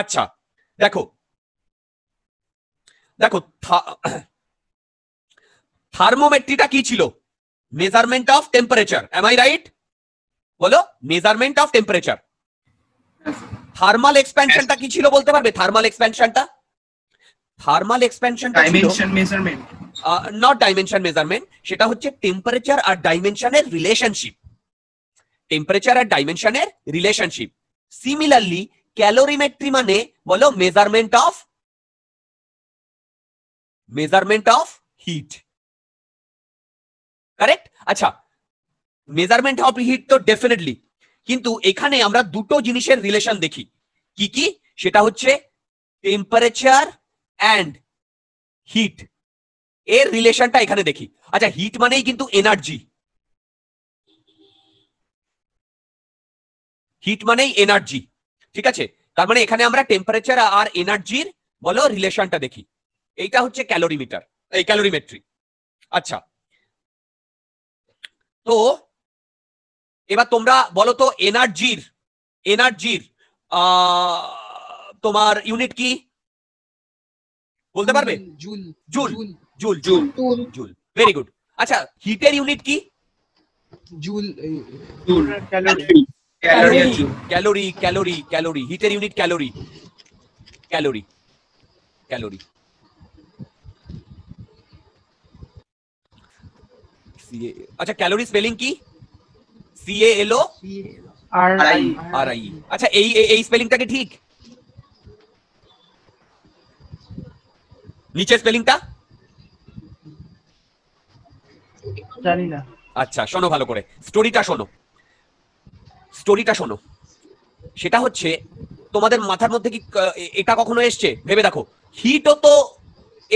আচ্ছা দেখো দেখো থার্মোমেট্রিটা কি ছিল measurement of temperature am I right বলো মেজারমেন্ট অফ টেম্পারেচার থার্মাল এক্সপ্যানশনটা কি ছিল বলতে পারবে থার্মাল এক্সপ্যানশনটা থার্মাল এক্সপ্যানশনটা dimension measurement not dimension measurement সেটা হচ্ছে টেম্পারেচার আর ডাইমেনশনের রিলেশনশিপ টেম্পারেচার আর ডাইমেনশনের রিলেশনশিপ সিমিলারলি ক্যালোরিমেট্রি মানে বলো measurement of measurement of heat correct আচ্ছা মেজারমেন্ট অফ হিট তো ডেফিনেটলি কিন্তু এখানে আমরা দুটো জিনিসের রিলেশন দেখি কি কি সেটা হচ্ছে টেম্পারেচার অ্যান্ড হিট এর রিলেশনটা এখানে দেখি আচ্ছা হিট মানেই কিন্তু এনার্জি হিট মানেই এনার্জি ঠিক আছে তার মানে এখানে আমরা টেম্পারেচার আর এনার্জির বলো রিলেশনটা দেখি এইটা হচ্ছে ক্যালোরিমিটার এই ক্যালোরিমেট্রি আচ্ছা তো এবার তোমরা বলো তো এনার্জির এনার্জির তোমার ইউনিট কি বলতে পারবে joule joule joule joule very good আচ্ছা হিটের ইউনিট কি joule calorie calorie calorie calorie হিটের ইউনিট ক্যালোরি ক্যালোরি ক্যালোরি আচ্ছা ক্যালোরি স্পেলিং কি C A L O R I আচ্ছা এই এই স্পেলিংটা কি ঠিক নিচের স্পেলিংটা জানি না আচ্ছা শোনো ভালো করে স্টোরিটা শোনো স্টোরিটা শোনো সেটা হচ্ছে তোমাদের মাথার মধ্যে কি এটা কখনো এসছে ভেবে দেখো হিটও তো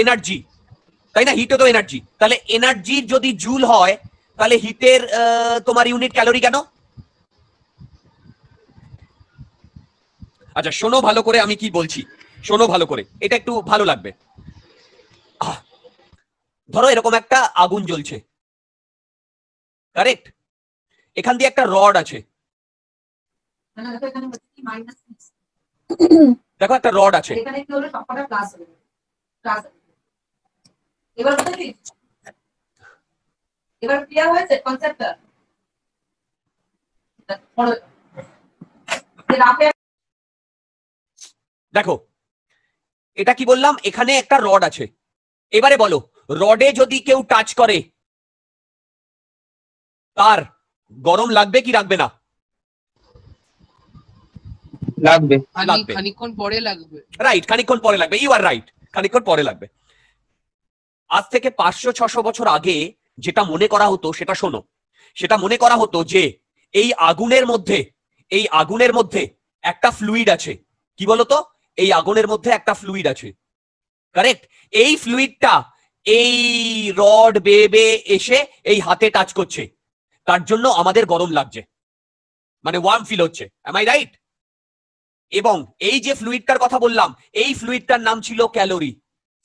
এনার্জি তাই না হিটও তো এনার্জি তাহলে এনার্জির যদি জুল হয় তাহলে হিটের তোমার ইউনিট ক্যালোরি কেন আচ্ছা শোনো ভালো করে আমি কি বলছি শোনো ভালো করে এটা একটু ভালো লাগবে ধরো এরকম একটা আগুন জ্বলছে কারেক্ট এখান দিয়ে একটা রড আছে দেখো একটা রড আছে দেখো এটা কি বললাম এখানে একটা রড আছে এবারে বলো রডে যদি কেউ টাচ করে তার গরম লাগবে কি রাখবে না লাগবে লাগবে খানিকক্ষণ পরে লাগবে রাইট খানিকক্ষণ পরে লাগবে ইউ আর রাইট খানিকক্ষণ পরে লাগবে আজ থেকে পাঁচশো ছশো বছর আগে যেটা মনে করা হতো সেটা শোনো সেটা মনে করা হতো যে এই আগুনের মধ্যে এই আগুনের মধ্যে একটা ফ্লুইড আছে কি বলতো এই আগুনের মধ্যে একটা ফ্লুইড আছে কারেক্ট এই ফ্লুইডটা এই রড বেয়ে বেয়ে এসে এই হাতে টাচ করছে তার জন্য আমাদের গরম লাগছে মানে ওয়ার্ম ফিল হচ্ছে এম আই রাইট এবং এই যে ফ্লুইডটার কথা বললাম এই ফ্লুইডটার নাম ছিল ক্যালোরি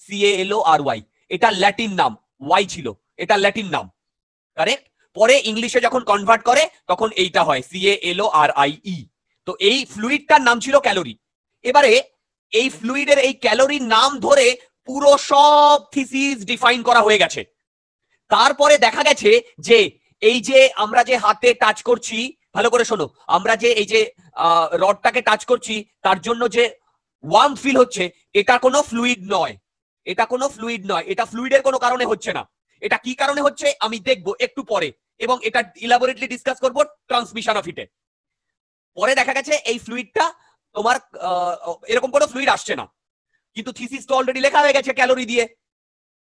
সিএএলও আর ওয়াই এটা ল্যাটিন নাম ওয়াই ছিল এটা ল্যাটিন নাম কারেক্ট পরে ইংলিশে যখন কনভার্ট করে তখন এইটা হয় সিএএলও আর আই ই তো এই ফ্লুইডটার নাম ছিল ক্যালোরি এবারে এই ফ্লুইডের এই ক্যালোরির নাম ধরে পুরো সব থিসিস ডিফাইন করা হয়ে গেছে তারপরে দেখা গেছে যে এই যে আমরা যে হাতে টাচ করছি ভালো করে শোনো আমরা যে এই যে রডটাকে টাচ করছি তার জন্য যে ওয়ার্ম ফিল হচ্ছে এটা কোনো ফ্লুইড নয় এটা কোনো ফ্লুইড নয় এটা ফ্লুইডের কোনো কারণে হচ্ছে না এটা কি কারণে হচ্ছে আমি দেখব একটু পরে এবং এটা ইলাবোরেটলি ডিসকাস করব ট্রান্সমিশন অফ হিটে পরে দেখা গেছে এই ফ্লুইডটা তোমার এরকম কোনো ফ্লুইড আসছে না কিন্তু থিসিস তো অলরেডি লেখা হয়ে গেছে ক্যালোরি দিয়ে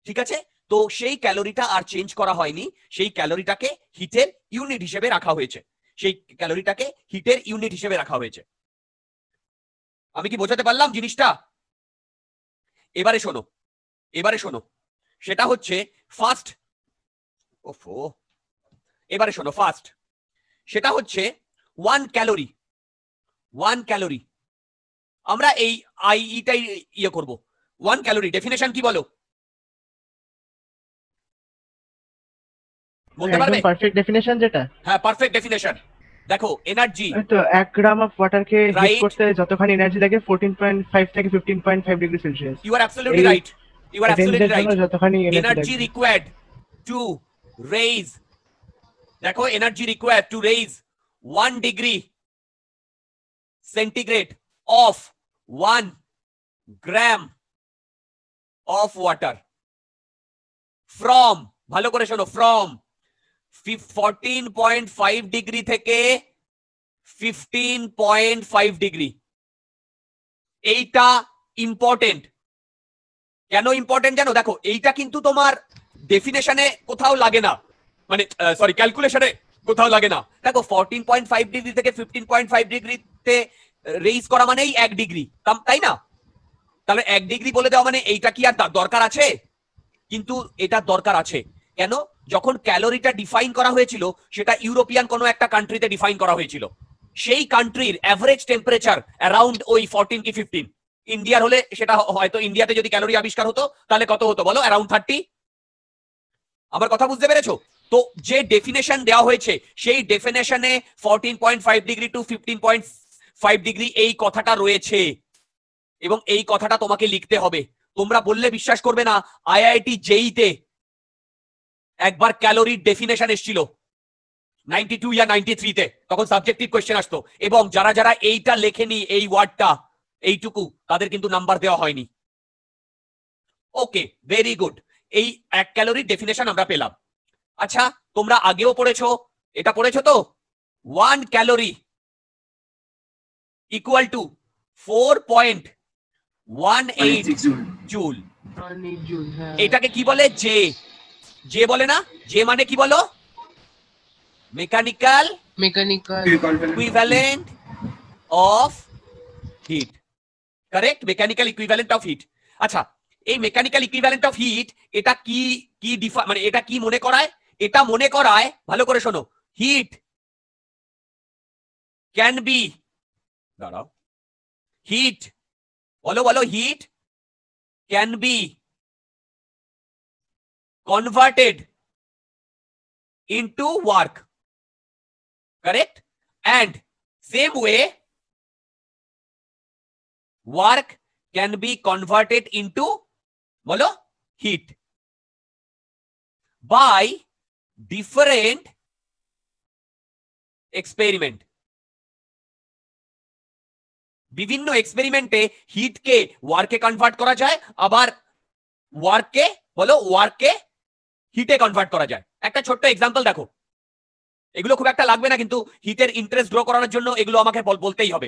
ঠিক আছে তো সেই ক্যালোরিটা আর চেঞ্জ করা হয়নি সেই ক্যালোরিটাকে হিটের ইউনিট হিসেবে রাখা হয়েছে সেই ক্যালোরিটাকে হিটের ইউনিট হিসেবে রাখা হয়েছে আমি কি বোঝাতে পারলাম জিনিসটা এবারে শোনো এবারে শোনো সেটা হচ্ছে ফার্স্ট ওফো এবারে শোনো ফার্স্ট সেটা হচ্ছে ওয়ান ক্যালোরি ওয়ান ক্যালোরি আমরা এই আইটাই e ইয়ে করব ওয়ান ক্যালোরি ডেফিনেশন কি বলো বলতে পারবে পারফেক্ট ডেফিনেশন যেটা হ্যাঁ পারফেক্ট দেখো এনার্জি তো 1 গ্রাম অফ ওয়াটার কে হিট করতে যতখানি এনার্জি লাগে 14.5 থেকে 15.5 degree Celsius you are absolutely right you are absolutely right যতখানি এনার্জি রিকোয়ার্ড টু দেখো energy required to 1 degree centigrade of 1 gram of water from ভালো করে শোনো from fourteen point five degree থেকে ফিফটিন পয়েন্ট ফাইভ ডিগ্রি এইটা important কেন important জানো দেখো এইটা কিন্তু তোমার ডেফিনেশনে কোথাও লাগে না মানে সরি ক্যালকুলেশনে কোথাও লাগে না দেখো ফোরটিন পয়েন্ট ফাইভ ডিগ্রি থেকে ফিফটিন পয়েন্ট ফাইভ ডিগ্রিতে রেইজ করা মানেই এক ডিগ্রি তাই না তাহলে এক ডিগ্রি বলে দেওয়া মানে এইটা কি আর দরকার আছে কিন্তু এটা দরকার আছে কেন যখন ক্যালোরিটা ডিফাইন করা হয়েছিল সেটা ইউরোপিয়ান কোনো একটা কান্ট্রিতে ডিফাইন করা হয়েছিল সেই কান্ট্রির অ্যাভারেজ টেম্পারেচার অ্যারাউন্ড ওই ফোরটিন কি ফিফটিন ইন্ডিয়ার হলে সেটা হয়তো ইন্ডিয়াতে যদি ক্যালোরি আবিষ্কার হতো তাহলে কত হতো বলো অ্যারাউন্ড থার্টি আমার কথা বুঝতে পেরেছো তো যে ডেফিনেশন দেওয়া হয়েছে সেই ডেফিনেশনে fourteen point five degree to fifteen point five degree এই কথাটা রয়েছে এবং এই কথাটা তোমাকে লিখতে হবে তোমরা বললে বিশ্বাস করবে না আইআইটি জেইতে একবার ক্যালোরির ডেফিনেশন এসেছিল নাইনটি টু ইয়ার নাইনটি থ্রিতে তখন সাবজেক্টিভ কোয়েশ্চেন আসতো এবং যারা যারা এইটা লেখেনি এই ওয়ার্ডটা এইটুকু তাদের কিন্তু নাম্বার দেওয়া হয়নি ওকে ভেরি গুড এই এক ক্যালোরির ডেফিনেশন আমরা পেলাম আচ্ছা তোমরা আগেও পড়েছো এটা পড়েছো তো one calorie equal to four point one eight joule এটাকে কি বলে জে যে বলে না যে মানে কি বলো mechanical mechanical equivalent of heat correct mechanical equivalent of heat আচ্ছা এই মেকানিক্যাল ইকুইভ্যালেন্ট অফ হিট এটা কি কি মানে এটা কি মনে করায় এটা মনে করায় ভালো করে শোনো হিট ক্যান বি দাঁড়াও হিট বলো বলো heat can be converted into work correct and same way work can be converted into bolo heat by different experiment विभिन्न एक्सपेरिमेंटे के वार्क के कन्वर्ट करा जाए अब वार्क के बोलो वार्क के হিটে কনভার্ট করা যায় একটা ছোট্ট এক্সাম্পল দেখো এগুলো খুব একটা লাগবে না কিন্তু হিটের ইন্টারেস্ট ড্র করানোর জন্য এগুলো আমাকে বলতেই হবে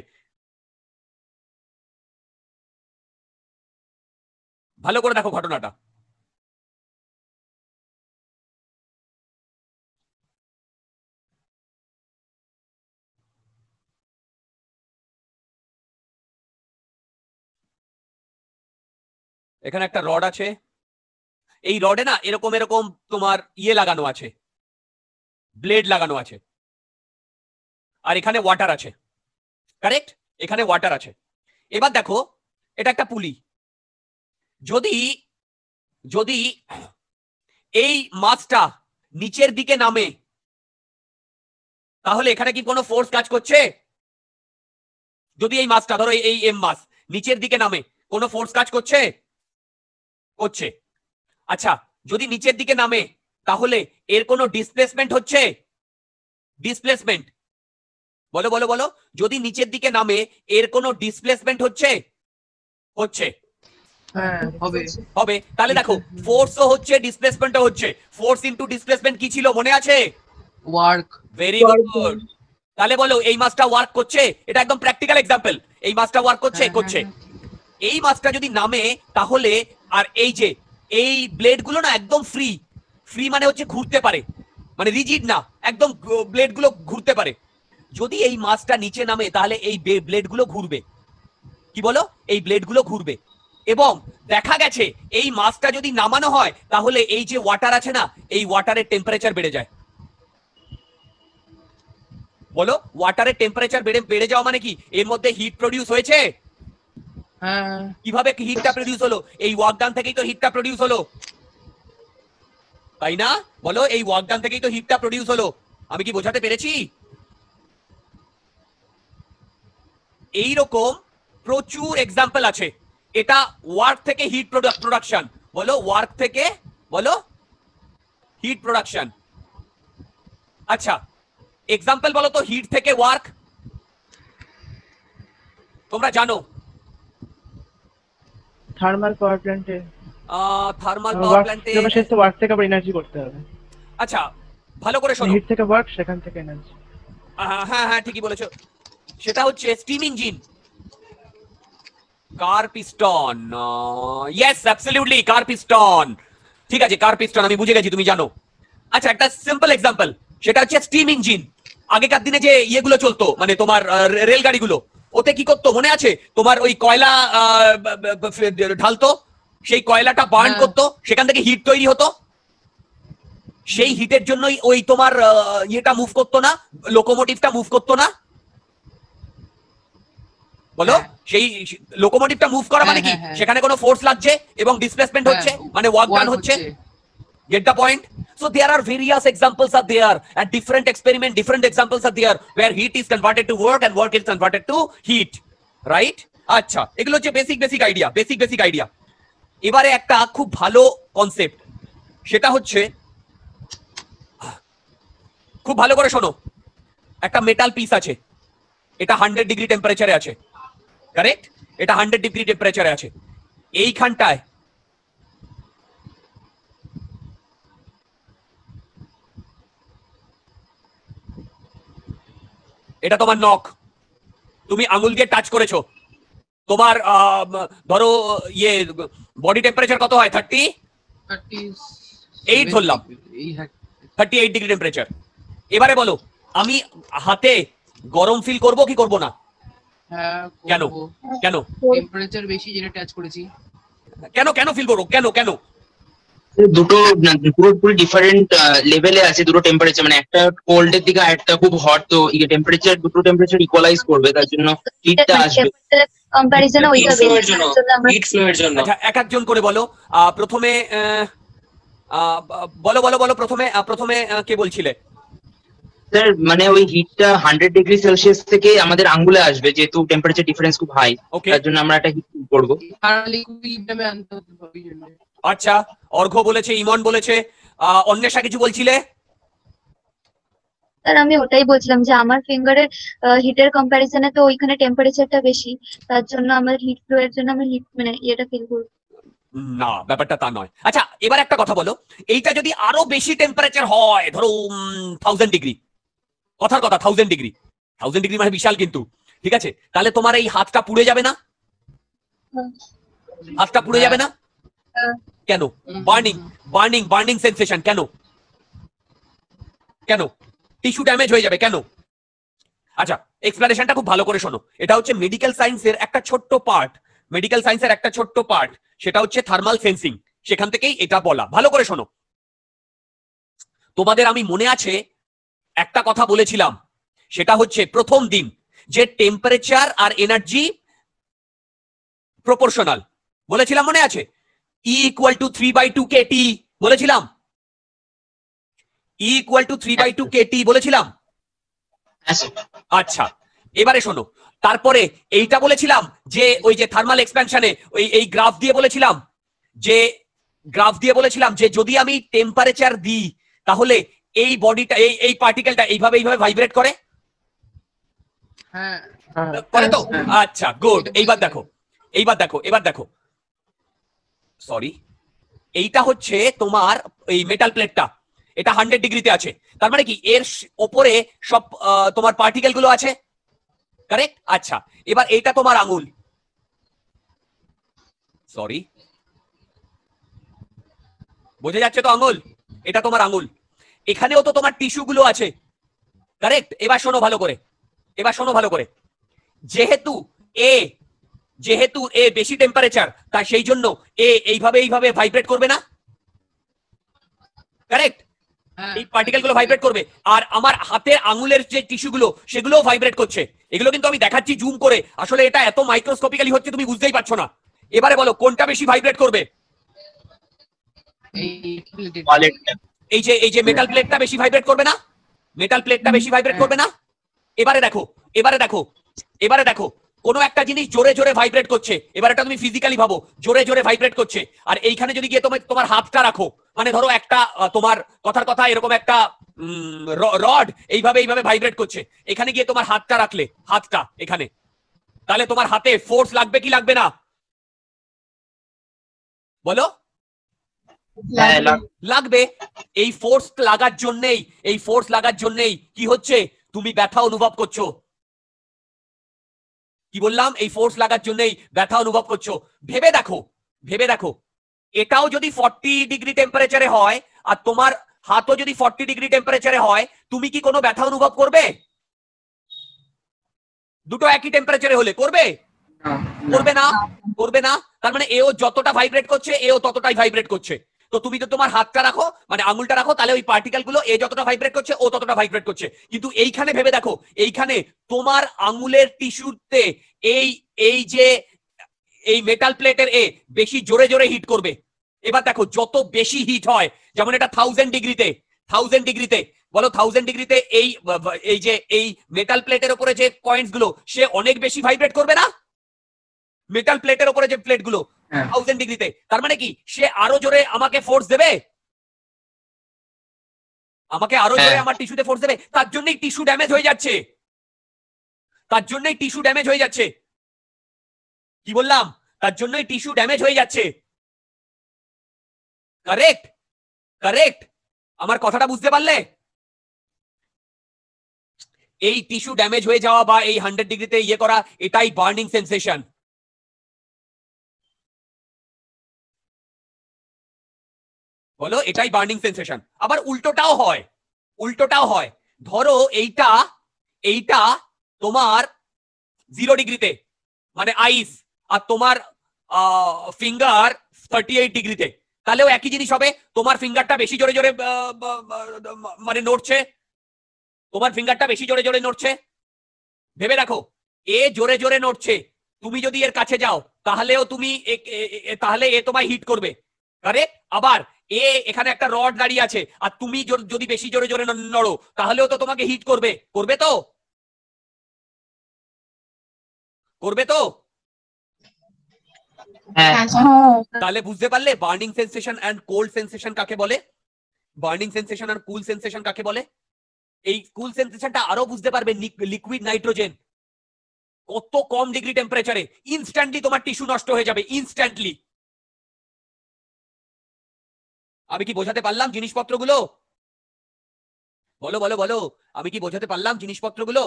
ভালো করে দেখো ঘটনাটা এখানে একটা রড আছে এই রডে না এরকম এরকম তোমার ইয়ে লাগানো আছে ব্লেড লাগানো আছে আর এখানে ওয়াটার আছে কারেক্ট এখানে ওয়াটার আছে এবার দেখো এটা একটা পুলি যদি যদি এই মাছটা নিচের দিকে নামে তাহলে এখানে কি কোনো ফোর্স কাজ করছে যদি এই মাছটা ধরো এই এম মাছ নিচের দিকে নামে কোনো ফোর্স কাজ করছে করছে আচ্ছা যদি নিচের দিকে নামে তাহলে এর কোন ডিসপ্লেসমেন্ট হচ্ছে ডিসপ্লেসমেন্ট বলো বলো বলো যদি নিচের দিকে নামে এর কোন ডিসপ্লেসমেন্ট হচ্ছে হচ্ছে হ্যাঁ, হবে তাহলে দেখো ফোর্সও হচ্ছে ডিসপ্লেসমেন্টও হচ্ছে ফোর্স ইনটু ডিসপ্লেসমেন্ট কি ছিল মনে আছে ওয়ার্ক ভেরি গুড তাহলে বলো এই মাসটা ওয়ার্ক করছে এটা একদম প্র্যাকটিক্যাল এক্সাম্পল এই মাসটা ওয়ার্ক করছে হ্যাঁ, হ্যাঁ, করছে এই মাসটা যদি নামে তাহলে আর এই যে এই ব্লেডগুলো না একদম ফ্রি ফ্রি মানে হচ্ছে ঘুরতে পারে মানে রিজিড না একদম ব্লেডগুলো ঘুরতে পারে যদি এই মাছটা নিচে নামে তাহলে এই ব্লেডগুলো ঘুরবে কি বলো এই ব্লেডগুলো ঘুরবে এবং দেখা গেছে এই মাছটা যদি নামানো হয় তাহলে এই যে ওয়াটার আছে না এই ওয়াটারের টেম্পারেচার বেড়ে যায় বলো ওয়াটারের টেম্পারেচার বেড়ে বেড়ে যাওয়া মানে কি এর মধ্যে হিট প্রডিউস হয়েছে হ্যাঁ। কিভাবে হিটটা প্রডিউস হলো এই ওয়াকডাউন থেকেই তো হিটটা প্রডিউস হলো তাই না বলো এই ওয়াকডাউন থেকেই তো হিটটা প্রডিউস হলো আমি কি বোঝাতে পেরেছি এই রকম প্রচুর এক্সাম্পল আছে এটা ওয়ার্ক থেকে হিট প্রোডাকশন বলো ওয়ার্ক থেকে বলো হিট প্রোডাকশন আচ্ছা এক্সাম্পল বলো তো হিট থেকে ওয়ার্ক তোমরা জানো থার্মাল পাওয়ার প্ল্যান্টে থার্মাল পাওয়ার প্ল্যান্টে ওয়ার্ক থেকে আবার এনার্জি করতে হবে আচ্ছা ভালো করে শোনো হিট থেকে ওয়ার্ক সেখান থেকে এনার্জি হ্যাঁ, হ্যাঁ হ্যাঁ ঠিকই বলেছো সেটা হচ্ছে steam engine car piston yes absolutely car piston ঠিক আছে কার পিস্টন আমি বুঝে গেছি তুমি জানো আচ্ছা একটা সিম্পল এক্সাম্পল সেটা হচ্ছে স্টিম ইঞ্জিন আগেকার দিনে যে ইয়েগুলো চলতো মানে তোমার রেলগাড়িগুলো ওতে কি করতো মনে আছে তোমার ওই কয়লা ঢালতো সেই কয়লাটা বার্ন হ্যাঁ। করতো সেখান থেকে হিট তৈরি হতো সেই হিটের জন্যই ওই তোমার ইয়েটা মুভ করতো না লোকোমোটিভটা মুভ করতো না বলো হ্যাঁ। সেই লোকোমোটিভটা মুভ করা মানে হ্যাঁ, কি সেখানে কোনো ফোর্স লাগছে এবং ডিসপ্লেসমেন্ট হচ্ছে মানে ওয়ার্ক ডান হচ্ছে Get the point? So there are various examples are there and different experiment, different examples are there where heat is converted to work and work is converted to heat. Right? আচ্ছা এগুলো হচ্ছে basic basic idea basic basic idea এবারে একটা খুব ভালো concept সেটা হচ্ছে খুব ভালো করে শোনো একটা মেটাল পিস আছে এটা হান্ড্রেড ডিগ্রি টেম্পারেচারে আছে কারেক্ট এটা হান্ড্রেড ডিগ্রি টেম্পারেচারে আছে এইখানটায় এটা তোমার নখ তুমি আঙুল দিয়ে টাচ করেছো তোমার ধরো ইয়ে বডি টেম্পারেচার কত হয় থার্টি এইট ধরলাম থার্টি এইট ডিগ্রি টেম্পারেচার এবারে বলো আমি হাতে গরম ফিল করব কি করব না হ্যাঁ, কেন কেন টেম্পারেচার বেশি যেটা টাচ করেছি কেন কেন ফিল করবো কেন কেন দুটো পুরোপুরি ডিফারেন্ট লেভেলে আছে দুটো টেম্পারেচার মানে একটা কোল্ড এর দিকে একটা খুব হট তো ইয়ে টেম্পারেচার দুটো টেম্পারেচার ইকুয়ালাইজ করবে তার জন্য হিটটা আসবে কম্পারিজনে ওইটা বেস্ট হিট ফ্লো এর জন্য আচ্ছা এক একজন করে বলো প্রথমে বলো বলো বলো প্রথমে প্রথমে কে বলছিলে স্যার মানে ওই হিটটা হান্ড্রেড ডিগ্রি সেলসিয়াস থেকে আমাদের আঙ্গুলে আসবে যেহেতু টেম্পারেচার ডিফারেন্স খুব হাই তার জন্য আমরা একটা হিট করবো আচ্ছা অর্ঘ বলেছে ইমন বলেছে অন্বেষা কিছু বলছিলে স্যার আমি ওটাই বলছিলাম যে আমার ফিঙ্গারের হিটের কম্পারিজনে তো ওইখানে টেম্পারেচারটা বেশি তার জন্য আমার হিট ফ্লো এর জন্য আমি হিট মানে ইয়েটা ফিল করব না ব্যাপারটা তা নয় আচ্ছা এবার একটা কথা বলো এইটা যদি আরো বেশি টেম্পারেচার হয় ধরো থাউজেন্ড ডিগ্রি কথার কথা থাউজেন্ড ডিগ্রি থাউজেন্ড ডিগ্রি মানে বিশাল কিন্তু ঠিক আছে তাহলে তোমার এই হাতটা পুড়ে যাবে না হ্যাঁ। হাতটা পুড়ে যাবে না হ্যাঁ। কেন বার্নিং বার্নিং বার্নিং সেন্সেশন কেন কেন টিস্যু ড্যামেজ হয়ে যাবে কেন আচ্ছা এক্সপ্লানেশনটা খুব ভালো করে শোনো এটা হচ্ছে মেডিকেল সায়েন্সের একটা ছোট্ট পার্ট মেডিকেল সায়েন্সের একটা ছোট্ট পার্ট সেটা হচ্ছে থার্মাল সেন্সিং সেখান থেকেই এটা বলা ভালো করে শোনো তোমাদের আমি মনে আছে একটা কথা বলেছিলাম সেটা হচ্ছে প্রথম দিন যে টেম্পারেচার আর এনার্জি প্রপোর্শনাল বলেছিলাম মনে আছে equal to three by two K T বলেছিলাম equal to three by two K T বলেছিলাম হ্যাঁ, আচ্ছা এবারে শোনো তারপরে এইটা বলেছিলাম যে ওই যে থার্মাল এক্সপ্যানশনে ওই এই গ্রাফ দিয়ে বলেছিলাম যে গ্রাফ দিয়ে বলেছিলাম যে যদি আমি টেম্পারেচার দিই তাহলে এই বডিটা এই এই পার্টিকেলটা এইভাবে এইভাবে ভাইব্রেট করে হ্যাঁ। হ্যাঁ। করে তো আচ্ছা গুড এইবার দেখো এইবার দেখো এবার দেখো সরি এইটা হচ্ছে তোমার এই মেটাল প্লেটটা এটা হান্ড্রেড ডিগ্রিতে আছে তার মানে কি এর ওপরে সব তোমার পার্টিকেল গুলো আছে কারেক্ট আচ্ছা এবার এইটা তোমার আঙুল সরি বোঝা যাচ্ছে তো আঙুল এটা তোমার আঙুল এখানেও তো তোমার টিস্যু গুলো আছে কারেক্ট এবার শোনো ভালো করে এবার শোনো ভালো করে যেহেতু এ যেহেতু এ বেশি টেম্পারেচার তা সেই জন্য এ এইভাবে এইভাবে ভাইব্রেট করবে না কারেক্ট হ্যাঁ। এই পার্টিকেল গুলো ভাইব্রেট করবে আর আমার হাতের আঙুলের যে টিস্যু গুলো সেগুলো ভাইব্রেট করছে এগুলো কিন্তু আমি দেখাচ্ছি জুম করে আসলে এটা এত মাইক্রোস্কোপিক্যালি হচ্ছে তুমি বুঝতেই পারছো না এবারে বলো কোনটা বেশি ভাইব্রেট করবে এই যে এই যে মেটাল প্লেটটা বেশি ভাইব্রেট করবে না মেটাল প্লেটটা বেশি ভাইব্রেট হ্যাঁ। করবে না এবারে দেখো এবারে দেখো এবারে দেখো কোনো একটা জিনিস জোরে জোরে ভাইব্রেট করছে এবার এটা তুমি ফিজিক্যালি ভাবো জোরে জোরে ভাইব্রেট করছে আর এইখানে যদি গিয়ে তোমার তোমার হাতটা রাখো মানে ধরো একটা তোমার কথার কথা এরকম একটা রড এইভাবে এইভাবে ভাইব্রেট করছে এখানে গিয়ে তোমার হাতটা রাখলে হাতটা এখানে তাহলে তোমার হাতে ফোর্স লাগবে কি লাগবে না বলো হ্যাঁ, লাগবে এই ফোর্স লাগার জন্যেই এই ফোর্স লাগার জন্যেই কি হচ্ছে তুমি ব্যথা অনুভব করছো কি বললাম এই ফোর্স লাগার জন্যই ব্যথা অনুভব করছো ভেবে দেখো ভেবে দেখো এটাও যদি ফর্টি ডিগ্রি টেম্পারেচারে হয় আর তোমার হাতও যদি ফর্টি ডিগ্রি টেম্পারেচারে হয় তুমি কি কোনো ব্যথা অনুভব করবে দুটো একই টেম্পারেচারে হলে করবে করবে না করবে না তার মানে এও যতটা ভাইব্রেট করছে এও ততটাই ভাইব্রেট করছে তো তুমি তো তোমার হাতটা রাখো মানে আঙুলটা রাখো তাহলে ওই পার্টিকেল গুলো এ যতটা ভাইব্রেট করছে ও ততটা ভাইব্রেট করছে কিন্তু এইখানে ভেবে দেখো এইখানে তোমার আঙুলের টিস্যুতে এই এই যে এই মেটাল প্লেটের এ বেশি জোরে জোরে হিট করবে এবার দেখো যত বেশি হিট হয় যেমন এটা থাউজেন্ড ডিগ্রিতে থাউজেন্ড ডিগ্রিতে বলো থাউজেন্ড ডিগ্রিতে এই এই যে এই মেটাল প্লেটের উপরে যে পয়েন্টস গুলো সে অনেক বেশি ভাইব্রেট করবে না মেটাল প্লেটের উপরে যে প্লেট গুলো থাউজেন্ড হ্যাঁ। ডিগ্রিতে তার মানে কি সে আরো জোরে আমাকে ফোর্স দেবে আমাকে আরো জোরে হ্যাঁ। আমার টিস্যুতে ফোর্স দেবে তার জন্যই টিস্যু ড্যামেজ হয়ে যাচ্ছে তার জন্যই টিস্যু ড্যামেজ হয়ে যাচ্ছে কি বললাম তার জন্যই টিস্যু ড্যামেজ হয়ে যাচ্ছে কারেক্ট কারেক্ট আমার কথাটা বুঝতে পারলে এই টিস্যু ড্যামেজ হয়ে যাওয়া বা এই হান্ড্রেড ডিগ্রিতে ইয়ে করা এটাই বার্নিং সেন্সেশন হলো এটাই বার্নিং সেন্সেশন আবার উল্টোটাও হয় উল্টোটাও হয় ধরো এইটা এইটা তোমার জিরো ডিগ্রিতে মানে আইস আর তোমার ফিঙ্গার থার্টি এইট ডিগ্রিতে তাহলেও একই জিনিস হবে তোমার ফিঙ্গারটা বেশি জোরে জোরে মানে নড়ছে তোমার ফিঙ্গারটা বেশি জোরে জোরে নড়ছে ভেবে দেখো এ জোরে জোরে নড়ছে তুমি যদি এর কাছে যাও তাহলেও তুমি তাহলে এ তোমায় হিট করবে কারেক্ট আবার এ এখানে একটা রড দাঁড়িয়ে আছে আর তুমি যদি বেশি জোরে জোরে নড়ো তাহলেও তো তোমাকে হিট করবে করবে তো করবে তো হ্যাঁ। হ্যাঁ, হ্যাঁ। তাহলে বুঝতে পারলে burning sensation and cold sensation কাকে বলে বার্নিং সেন্সেশন আর কুল সেন্সেশন কাকে বলে এই কুল সেন্সেশনটা আরো বুঝতে পারবে লিকুইড নাইট্রোজেন কত কম ডিগ্রি টেম্পারেচারে ইনস্ট্যান্টলি তোমার টিস্যু নষ্ট হয়ে যাবে ইনস্ট্যান্টলি আমি কি বোঝাতে পারলাম জিনিসপত্রগুলো বলো বলো বলো আমি কি বোঝাতে পারলাম জিনিসপত্রগুলো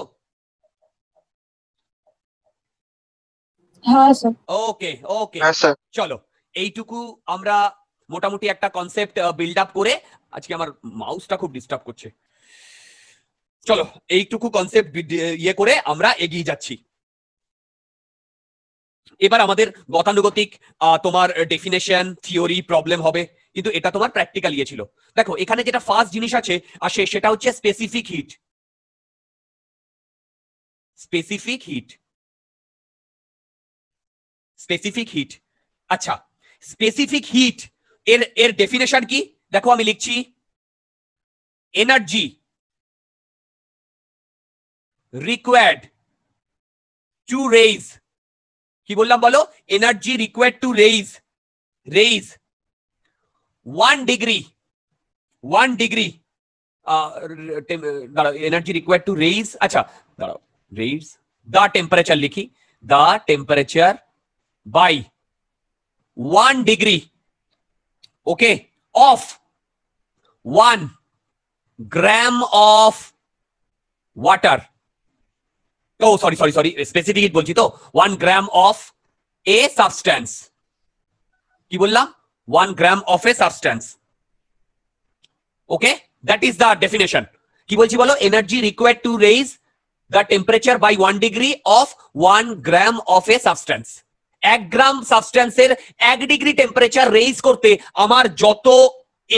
ওকে হ্যাঁ, ওকে হ্যাঁ, চলো এইটুকু আমরা মোটামুটি একটা কনসেপ্ট বিল্ড আপ করে আজকে আমার মাউসটা খুব ডিস্টার্ব করছে চলো এইটুকু কনসেপ্ট ইয়ে করে আমরা এগিয়ে যাচ্ছি এবার আমাদের গতানুগতিক তোমার ডেফিনেশন থিওরি প্রবলেম হবে কিন্তু এটা তোমার প্র্যাকটিক্যাল ইয়ে ছিল দেখো এখানে যেটা ফার্স্ট জিনিস আছে আসে সেটা হচ্ছে specific heat specific heat specific heat আচ্ছা স্পেসিফিক হিট এর এর ডেফিনেশন কি দেখো আমি লিখছি এনার্জি রিকোয়ার্ড টু রেইজ কি বললাম বলো energy required to raise raise one degree, one degree uh, energy required to raise, acha, raise the temperature likhi, the temperature by one degree, okay, of one gram of water. Oh, sorry, sorry, sorry. Specific বলছি তো 1 gram of A substance কি বললাম one gram of a substance. Okay, that is the definition. কি বলছি বলো energy required to raise the temperature by one degree of one gram of a substance. এক গ্রাম সাবস্ট্যান্সের এক degree temperature raise করতে আমার যত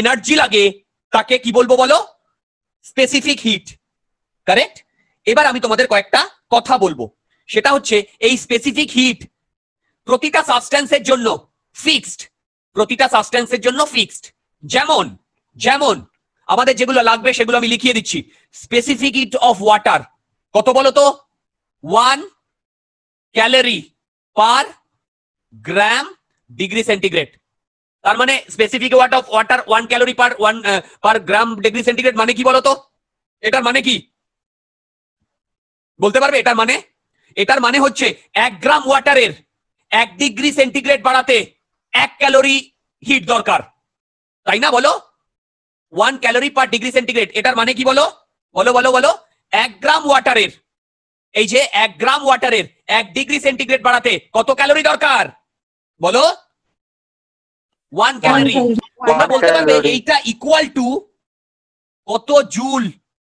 এনার্জি লাগে তাকে কি বলবো বলো স্পেসিফিক হিট কারেক্ট এবার আমি তোমাদের কয়েকটা কথা বলবো সেটা হচ্ছে এই স্পেসিফিক হিট প্রতিটা সাবস্ট্যান্সের জন্য ফিক্সড প্রতিটা সাস্টেন্সের জন্য ফিক্সড যেমন যেমন আমাদের যেগুলো লাগবে সেগুলো আমি লিখিয়ে দিচ্ছি স্পেসিফিক ইট অফ ওয়াটার কত বলো তো one calorie per gram degree centigrade তার মানে specific watt of water one calorie per one per gram degree centigrade মানে কি বলতো এটার মানে কি বলতে পারবে এটার মানে এটার মানে হচ্ছে এক গ্রাম ওয়াটারের এক ডিগ্রি সেন্টিগ্রেড বাড়াতে এক ক্যালোরি হিট দরকার তাই না বলো one calorie per degree centigrade এটার মানে কি বলো বলো বলো বলো এক গ্রাম ওয়াটারের এই যে এক গ্রাম ওয়াটারের এক ডিগ্রি সেন্টিগ্রেড বাড়াতে কত ক্যালোরি দরকার বলো ওয়ান ক্যালোরি তোমরা বলতে পারবে এইটা ইকুয়াল টু কত joule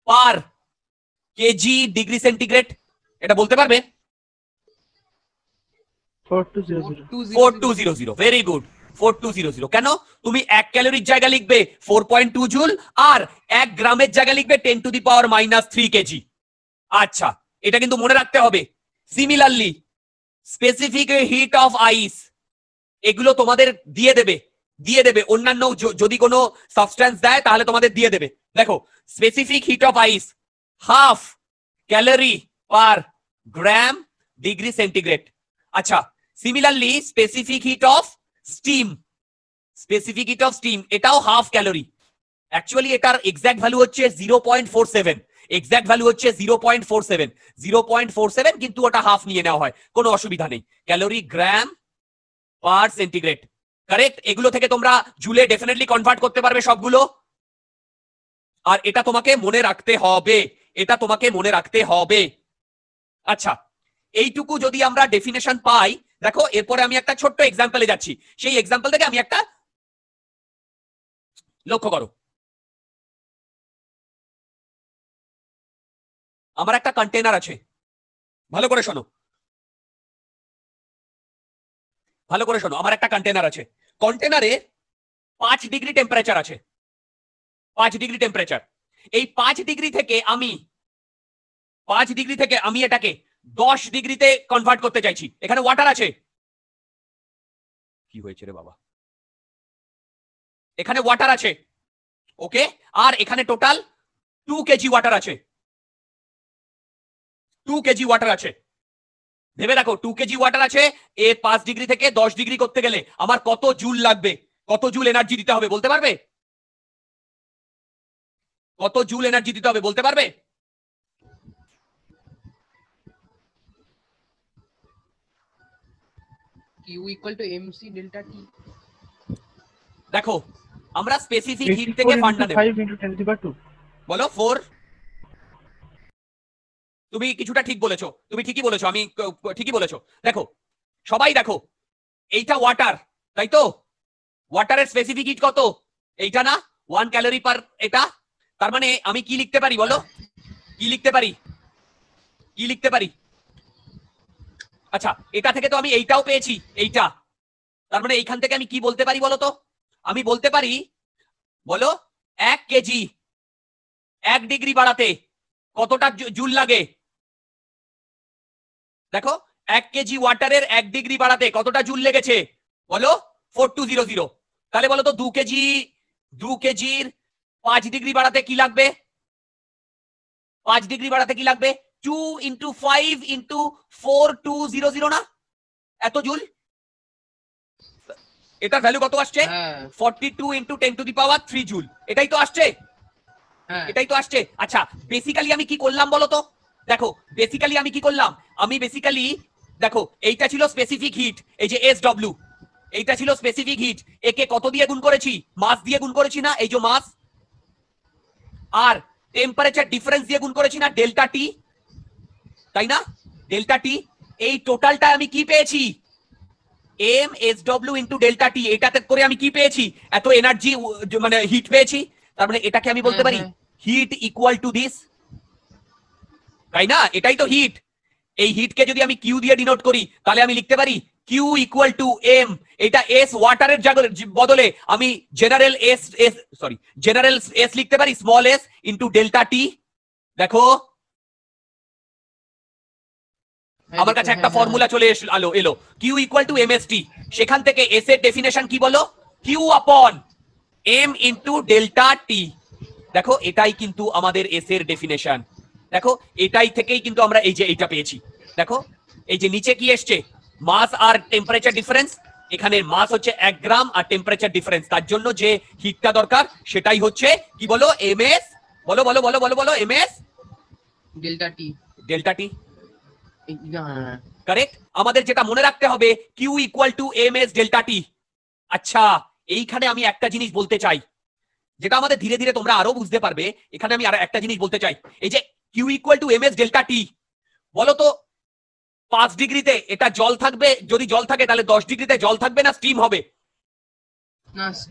per K G degree centigrade এটা বলতে পারবে 4200 very good four two zero zero কেন তুমি এক ক্যালোরির জায়গা লিখবে ফোর পয়েন্ট টু জুল আর এক গ্রামের জায়গা লিখবে ten to the power minus three K G আচ্ছা এটা কিন্তু মনে রাখতে হবে similarly specific heat of ice এগুলো তোমাদের দিয়ে দেবে দিয়ে দেবে অন্যান্য যদি কোনো সাবস্ট্যান্স দেয় তাহলে তোমাদের দিয়ে দেবে দেখো specific heat of ice half calorie per gram degree centigrade আচ্ছা similarly specific heat of steam specific heat of steam এটাও হাফ ক্যালোরি অ্যাকচুয়ালি এটার এক্সাক্ট ভ্যালু হচ্ছে zero point four seven exact value হচ্ছে zero point four seven zero point four seven কিন্তু ওটা half নিয়ে নেওয়া হয় কোনো অসুবিধা নেই calorie gram per centigrade correct এগুলো থেকে তোমরা জুলে ডেফিনেটলি কনভার্ট করতে পারবে সবগুলো আর এটা তোমাকে মনে রাখতে হবে এটা তোমাকে মনে রাখতে হবে আচ্ছা এইটুকু যদি আমরা ডেফিনেশন পাই দেখো এরপরে আমি একটা ছোট্ট এক্সাম্পলে যাচ্ছি সেই এক্সাম্পল থেকে আমি একটা লক্ষ্য করো আমার একটা কন্টেনার আছে ভালো করে শোনো ভালো করে শোনো আমার একটা কন্টেনার আছে কন্টেনারে পাঁচ ডিগ্রি টেম্পারেচার আছে পাঁচ ডিগ্রি টেম্পারেচার এই পাঁচ ডিগ্রি থেকে আমি পাঁচ ডিগ্রি থেকে আমি এটাকে দশ ডিগ্রিতে কনভার্ট করতে চাইছি এখানে ওয়াটার আছে কি হয়েছে রে বাবা এখানে ওয়াটার আছে ওকে আর এখানে টোটাল টু কেজি ওয়াটার আছে টু কেজি ওয়াটার আছে ভেবে দেখো টু কেজি ওয়াটার আছে এ পাঁচ ডিগ্রি থেকে দশ ডিগ্রি করতে গেলে আমার কত জুল লাগবে কত জুল এনার্জি দিতে হবে বলতে পারবে কত জুল এনার্জি দিতে হবে বলতে পারবে দেখো আমরা স্পেসিফিক হিট থেকে ফান্ডটা দেব 5 10 টু পাওয়ার 2 বলো 4 তুমি কিছুটা ঠিক বলেছো তুমি ঠিকই বলেছো আমি ঠিকই বলেছো দেখো সবাই দেখো এইটা ওয়াটার তাই তো ওয়াটারের স্পেসিফিক হিট কত এইটা না ওয়ান ক্যালোরি পার এটা তার মানে আমি কি লিখতে পারি বলো কি লিখতে পারি কি লিখতে পারি আচ্ছা এটা থেকে তো আমি এইটাও পেয়েছি এইটা তার মানে এইখান থেকে আমি কি বলতে পারি বলো তো আমি বলতে পারি বলো এক কেজি এক ডিগ্রি বাড়াতে কতটা জুল লাগে দেখো এক কেজি ওয়াটারের এক ডিগ্রি বাড়াতে কতটা জুল লেগেছে বলো ফোর টু জিরো জিরো তাহলে বলো তো দু কেজি দু কেজির পাঁচ ডিগ্রি বাড়াতে কি লাগবে পাঁচ ডিগ্রি বাড়াতে কি লাগবে two into five into four two zero zero না এত জুল এটা ভ্যালু কত আসছে forty two into ten to the power three joule এটাই তো আসছে হ্যাঁ। এটাই তো আসছে আচ্ছা বেসিক্যালি আমি কি করলাম বলো তো দেখো বেসিক্যালি আমি কি করলাম আমি বেসিক্যালি দেখো এইটা ছিল স্পেসিফিক হিট এই যে এস ডব্লিউ এইটা ছিল স্পেসিফিক হিট একে কত দিয়ে গুণ করেছি মাস দিয়ে গুণ করেছি না এই যে মাস আর টেম্পারেচার ডিফারেন্স দিয়ে গুণ করেছি না ডেল্টা টি তাই না ডেল্টা টি এই টোটালটা আমি কি পেয়েছি M S W into delta T এটাতে করে আমি কি পেয়েছি এত এনার্জি মানে হিট পেয়েছি তার মানে এটাকে আমি বলতে পারি হিট ইকুয়াল টু দিস তাই না এটাই তো হিট এই হিটকে যদি আমি কিউ দিয়ে ডিনোট করি তাহলে আমি লিখতে পারি কিউ ইকুয়াল টু এম এটা এস ওয়াটারের জাগরের বদলে আমি general S S sorry general S লিখতে পারি small S into delta T দেখো হ্যাঁ, আমার কাছে হ্যাঁ, একটা ফর্মুলা হ্যাঁ, চলে আলো এলো Q equal to M S T সেখান থেকে এস এর ডেফিনেশন কি বলো কিউ আপন এম ইন্টু ডেল্টা টি দেখো এটাই কিন্তু আমাদের এস এর ডেফিনেশন দেখো এটাই থেকেই কিন্তু আমরা এই যে এইটা পেয়েছি দেখো এই যে নিচে কি এসছে মাস আর টেম্পারেচার ডিফারেন্স এখানে মাস হচ্ছে এক গ্রাম আর টেম্পারেচার ডিফারেন্স তার জন্য যে হিটটা দরকার সেটাই হচ্ছে কি বলো এম এস বলো বলো বলো বলো বলো M S delta T delta T correct আমাদের যেটা মনে রাখতে হবে Q equal to M S delta T আচ্ছা এইখানে আমি একটা জিনিস বলতে চাই যেটা আমাদের ধীরে ধীরে তোমরা আরো বুঝতে পারবে এখানে আমি আর একটা জিনিস বলতে চাই এই যে Q equal to M S delta T বলো তো পাঁচ ডিগ্রিতে এটা জল থাকবে যদি জল থাকে তাহলে দশ ডিগ্রিতে জল থাকবে না স্টিম হবে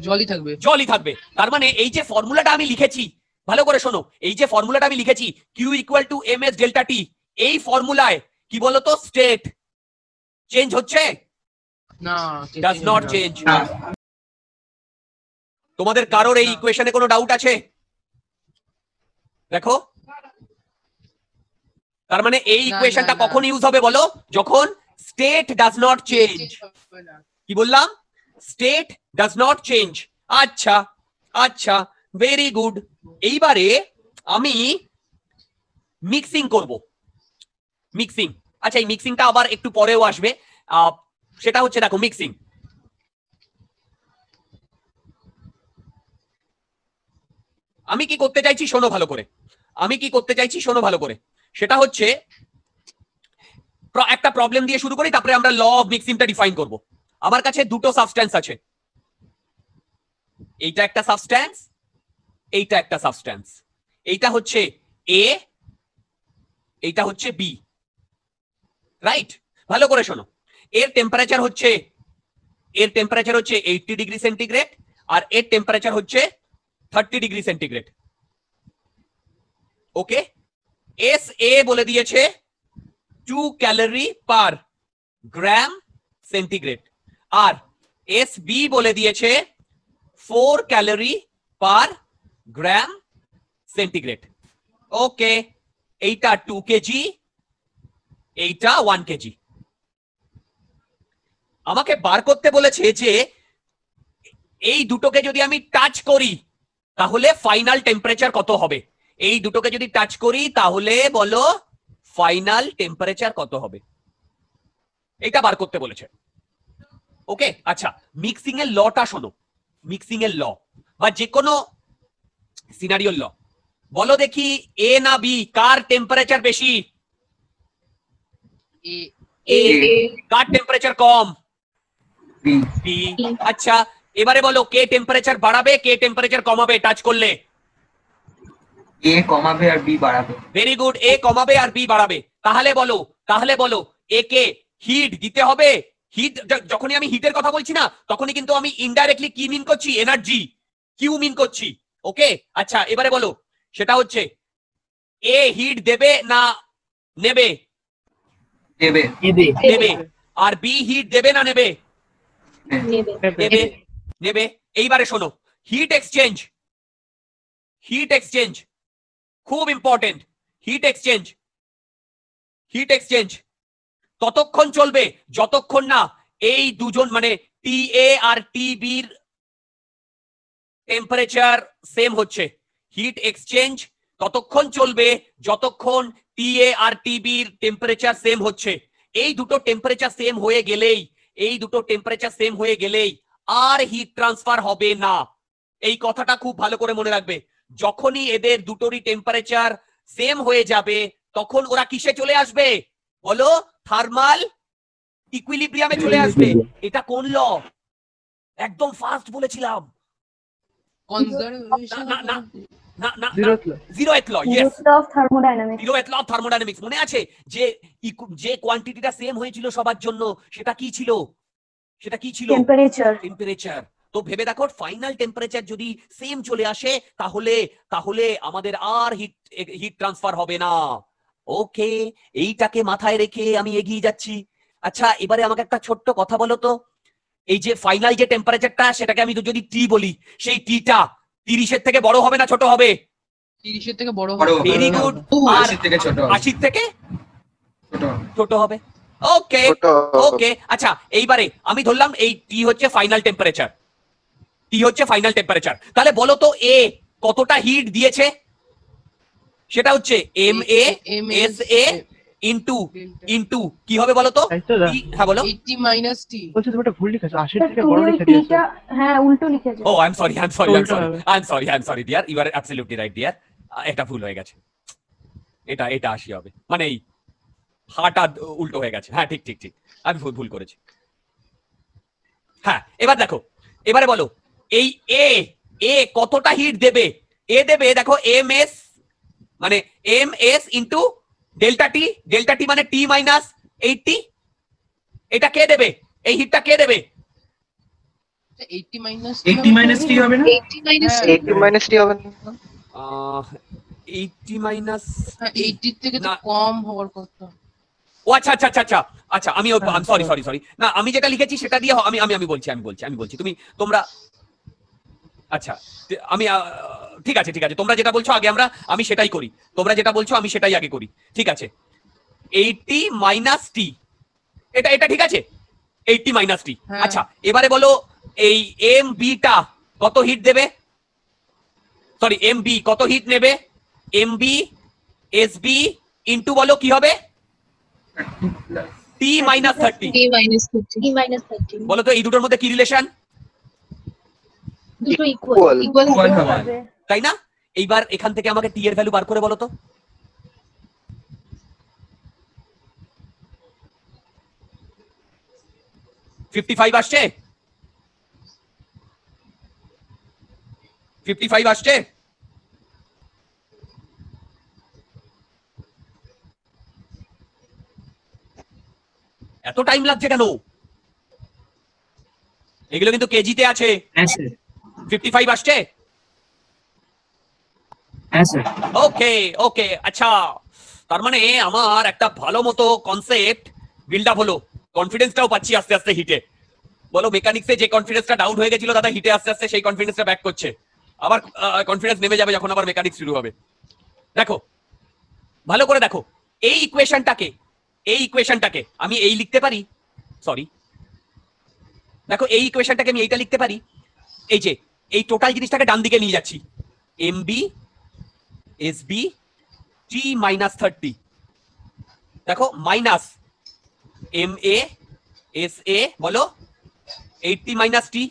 জলই থাকবে জলই থাকবে তার মানে এই যে ফর্মুলাটা আমি লিখেছি ভালো করে শোনো এই যে ফর্মুলাটা আমি লিখেছি Q equal to M S delta T এই ফর্মুলায় কি বলতো স্টেট চেঞ্জ হচ্ছে না নট চেঞ্জ তোমাদের কারোর এই ইকুয়েশনে কোনো ডাউট আছে দেখো তার মানে এই ইকুয়েশনটা কখন ইউজ হবে বলো যখন স্টেট ডাজ নট চেঞ্জ কি বললাম স্টেট ডাজ নট চেঞ্জ আচ্ছা আচ্ছা ভেরি গুড এইবারে আমি মিক্সিং করব মিক্সিং আচ্ছা এই মিক্সিংটা আবার একটু পরেও আসবে সেটা হচ্ছে দেখো মিক্সিং আমি কি করতে চাইছি শোনো ভালো করে আমি কি করতে চাইছি শোনো ভালো করে সেটা হচ্ছে একটা প্রবলেম দিয়ে শুরু করি তারপরে আমরা ল অফ মিক্সিংটা ডিফাইন করব আমার কাছে দুটো সাবস্ট্যান্স আছে এইটা একটা সাবস্ট্যান্স এইটা একটা সাবস্ট্যান্স এইটা হচ্ছে এ এইটা হচ্ছে বি রাইট ভালো করে শোনো এর টেম্পারেচার হচ্ছে এর টেম্পারেচার হচ্ছে এইটি ডিগ্রি সেন্টিগ্রেড আর এর টেম্পারেচার হচ্ছে thirty degree centigrade okay S A বলে দিয়েছে two calorie per gram centigrade আর এস বি বলে দিয়েছে four calorie per gram centigrade okay এইটা টু কেজি এইটা ওয়ান কেজি আমাকে বার করতে বলেছে যে এই দুটোকে যদি আমি টাচ করি তাহলে ফাইনাল টেম্পারেচার কত হবে এই দুটোকে যদি টাচ করি তাহলে বলো ফাইনাল টেম্পারেচার কত হবে এটা বার করতে বলেছে ওকে আচ্ছা মিক্সিং এর লটা শোনো মিক্সিং এর ল বা যে কোনো সিনারিওর ল বলো দেখি এ না বি কার টেম্পারেচার বেশি ए ए का टेम्पारेचर कम বি আচ্ছা এবারে বলো কে টেম্পারেচার বাড়াবে কে টেম্পারেচার কমাবে টাচ করলে এ কমাবে আর বি বাড়াবে ভেরি গুড এ কমাবে আর বি বাড়াবে তাহলে বলো তাহলে বলো এ কে হিট দিতে হবে হিট যখনই আমি হিটের কথা বলছি না তখনই কিন্তু আমি ইনডাইরেক্টলি কি মিন করছি এনার্জি কিউ মিন করছি ওকে আচ্ছা এবারে বলো সেটা হচ্ছে এ হিট দেবে না নেবে দেবে দেবে আর বি হিট দেবে না নেবে নেবে নেবে এইবারে শোনো হিট এক্সচেঞ্জ হিট এক্সচেঞ্জ খুব important heat exchange heat exchange ততক্ষণ চলবে যতক্ষণ না এই দুজন মানে টি এ আর টি বির টেম্পারেচার সেম হচ্ছে হিট এক্সচেঞ্জ ততক্ষণ চলবে যতক্ষণ টিএ আর টেম্পারেচার সেম হচ্ছে এই দুটো টেম্পারেচার সেম হয়ে গেলেই এই দুটো টেম্পারেচার সেম হয়ে গেলেই আর হিট ট্রান্সফার হবে না এই কথাটা খুব ভালো করে মনে রাখবে যখনই এদের দুটোরই টেম্পারেচার সেম হয়ে যাবে তখন ওরা কিসে চলে আসবে বলো থার্মাল ইকুইলিব্রিয়ামে চলে আসবে এটা কোন ল একদম ফাস্ট বলেছিলাম কনজারভেশন জিরোথ মনে আছে যে যে কোয়ান্টিটিটা সেম হয়েছিল সবার জন্য সেটা কি ছিল সেটা কি ছিল তো ভেবে দেখো ফাইনাল টেম্পারেচার যদি সেম চলে আসে তাহলে তাহলে আমাদের আর হিট হিট ট্রান্সফার হবে না ওকে এইটাকে মাথায় রেখে আমি এগিয়ে যাচ্ছি আচ্ছা এবারে আমাকে একটা ছোট্ট কথা বলো তো এই যে ফাইনাল যে টেম্পারেচারটা সেটাকে আমি যদি টি বলি সেই টিটা তিরিশের থেকে বড় হবে না ছোট হবে তিরিশের থেকে বড় হবে ভেরি গুড থেকে ছোট আশির থেকে ছোট হবে ওকে ওকে আচ্ছা এইবারে আমি ধরলাম এই টি হচ্ছে ফাইনাল টেম্পারেচার টি হচ্ছে ফাইনাল টেম্পারেচার তাহলে বলো তো এ কতটা হিট দিয়েছে সেটা হচ্ছে M A S A into into কি হবে বলো তো হ্যাঁ বলো ও I am sorry I am sorry I am sorry I am sorry I am sorry dear you are absolutely right dear এটা ভুল হয়ে গেছে এটা এটা হবে মানে এই হাটা উল্টো হয়ে গেছে হ্যাঁ ঠিক ঠিক ঠিক আমি ভুল ভুল করেছি হ্যাঁ এবার দেখো এবারে বলো এই এ এ কতটা হিট দেবে এ দেবে দেখো এম এস মানে M S into delta T delta T মানে টি মাইনাস এইটটি এটা কে দেবে এই হিটটা কে দেবে আমি সরি সরি সরি না আমি যেটা লিখেছি সেটা দিয়ে আমি আমি আমি বলছি আমি বলছি আমি বলছি তুমি তোমরা আচ্ছা আমি ঠিক আছে ঠিক আছে তোমরা যেটা বলছো আগে আমরা আমি সেটাই করি তোমরা যেটা বলছো আমি সেটাই আগে করি ঠিক আছে এইটি মাইনাস টি এটা এটা ঠিক আছে এইটি মাইনাস টি আচ্ছা এবারে বলো এই এম বিটা কত হিট দেবে সরি এম বি কত হিট নেবে M B S B into বলো কি হবে টি মাইনাস থার্টি বলো তো এই দুটোর মধ্যে কি রিলেশন দুটো ইকুয়াল ইকুয়াল হবে তাই না এইবার এখান থেকে আমাকে টি এর ভ্যালু বার করে বলো তো ফিফটি ফাইভ আসছে ফিফটি ফাইভ আসছে এত টাইম লাগছে কেন এগুলো কিন্তু কেজিতে আছে ফিফটি হ্যাঁ, ফাইভ আসছে ওকে হ্যাঁ, ওকে আচ্ছা তার মানে আমার একটা ভালো মতো কনসেপ্ট বিল্ড আপ হলো কনফিডেন্সটাও পাচ্ছি আস্তে আস্তে হিটে বলো মেকানিক্সে যে কনফিডেন্সটা ডাউট হয়ে গেছিল দাদা হিটে আস্তে আস্তে সেই কনফিডেন্সটা ব্যাক করছে আবার কনফিডেন্স নেমে যাবে যখন আবার মেকানিক্স শুরু হবে দেখো ভালো করে দেখো এই ইকুয়েশনটাকে এই ইকুয়েশনটাকে আমি এই লিখতে পারি সরি দেখো এই ইকুয়েশনটাকে আমি এইটা লিখতে পারি এই যে এই টোটাল জিনিসটাকে ডান দিকে নিয়ে যাচ্ছি M B S B T minus thirty দেখো minus M A S A বলো এইটটি মাইনাস টি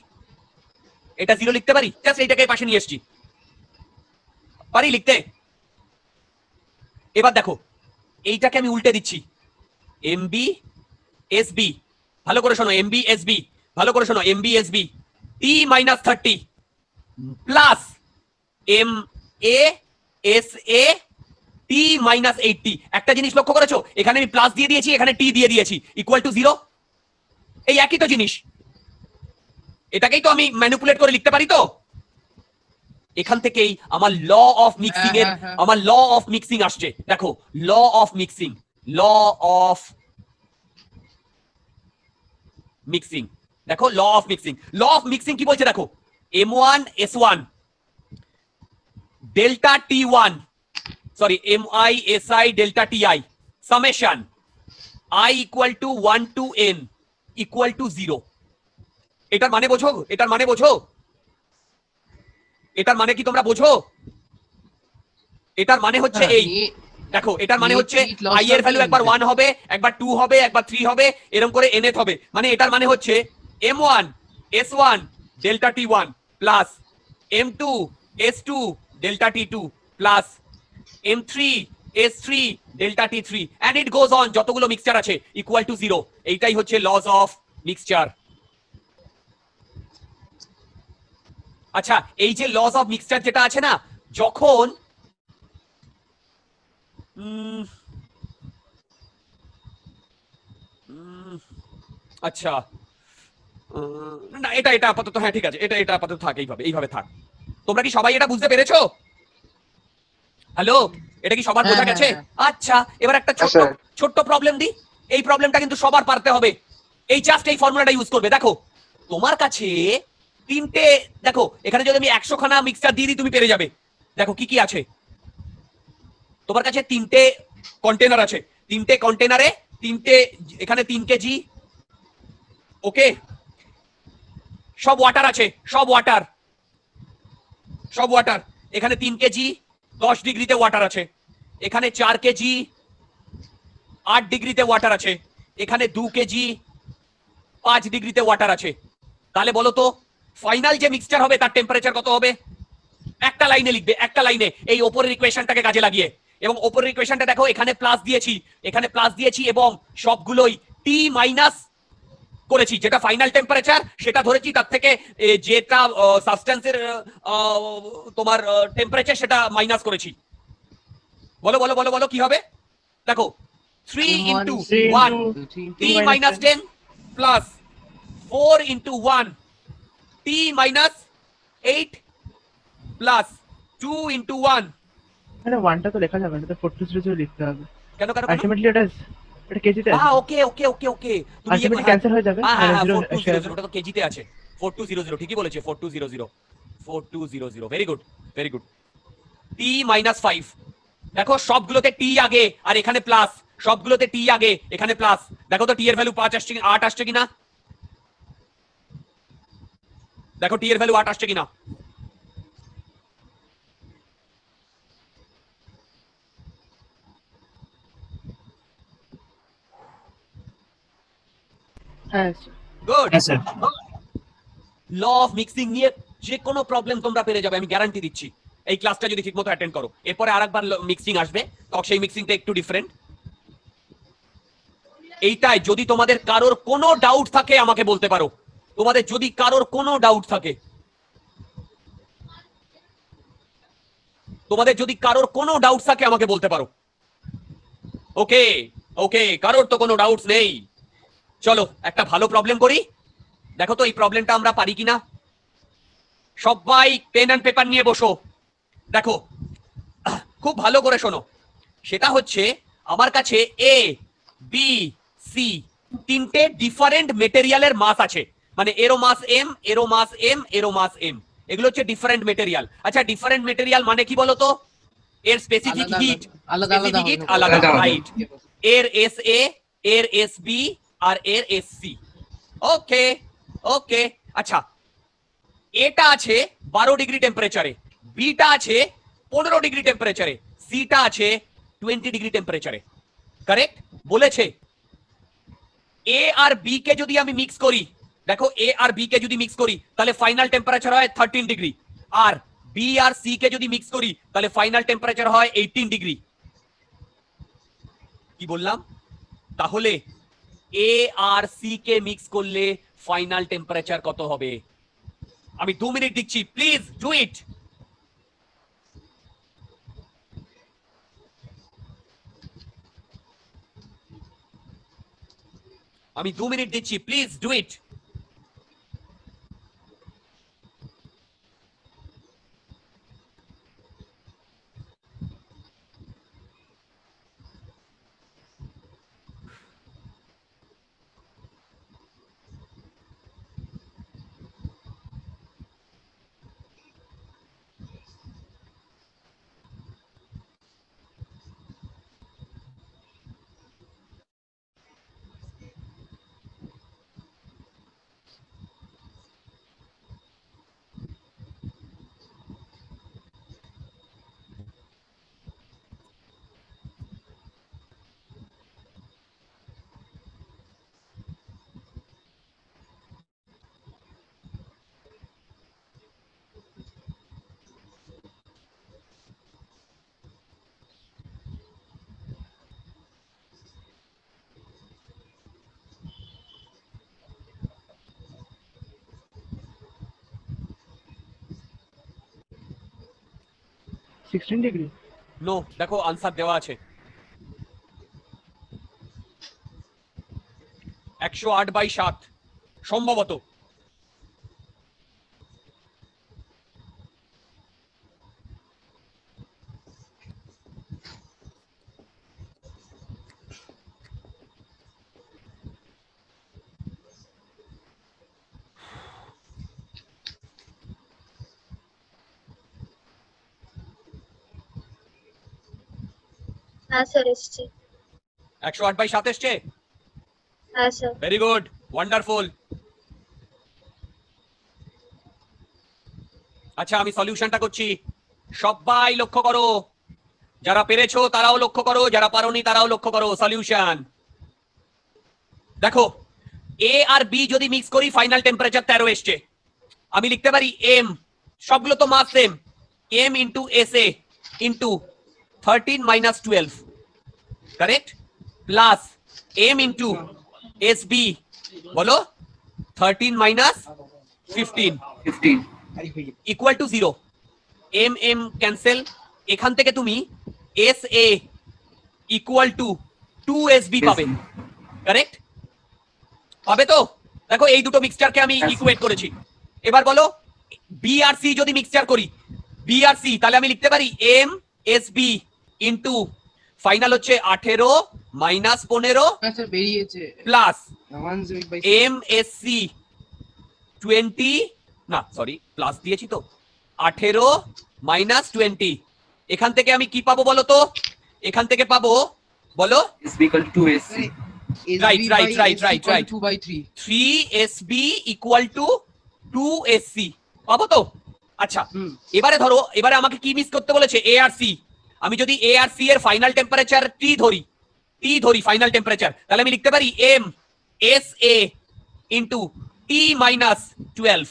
এটা জিরো লিখতে পারি জাস্ট এইটাকে পাশে নিয়ে এসছি পারি লিখতে এবার দেখো এইটাকে আমি উল্টে দিচ্ছি এম বি এস বি ভালো করে শোনো এম বি এস বি ভালো করে শোনো M B S B T minus thirty plus M A S A T minus eighty একটা জিনিস লক্ষ্য করেছো এখানে আমি প্লাস দিয়ে দিয়েছি এখানে টি দিয়ে দিয়েছি ইকুয়াল টু জিরো এই একই তো জিনিস এটাকেই তো আমি ম্যানিপুলেট করে লিখতে পারি তো এখান থেকেই আমার ল অফ মিক্সিং এর আমার ল অফ মিক্সিং আসছে দেখো law of mixing law of mixing দেখো law of mixing law of mixing কি বলছে দেখো M one S one delta T1, sorry, MI, delta TI, summation i equal to 1 to n equal to 0. এটার মানে বোঝো এটার মানে বোঝো এটার মানে কি তোমরা বোঝো এটার মানে হচ্ছে হ্যাঁ, এই দেখো এটার মানে হচ্ছে আই এর ভ্যালু একবার ওয়ান হবে একবার টু হবে একবার থ্রি হবে এরকম করে এন nth হবে মানে এটার মানে হচ্ছে M one S one delta T one plus M two S two delta T2 plus M3 S3 delta T3 and it goes on যতগুলো মিক্সচার আছে equal to 0 এইটাই হচ্ছে লস অফ মিক্সচার আচ্ছা এই যে লস অফ মিক্সচার যেটা আছে না যখন আচ্ছা না এটা এটা আপাতত হ্যাঁ ঠিক আছে এটা এটা আপাতত থাক এইভাবে এইভাবে থাক তোমরা কি সবাই এটা বুঝতে পেরেছো হ্যালো এটা কি সবার হ্যাঁ, বোঝা হ্যাঁ, গেছে হ্যাঁ। আচ্ছা এবার একটা ছোট্ট আচ্ছা। ছোট্ট প্রবলেম দিই এই প্রবলেমটা কিন্তু সবার পারতে হবে এই জাস্ট এই ফর্মুলাটা ইউজ করবে দেখো তোমার কাছে তিনটে দেখো এখানে যদি আমি একশো খানা মিক্সচার দিয়ে দিই তুমি পেরে যাবে দেখো কি কি আছে তোমার কাছে তিনটে কন্টেনার আছে তিনটে কন্টেনারে তিনটে এখানে তিন কেজি ওকে সব ওয়াটার আছে সব ওয়াটার সব ওয়াটার এখানে তিন কেজি দশ ডিগ্রিতে ওয়াটার আছে এখানে চার কেজি আট ডিগ্রিতে ওয়াটার আছে এখানে দু কেজি পাঁচ ডিগ্রিতে ওয়াটার আছে তাহলে বলো তো ফাইনাল যে মিক্সচার হবে তার টেম্পারেচার কত হবে একটা লাইনে লিখবে একটা লাইনে এই ওপরের ইকুয়েশনটাকে কাজে লাগিয়ে এবং ওপরের ইকুয়েশনটা দেখো এখানে প্লাস দিয়েছি এখানে প্লাস দিয়েছি এবং সবগুলোই টি মাইনাস করেছি যেটা ফাইনাল টেম্পারেচার সেটা ধরেছি তার থেকে যেটা সাবস্টেন্সের তোমার টেম্পারেচার সেটা মাইনাস করেছি বলো বলো বলো বলো কি হবে দেখো three into one T minus ten plus four into one T minus eight plus two into one ওয়ানটা তো লেখা যাবে না তো ফোর টু থ্রি লিখতে হবে কেন কেন আলটিমেটলি এটা টি মাইনাস 5 দেখো সবগুলোতে টি আগে আর এখানে প্লাস সবগুলোতে টি আগে এখানে প্লাস দেখো তো টি এর ভ্যালু 5 আসছে আট আসছে কিনা দেখো টি এর ভ্যালু আট আসছে কিনা ল হ্যাঁ, মিক্সিং নিয়ে যে কোনো প্রবলেম তোমরা পেরে যাবে আমি গ্যারান্টি দিচ্ছি এই ক্লাসটা যদি ঠিকমতো অ্যাটেন্ড করো এরপরে আরেকবার মিক্সিং আসবে তখন সেই মিক্সিংটা একটু ডিফারেন্ট এইটাই যদি তোমাদের কারোর কোনো ডাউট থাকে আমাকে বলতে পারো তোমাদের যদি কারোর কোনো ডাউট থাকে তোমাদের যদি কারোর কোনো ডাউট থাকে আমাকে বলতে পারো ওকে ওকে কারোর তো কোনো ডাউট নেই চলো একটা ভালো প্রবলেম করি দেখো তো এই প্রবলেমটা আমরা পারি কিনা সবাই পেন অ্যান্ড পেপার নিয়ে বসো দেখো খুব ভালো করে শোনো সেটা হচ্ছে আমার কাছে এ বি সি তিনটে ডিফারেন্ট মেটেরিয়ালের মাস আছে মানে এরো মাস এম এরো মাস এম এরো মাস এম এগুলো হচ্ছে ডিফারেন্ট মেটেরিয়াল আচ্ছা ডিফারেন্ট মেটেরিয়াল মানে কি বলতো এর স্পেসিফিক হিট আলাদা হিট আলাদা হাইট এর এস এ এর এস বি আর এর এসসি ওকে ওকে আচ্ছা এটা আছে বারো ডিগ্রি টেম্পারেচারে বিটা আছে পনেরো ডিগ্রি টেম্পারেচারে সিটা আছে টোয়েন্টি ডিগ্রি টেম্পারেচারে কারেক্ট বলেছে এ আর বি কে যদি আমি মিক্স করি দেখো এ আর বি কে যদি মিক্স করি তাহলে ফাইনাল টেম্পারেচার হয় থার্টিন ডিগ্রি আর বি আর সি কে যদি মিক্স করি তাহলে ফাইনাল টেম্পারেচার হয় এইটিন ডিগ্রি কি বললাম তাহলে এ আর সি কে মিক্স করলে ফাইনাল টেম্পারেচার কত হবে আমি দু মিনিট দিচ্ছি প্লিজ ডু ইট আমি দু মিনিট দিচ্ছি please do it sixteen degree no দেখো আনসার দেওয়া আছে একশো আট বাই সাত সম্ভবত হ্যাঁ, একশো আট বাই সাত এসছে হ্যাঁ ভেরি গুড ওয়ান্ডারফুল আচ্ছা আমি সলিউশনটা করছি সবাই লক্ষ্য করো যারা পেরেছো তারাও লক্ষ্য করো যারা পারোনি তারাও লক্ষ্য করো সলিউশন দেখো এ আর বি যদি মিক্স করি ফাইনাল টেম্পারেচার তেরো এসছে আমি লিখতে পারি এম সবগুলো তো mass same M into S A into 13 minus 12 correct plus m into sb বলো 13 minus 15 15 equal to 0 m m cancel এখান থেকে তুমি S A equal to two S B পাবে কারেক্ট পাবে তো দেখো এই দুটো মিক্সচারকে আমি ইকুয়েট করেছি এবার বলো বি আর সি যদি মিক্সচার করি বি আর সি তাহলে আমি লিখতে পারি M S B into final হচ্ছে আঠেরো মাইনাস পনেরো plus M S C twenty না সরি প্লাস দিয়েছি তো আঠেরো মাইনাস টোয়েন্টি এখান থেকে আমি কি পাবো বলো তো এখান থেকে পাবো বলো right right right right right three S B equal to two S C পাবো তো আচ্ছা এবারে ধরো এবারে আমাকে কি মিস করতে বলেছে এ আর সি আমি যদি এ আর সি এর ফাইনাল টেম্পারেচার টি ধরি টি ধরি ফাইনাল টেম্পারেচার তাহলে আমি লিখতে পারি M S A into T minus twelve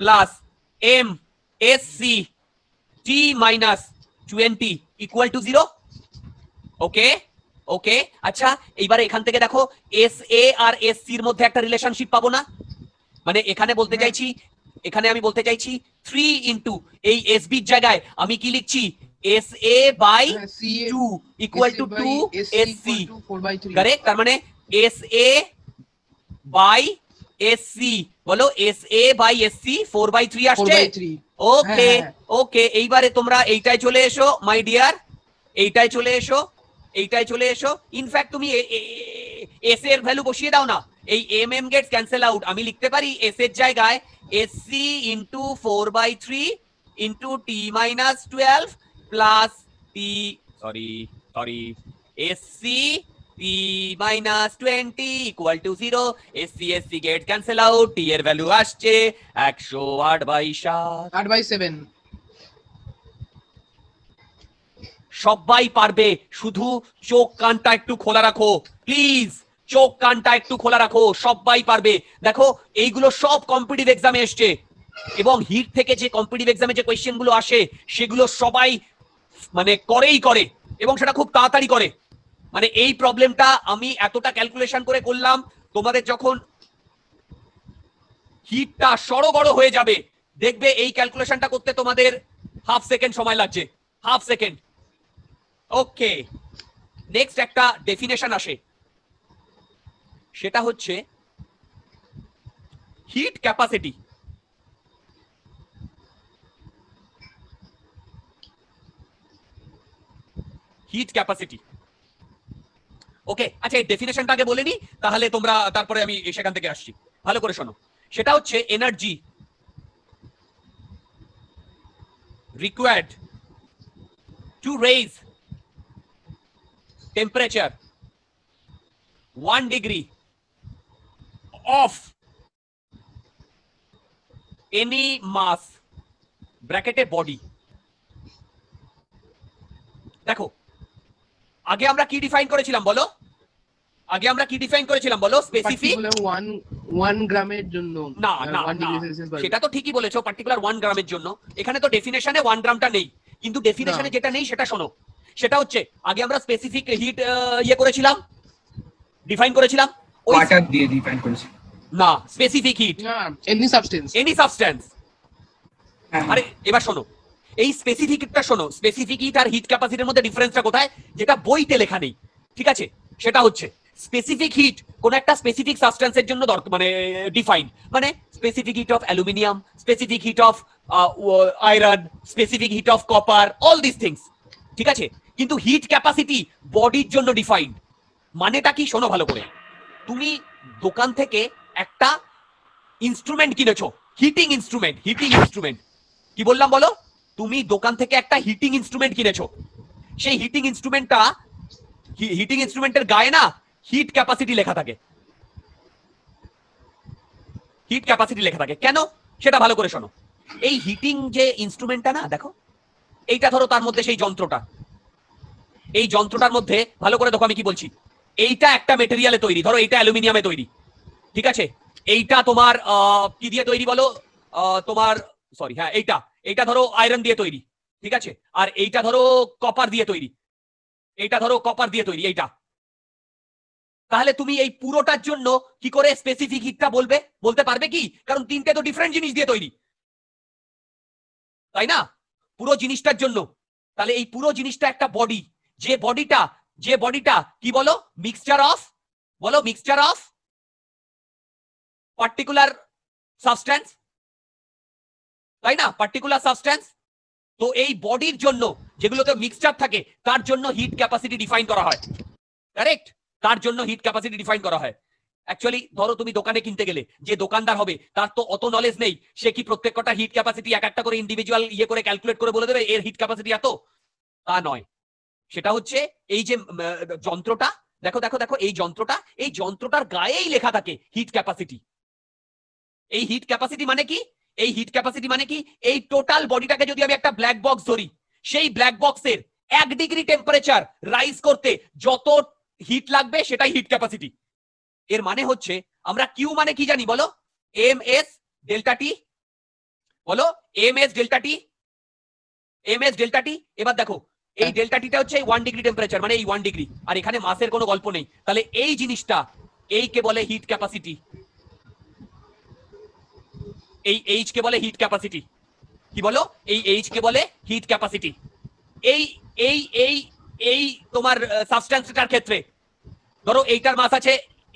plus M S C T minus twenty equal to zero okay okay আচ্ছা এইবার এখান থেকে দেখো এস এ আর এস সির মধ্যে একটা রিলেশনশিপ পাবো না মানে এখানে বলতে হ্যাঁ। চাইছি এখানে আমি বলতে চাইছি থ্রি ইন্টু এই এস বির জায়গায় আমি কি লিখছি S A by two equal to two S C correct তার মানে S A by S C বলো S A by S C four by three আসছে ওকে ওকে হ্যাঁ, হ্যাঁ, হ্যাঁ। এইবারে তোমরা এইটাই চলে এসো মাই ডিয়ার এইটাই চলে এসো এইটাই চলে এসো ইনফ্যাক্ট তুমি এস এর ভ্যালু বসিয়ে দাও না এই M M get cancel out আমি লিখতে পারি এস এর জায়গায় S C into four by three into T minus twelve plus P sorry sorry sc P minus 20 equal to 0 sc sc get cancel out T এর value আসছে aksho আট by সাত সবাই পারবে শুধু চোখ কানটা একটু খোলা রাখো প্লিজ চোখ কানটা একটু খোলা রাখো সবাই পারবে দেখো এইগুলো সব কম্পিটিভ এক্সামে এসছে এবং হিট থেকে যে কম্পিটিভ এক্সামে যে কোয়েশ্চেন গুলো আসে সেগুলো সবাই মানে করেই করে এবং সেটা খুব তাড়াতাড়ি করে মানে এই প্রবলেমটা আমি এতটা ক্যালকুলেশন করে করলাম তোমাদের যখন হিটটা সড়গড় হয়ে যাবে দেখবে এই ক্যালকুলেশনটা করতে তোমাদের হাফ সেকেন্ড সময় লাগছে হাফ সেকেন্ড ওকে নেক্সট একটা ডেফিনেশন আসে সেটা হচ্ছে heat capacity heat capacity okay আচ্ছা এই ডেফিনেশনটা আগে বলে নি তাহলে তোমরা তারপরে আমি সেখান থেকে আসছি ভালো করে শোনো সেটা হচ্ছে energy required to raise temperature one degree of any mass ব্র্যাকেটে বডি দেখো আগে আমরা কি ডিফাইন করেছিলাম বলো আগে আমরা কি ডিফাইন করেছিলাম বলো স্পেসিফিক 1 1 গ্রামের জন্য না uh, না সেটা তো ঠিকই বলেছো পার্টিকুলার 1 গ্রামের জন্য এখানে তো ডেফিনেশনে 1 গ্রামটা নেই কিন্তু ডেফিনিশনে যেটা নেই সেটা শোনো সেটা হচ্ছে আগে আমরা স্পেসিফিক হিট ইয়ে করেছিলাম ডিফাইন করেছিলাম ওয়াটার দিয়ে ডিফাইন করেছি না specific heat any substance any substance আরে এবার শোনো এই স্পেসিফিকটা শোনো স্পেসিফিকই তার হিট ক্যাপাসিটির মধ্যে ডিফারেন্সটা কোথায় যেটা বইতে লেখা নেই ঠিক আছে সেটা হচ্ছে স্পেসিফিক হিট কোন একটা স্পেসিফিক সাবস্টেন্সের জন্য দরকার মানে ডিফাইন মানে specific heat of aluminium specific heat of iron specific heat of copper all this things ঠিক আছে কিন্তু হিট ক্যাপাসিটি বডির জন্য ডিফাইন্ড মানেটা কি শোনো ভালো করে তুমি দোকান থেকে একটা ইনস্ট্রুমেন্ট কিনেছো হিটিং ইনস্ট্রুমেন্ট হিটিং ইনস্ট্রুমেন্ট কি বললাম বলো তুমি দোকান থেকে একটা হিটিং ইনস্ট্রুমেন্ট কিনেছো সেই হিটিং ইনস্ট্রুমেন্টটা হিটিং ইনস্ট্রুমেন্টের গায়ে না হিট ক্যাপাসিটি লেখা থাকে হিট ক্যাপাসিটি লেখা থাকে কেন সেটা ভালো করে শোনো এই হিটিং যে ইনস্ট্রুমেন্টটা না দেখো এইটা ধরো তার মধ্যে সেই যন্ত্রটা এই যন্ত্রটার মধ্যে ভালো করে দেখো আমি কি বলছি এইটা একটা মেটেরিয়ালে তৈরি ধরো এইটা অ্যালুমিনিয়ামে তৈরি ঠিক আছে এইটা তোমার কি দিয়ে তৈরি বলো তোমার সরি হ্যাঁ এইটা এটা ধরো আয়রন দিয়ে তৈরি ঠিক আছে আর এইটা ধরো কপার দিয়ে তৈরি এইটা ধরো কপার দিয়ে তৈরি এইটা তাহলে তুমি এই পুরোটার জন্য কি করে স্পেসিফিক হিটটা বলবে বলতে পারবে কি কারণ তিনটে তো ডিফারেন্ট জিনিস দিয়ে তৈরি তাই না পুরো জিনিসটার জন্য তাহলে এই পুরো জিনিসটা একটা বডি যে বডিটা যে বডিটা কি বলো মিক্সচার অফ বলো মিক্সচার অফ পার্টিকুলার সাবস্ট্যান্স তাই না পার্টিকুলার সাবস্ট্যান্স তো এই বডির জন্য যেগুলোতে মিক্সচার থাকে তার জন্য হিট ক্যাপাসিটি ডিফাইন করা হয় কারেক্ট তার জন্য হিট ক্যাপাসিটি ডিফাইন করা হয় অ্যাকচুয়ালি ধরো তুমি দোকানে কিনতে গেলে যে দোকানদার হবে তার তো অত নলেজ নেই সে কি প্রত্যেকটা হিট ক্যাপাসিটি এক একটা করে ইন্ডিভিজুয়াল ইয়ে করে ক্যালকুলেট করে বলে দেবে এর হিট ক্যাপাসিটি এত তা নয় সেটা হচ্ছে এই যে যন্ত্রটা দেখো দেখো দেখো এই যন্ত্রটা এই যন্ত্রটার গায়েই লেখা থাকে হিট ক্যাপাসিটি এই হিট ক্যাপাসিটি মানে কি এই হিট ক্যাপাসিটি মানে কি এই টোটাল বডিটাকে যদি আমি একটা ব্ল্যাক বক্স ধরি সেই ব্ল্যাক বক্সের এক ডিগ্রি টেম্পারেচার রাইজ করতে যত হিট লাগবে সেটাই হিট ক্যাপাসিটি এর মানে হচ্ছে আমরা কিউ মানে কি জানি বলো এম এস ডেল্টা টি বলো M S delta T M S delta T এবার দেখো এই ডেল্টা টিটা হচ্ছে ওয়ান ডিগ্রি টেম্পারেচার মানে এই ওয়ান ডিগ্রি আর এখানে মাসের কোনো গল্প নেই তাহলে এই জিনিসটা এই কে বলে হিট ক্যাপাসিটি এই এইচ কে বলে হিট ক্যাপাসিটি কি বলো এই এইচ কে বলে হিট ক্যাপাসিটি এই এই এই এই তোমার সাবস্ট্যান্সটার ক্ষেত্রে ধরো এইটার মাস আছে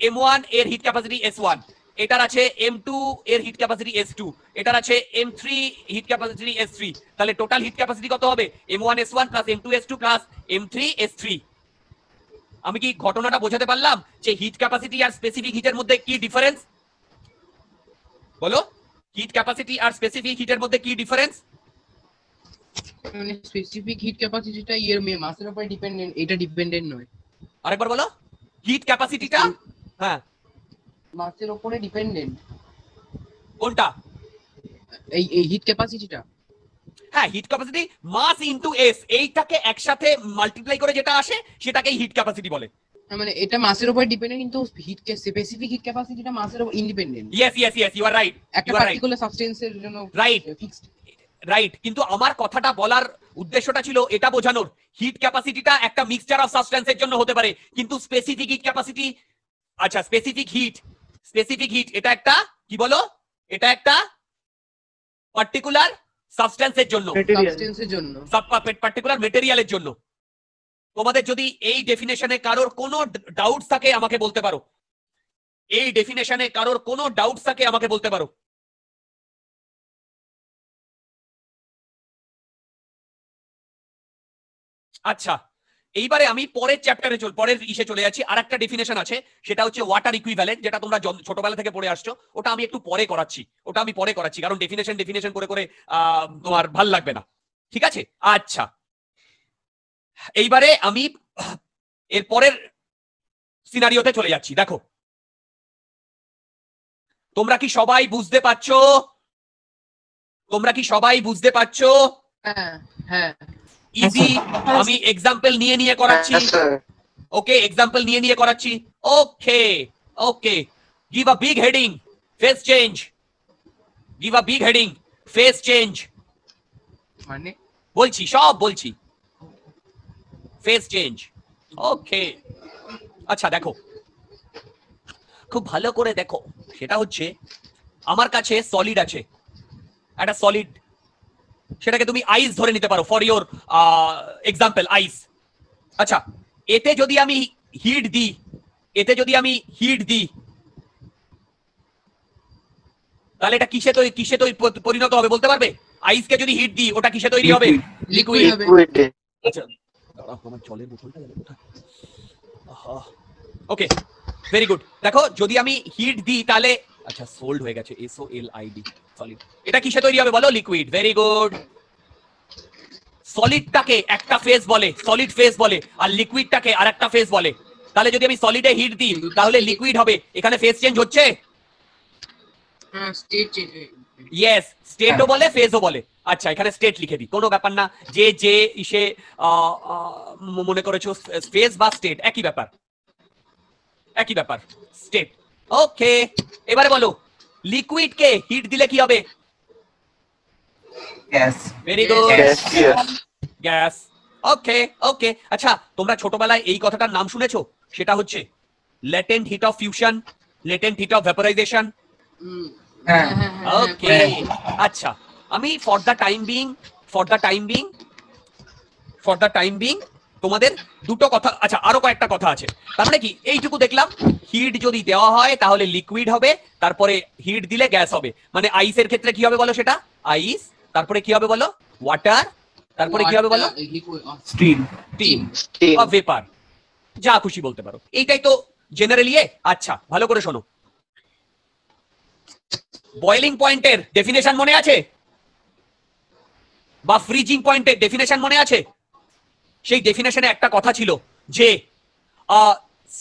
এম ওয়ান এর হিট ক্যাপাসিটি এস ওয়ান এটার আছে এম টু এর হিট ক্যাপাসিটি এস টু এটার আছে M three heat capacity S three তাহলে টোটাল হিট ক্যাপাসিটি কত হবে M one S one plus M two S two plus M three S three আমি কি ঘটনাটা বোঝাতে পারলাম যে হিট ক্যাপাসিটি আর স্পেসিফিক হিটের মধ্যে কি ডিফারেন্স বলো হিট ক্যাপাসিটি আর স্পেসিফিক হিটের মধ্যে কি ডিফারেন্স মানে স্পেসিফিক হিট ক্যাপাসিটিটা ইয়ার মে মাসের উপর ডিপেন্ডেন্ট এটা ডিপেন্ডেন্ট নয় আরেকবার বলো হিট ক্যাপাসিটিটা হ্যাঁ মাসের উপরে ডিপেন্ডেন্ট কোনটা এই এই হিট ক্যাপাসিটিটা হ্যাঁ heat capacity mass into S এইটাকে একসাথে মাল্টিপ্লাই করে যেটা আসে সেটাকেই হিট ক্যাপাসিটি বলে মানে এটা মাসের উপর ডিপেন্ডেন্ট কিন্তু হিট স্পেসিফিক হিট ক্যাপাসিটিটা মাসের উপর independent yes yes yes you are right একটা পার্টিকুলার সাবস্টেন্সের জন্য রাইট ফিক্সড রাইট কিন্তু আমার কথাটা বলার উদ্দেশ্যটা ছিল এটা বোঝানোর হিট ক্যাপাসিটিটা একটা মিক্সচার অফ সাবস্টেন্সের জন্য হতে পারে কিন্তু স্পেসিফিক হিট ক্যাপাসিটি আচ্ছা স্পেসিফিক হিট স্পেসিফিক হিট এটা একটা কি বলো এটা একটা পার্টিকুলার সাবস্টেন্সের জন্য সাবস্টেন্সের জন্য পার্টিকুলার মেটেরিয়ালের জন্য তোমাদের যদি এই ডেফিনেশনে কারোর কোনো ডাউট থাকে আমাকে বলতে পারো এই ডেফিনেশনে কারোর কোনো ডাউট থাকে আমাকে বলতে পারো আচ্ছা এইবারে আমি পরের চ্যাপ্টারে চল পরের ইসে চলে যাচ্ছি আর একটা ডেফিনেশন আছে সেটা হচ্ছে ওয়াটার ইকুইভ্যালেন্ট যেটা তোমরা ছোটবেলা থেকে পড়ে আসছো ওটা আমি একটু পরে করাচ্ছি ওটা আমি পরে করাচ্ছি কারণ ডেফিনেশন ডেফিনেশন করে করে তোমার ভাল লাগবে না ঠিক আছে আচ্ছা এইবারে আমি এর পরের সিনারিওতে চলে যাচ্ছি দেখো তোমরা কি সবাই বুঝতে পারছো তোমরা কি সবাই বুঝতে পারছো ইজি হ্যাঁ, হ্যাঁ। আমি এক্সাম্পল নিয়ে নিয়ে করাচ্ছি ওকে এক্সাম্পল নিয়ে নিয়ে করাচ্ছি okay okay give a big heading phase change give a big heading phase change মানে বলছি সব বলছি ফেস চেঞ্জ ওকে আচ্ছা দেখো খুব ভালো করে দেখো সেটা হচ্ছে আমার কাছে সলিড আছে একটা সলিড সেটাকে তুমি আইস ধরে নিতে পারো ফর ইওর এক্সাম্পল আইস আচ্ছা এতে যদি আমি হিট দিই এতে যদি আমি হিট দিই তাহলে এটা কিসে তৈরি কিসে তৈরি পরিণত হবে বলতে পারবে আইসকে যদি হিট দিই ওটা কিসে তৈরি হবে লিকুইড হবে আচ্ছা ওকে ভেরি গুড দেখো যদি আমি হিট দিই তাহলে আচ্ছা সোল্ড হয়ে গেছে S O L I D solid এটা কিসে তৈরি হবে বলো লিকুইড ভেরি গুড সলিডটাকে একটা ফেজ বলে সলিড ফেজ বলে আর লিকুইডটাকে আর একটা ফেজ বলে তাহলে যদি আমি সলিডে হিট দিই তাহলে লিকুইড হবে এখানে ফেজ চেঞ্জ হচ্ছে ইয়েস হ্যাঁ, স্টেটও বলে ফেজও বলে আচ্ছা এখানে স্টেট লিখে দিই কোনো ব্যাপার না যে যে ইসে মনে করেছো স্পেস বা স্টেট একই ব্যাপার একই ব্যাপার স্টেট ওকে এবারে বলো লিকুইড কে হিট দিলে কি হবে gas very good gas okay okay আচ্ছা তোমরা ছোটবেলায় এই কথাটার নাম শুনেছো সেটা হচ্ছে latent heat of fusion latent heat of vaporisation okay আচ্ছা আমি for the time being for the time being for the time being তোমাদের দুটো কথা আচ্ছা আরো কয়েকটা কথা আছে তার মানে কি এইটুকু দেখলাম হিট যদি দেওয়া হয় তাহলে লিকুইড হবে তারপরে হিট দিলে গ্যাস হবে মানে আইসের ক্ষেত্রে কি হবে বলো সেটা আইস তারপরে কি হবে বলো ওয়াটার তারপরে কি হবে বলো স্টিম স্টিম বা ভেপার যা খুশি বলতে পারো এইটাই তো জেনারেলি আচ্ছা ভালো করে শোনো বয়েলিং পয়েন্টের ডেফিনেশন মনে আছে বা ফ্রিজিং পয়েন্টের ডেফিনেশন মনে আছে সেই ডেফিনেশনে একটা কথা ছিল যে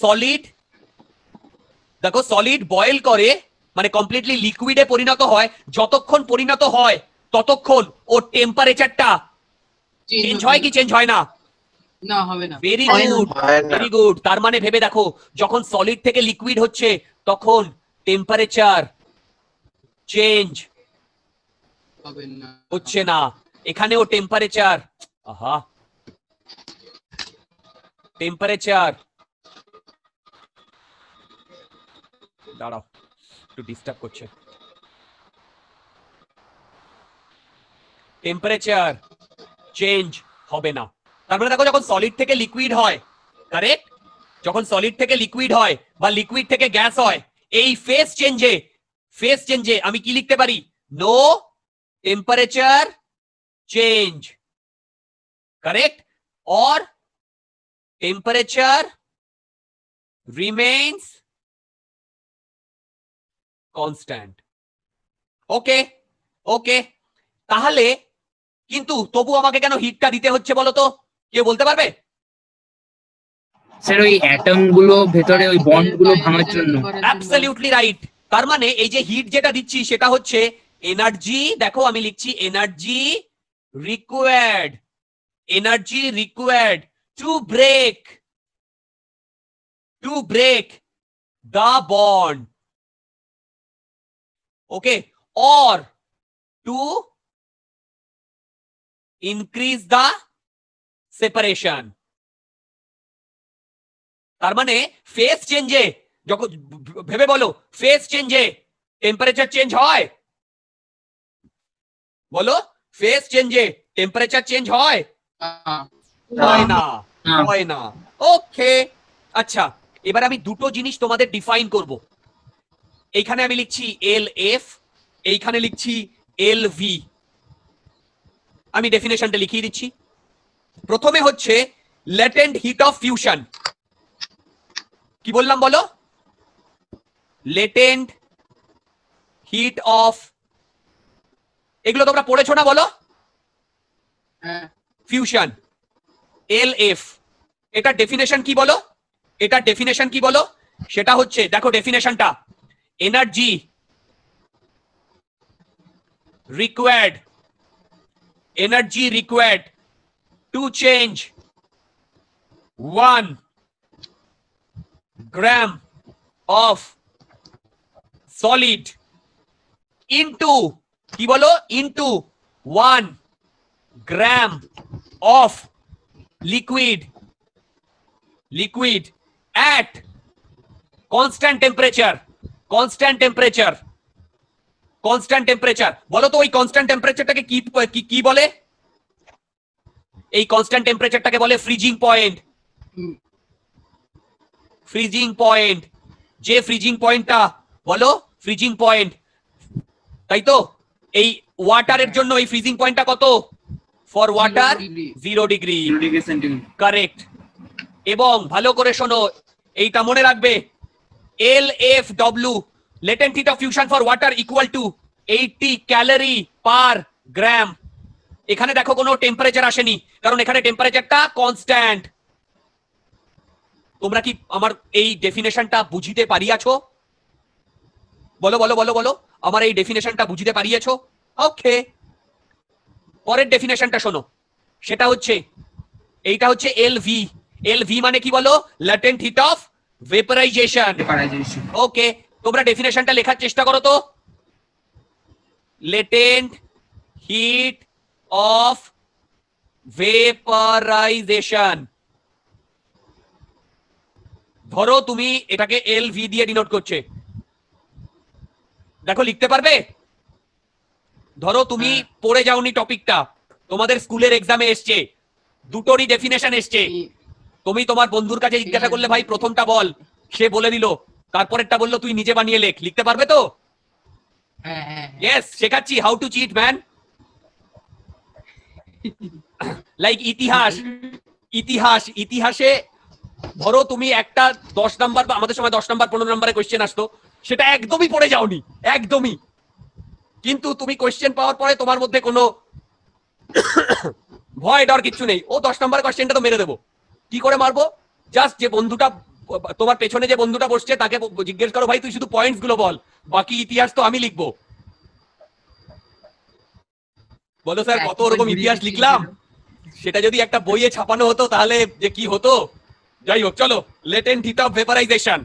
সলিড দেখো সলিড বয়েল করে মানে কমপ্লিটলি লিকুইডে পরিণত হয় যতক্ষণ পরিণত হয় ততক্ষণ ও টেম্পারেচারটা চেঞ্জ হয় কি চেঞ্জ হয় না না হবে ভেরি গুড ভেরি গুড তার মানে ভেবে দেখো যখন সলিড থেকে লিকুইড হচ্ছে তখন টেম্পারেচার চেঞ্জ হচ্ছে না এখানেও টেম্পারেচার আহা টেম্পারেচার দাঁড়াও একটু ডিস্টার্ব করছে টেম্পারেচার চেঞ্জ হবে না তার মানে দেখো যখন সলিড থেকে লিকুইড হয় কারেক্ট যখন সলিড থেকে লিকুইড হয় বা লিকুইড থেকে গ্যাস হয় এই ফেস চেঞ্জে ফেস চেঞ্জে আমি কি লিখতে পারি no temperature change. Correct? Or temperature remains constant. Okay okay তাহলে কিন্তু তবু আমাকে কেন হিটটা দিতে হচ্ছে বলো তো কে বলতে পারবে স্যার ওই অ্যাটম গুলো ভেতরে ওই বন্ড গুলো ভাঙার জন্য অ্যাবসলিউটলি রাইট তার মানে এই যে হিট যেটা দিচ্ছি সেটা হচ্ছে এনার্জি দেখো আমি লিখছি energy required energy required to break to break the bond okay or to increase the separation তার মানে ফেস চেঞ্জে যখন ভেবে বলো ফেস চেঞ্জে টেম্পারেচার চেঞ্জ হয় বলো ফেস চেঞ্জে টেম্পারেচার চেঞ্জ হয় হয় না হয় না ওকে আচ্ছা এবার আমি দুটো জিনিস তোমাদের ডিফাইন করব এইখানে আমি লিখছি এল এফ এইখানে লিখছি এল ভি আমি ডেফিনেশনটা লিখিয়ে দিচ্ছি প্রথমে হচ্ছে লেটেন্ট হিট অফ ফিউশন কি বললাম বলো লেটেন্ট হিট অফ এগুলো তোমরা পড়েছো না বলো ফিউশন এল এফ এটা ডেফিনেশন কি বলো এটা ডেফিনেশন কি বলো সেটা হচ্ছে দেখো ডেফিনেশনটা energy required energy required to change one gram of solid into কি বলো into one gram of liquid liquid at constant temperature constant temperature constant temperature বলো তো ওই কনস্ট্যান্ট টেম্পারেচারটাকে কি কি বলে এই কনস্ট্যান্ট টেম্পারেচারটাকে বলে ফ্রিজিং পয়েন্ট ফ্রিজিং পয়েন্ট যে ফ্রিজিং পয়েন্টটা বলো ফ্রিজিং পয়েন্ট তাই তো এই ওয়াটারের জন্য এই ফ্রিজিং পয়েন্টটা কত for water zero degree correct এবং ভালো করে শোনো এইটা মনে রাখবে L F W latent heat of fusion for water equal to eighty calorie per gram এখানে দেখো কোনো টেম্পারেচার আসেনি কারণ এখানে টেম্পারেচারটা কনস্ট্যান্ট তোমরা কি আমার এই ডেফিনেশনটা বুঝিতে পারিয়াছো বলো বলো বলো বলো আমার এই ডেফিনেশনটা বুঝতে পারিয়েছ ওকে পরের ডেফিনেশনটা শোনো সেটা হচ্ছে এইটা হচ্ছে এল ভি এল ভি মানে কি বলো latent heat of vaporisation okay তোমরা ডেফিনেশনটা লেখার চেষ্টা করো তো লেটেন্ট হিট অফ ভেপারাইজেশন ধরো তুমি এটাকে এল ভি দিয়ে ডিনোট করছে দেখো লিখতে পারবে ধরো তুমি হ্যাঁ। পড়ে যাওনি টপিকটা তোমাদের স্কুলের এক্সামে এসছে দুটোরই ডেফিনেশন এসছে তুমি তোমার বন্ধুর কাছে জিজ্ঞাসা হ্যাঁ। করলে ভাই প্রথমটা বল সে বলে দিল তারপরেরটা বললো তুই নিজে বানিয়ে লেখ লিখতে পারবে তো হ্যাঁ, শেখাচ্ছি how to cheat man like ইতিহাস ইতিহাস ইতিহাসে ধরো তুমি একটা দশ নাম্বার বা আমাদের সময় দশ নাম্বার পনেরো নাম্বারে কোয়েশ্চেন আসতো সেটা একদমই পড়ে যাওনি একদমই কিন্তু তুমি কোয়েশ্চেন পাওয়ার পরে তোমার মধ্যে কোনো ভয় ডর কিচ্ছু নেই ও দশ নম্বর কোয়েশ্চেনটা তো মেরে দেবো কি করে মারবো জাস্ট যে বন্ধুটা তোমার পেছনে যে বন্ধুটা বসছে তাকে জিজ্ঞেস করো ভাই তুই শুধু পয়েন্টস গুলো বল বাকি ইতিহাস তো আমি লিখবো বলো স্যার কত ওরকম ইতিহাস লিখলাম সেটা যদি একটা বইয়ে ছাপানো হতো তাহলে যে কি হতো যাই হোক চলো লেটেন্ট হিট অফ ভেপারাইজেশন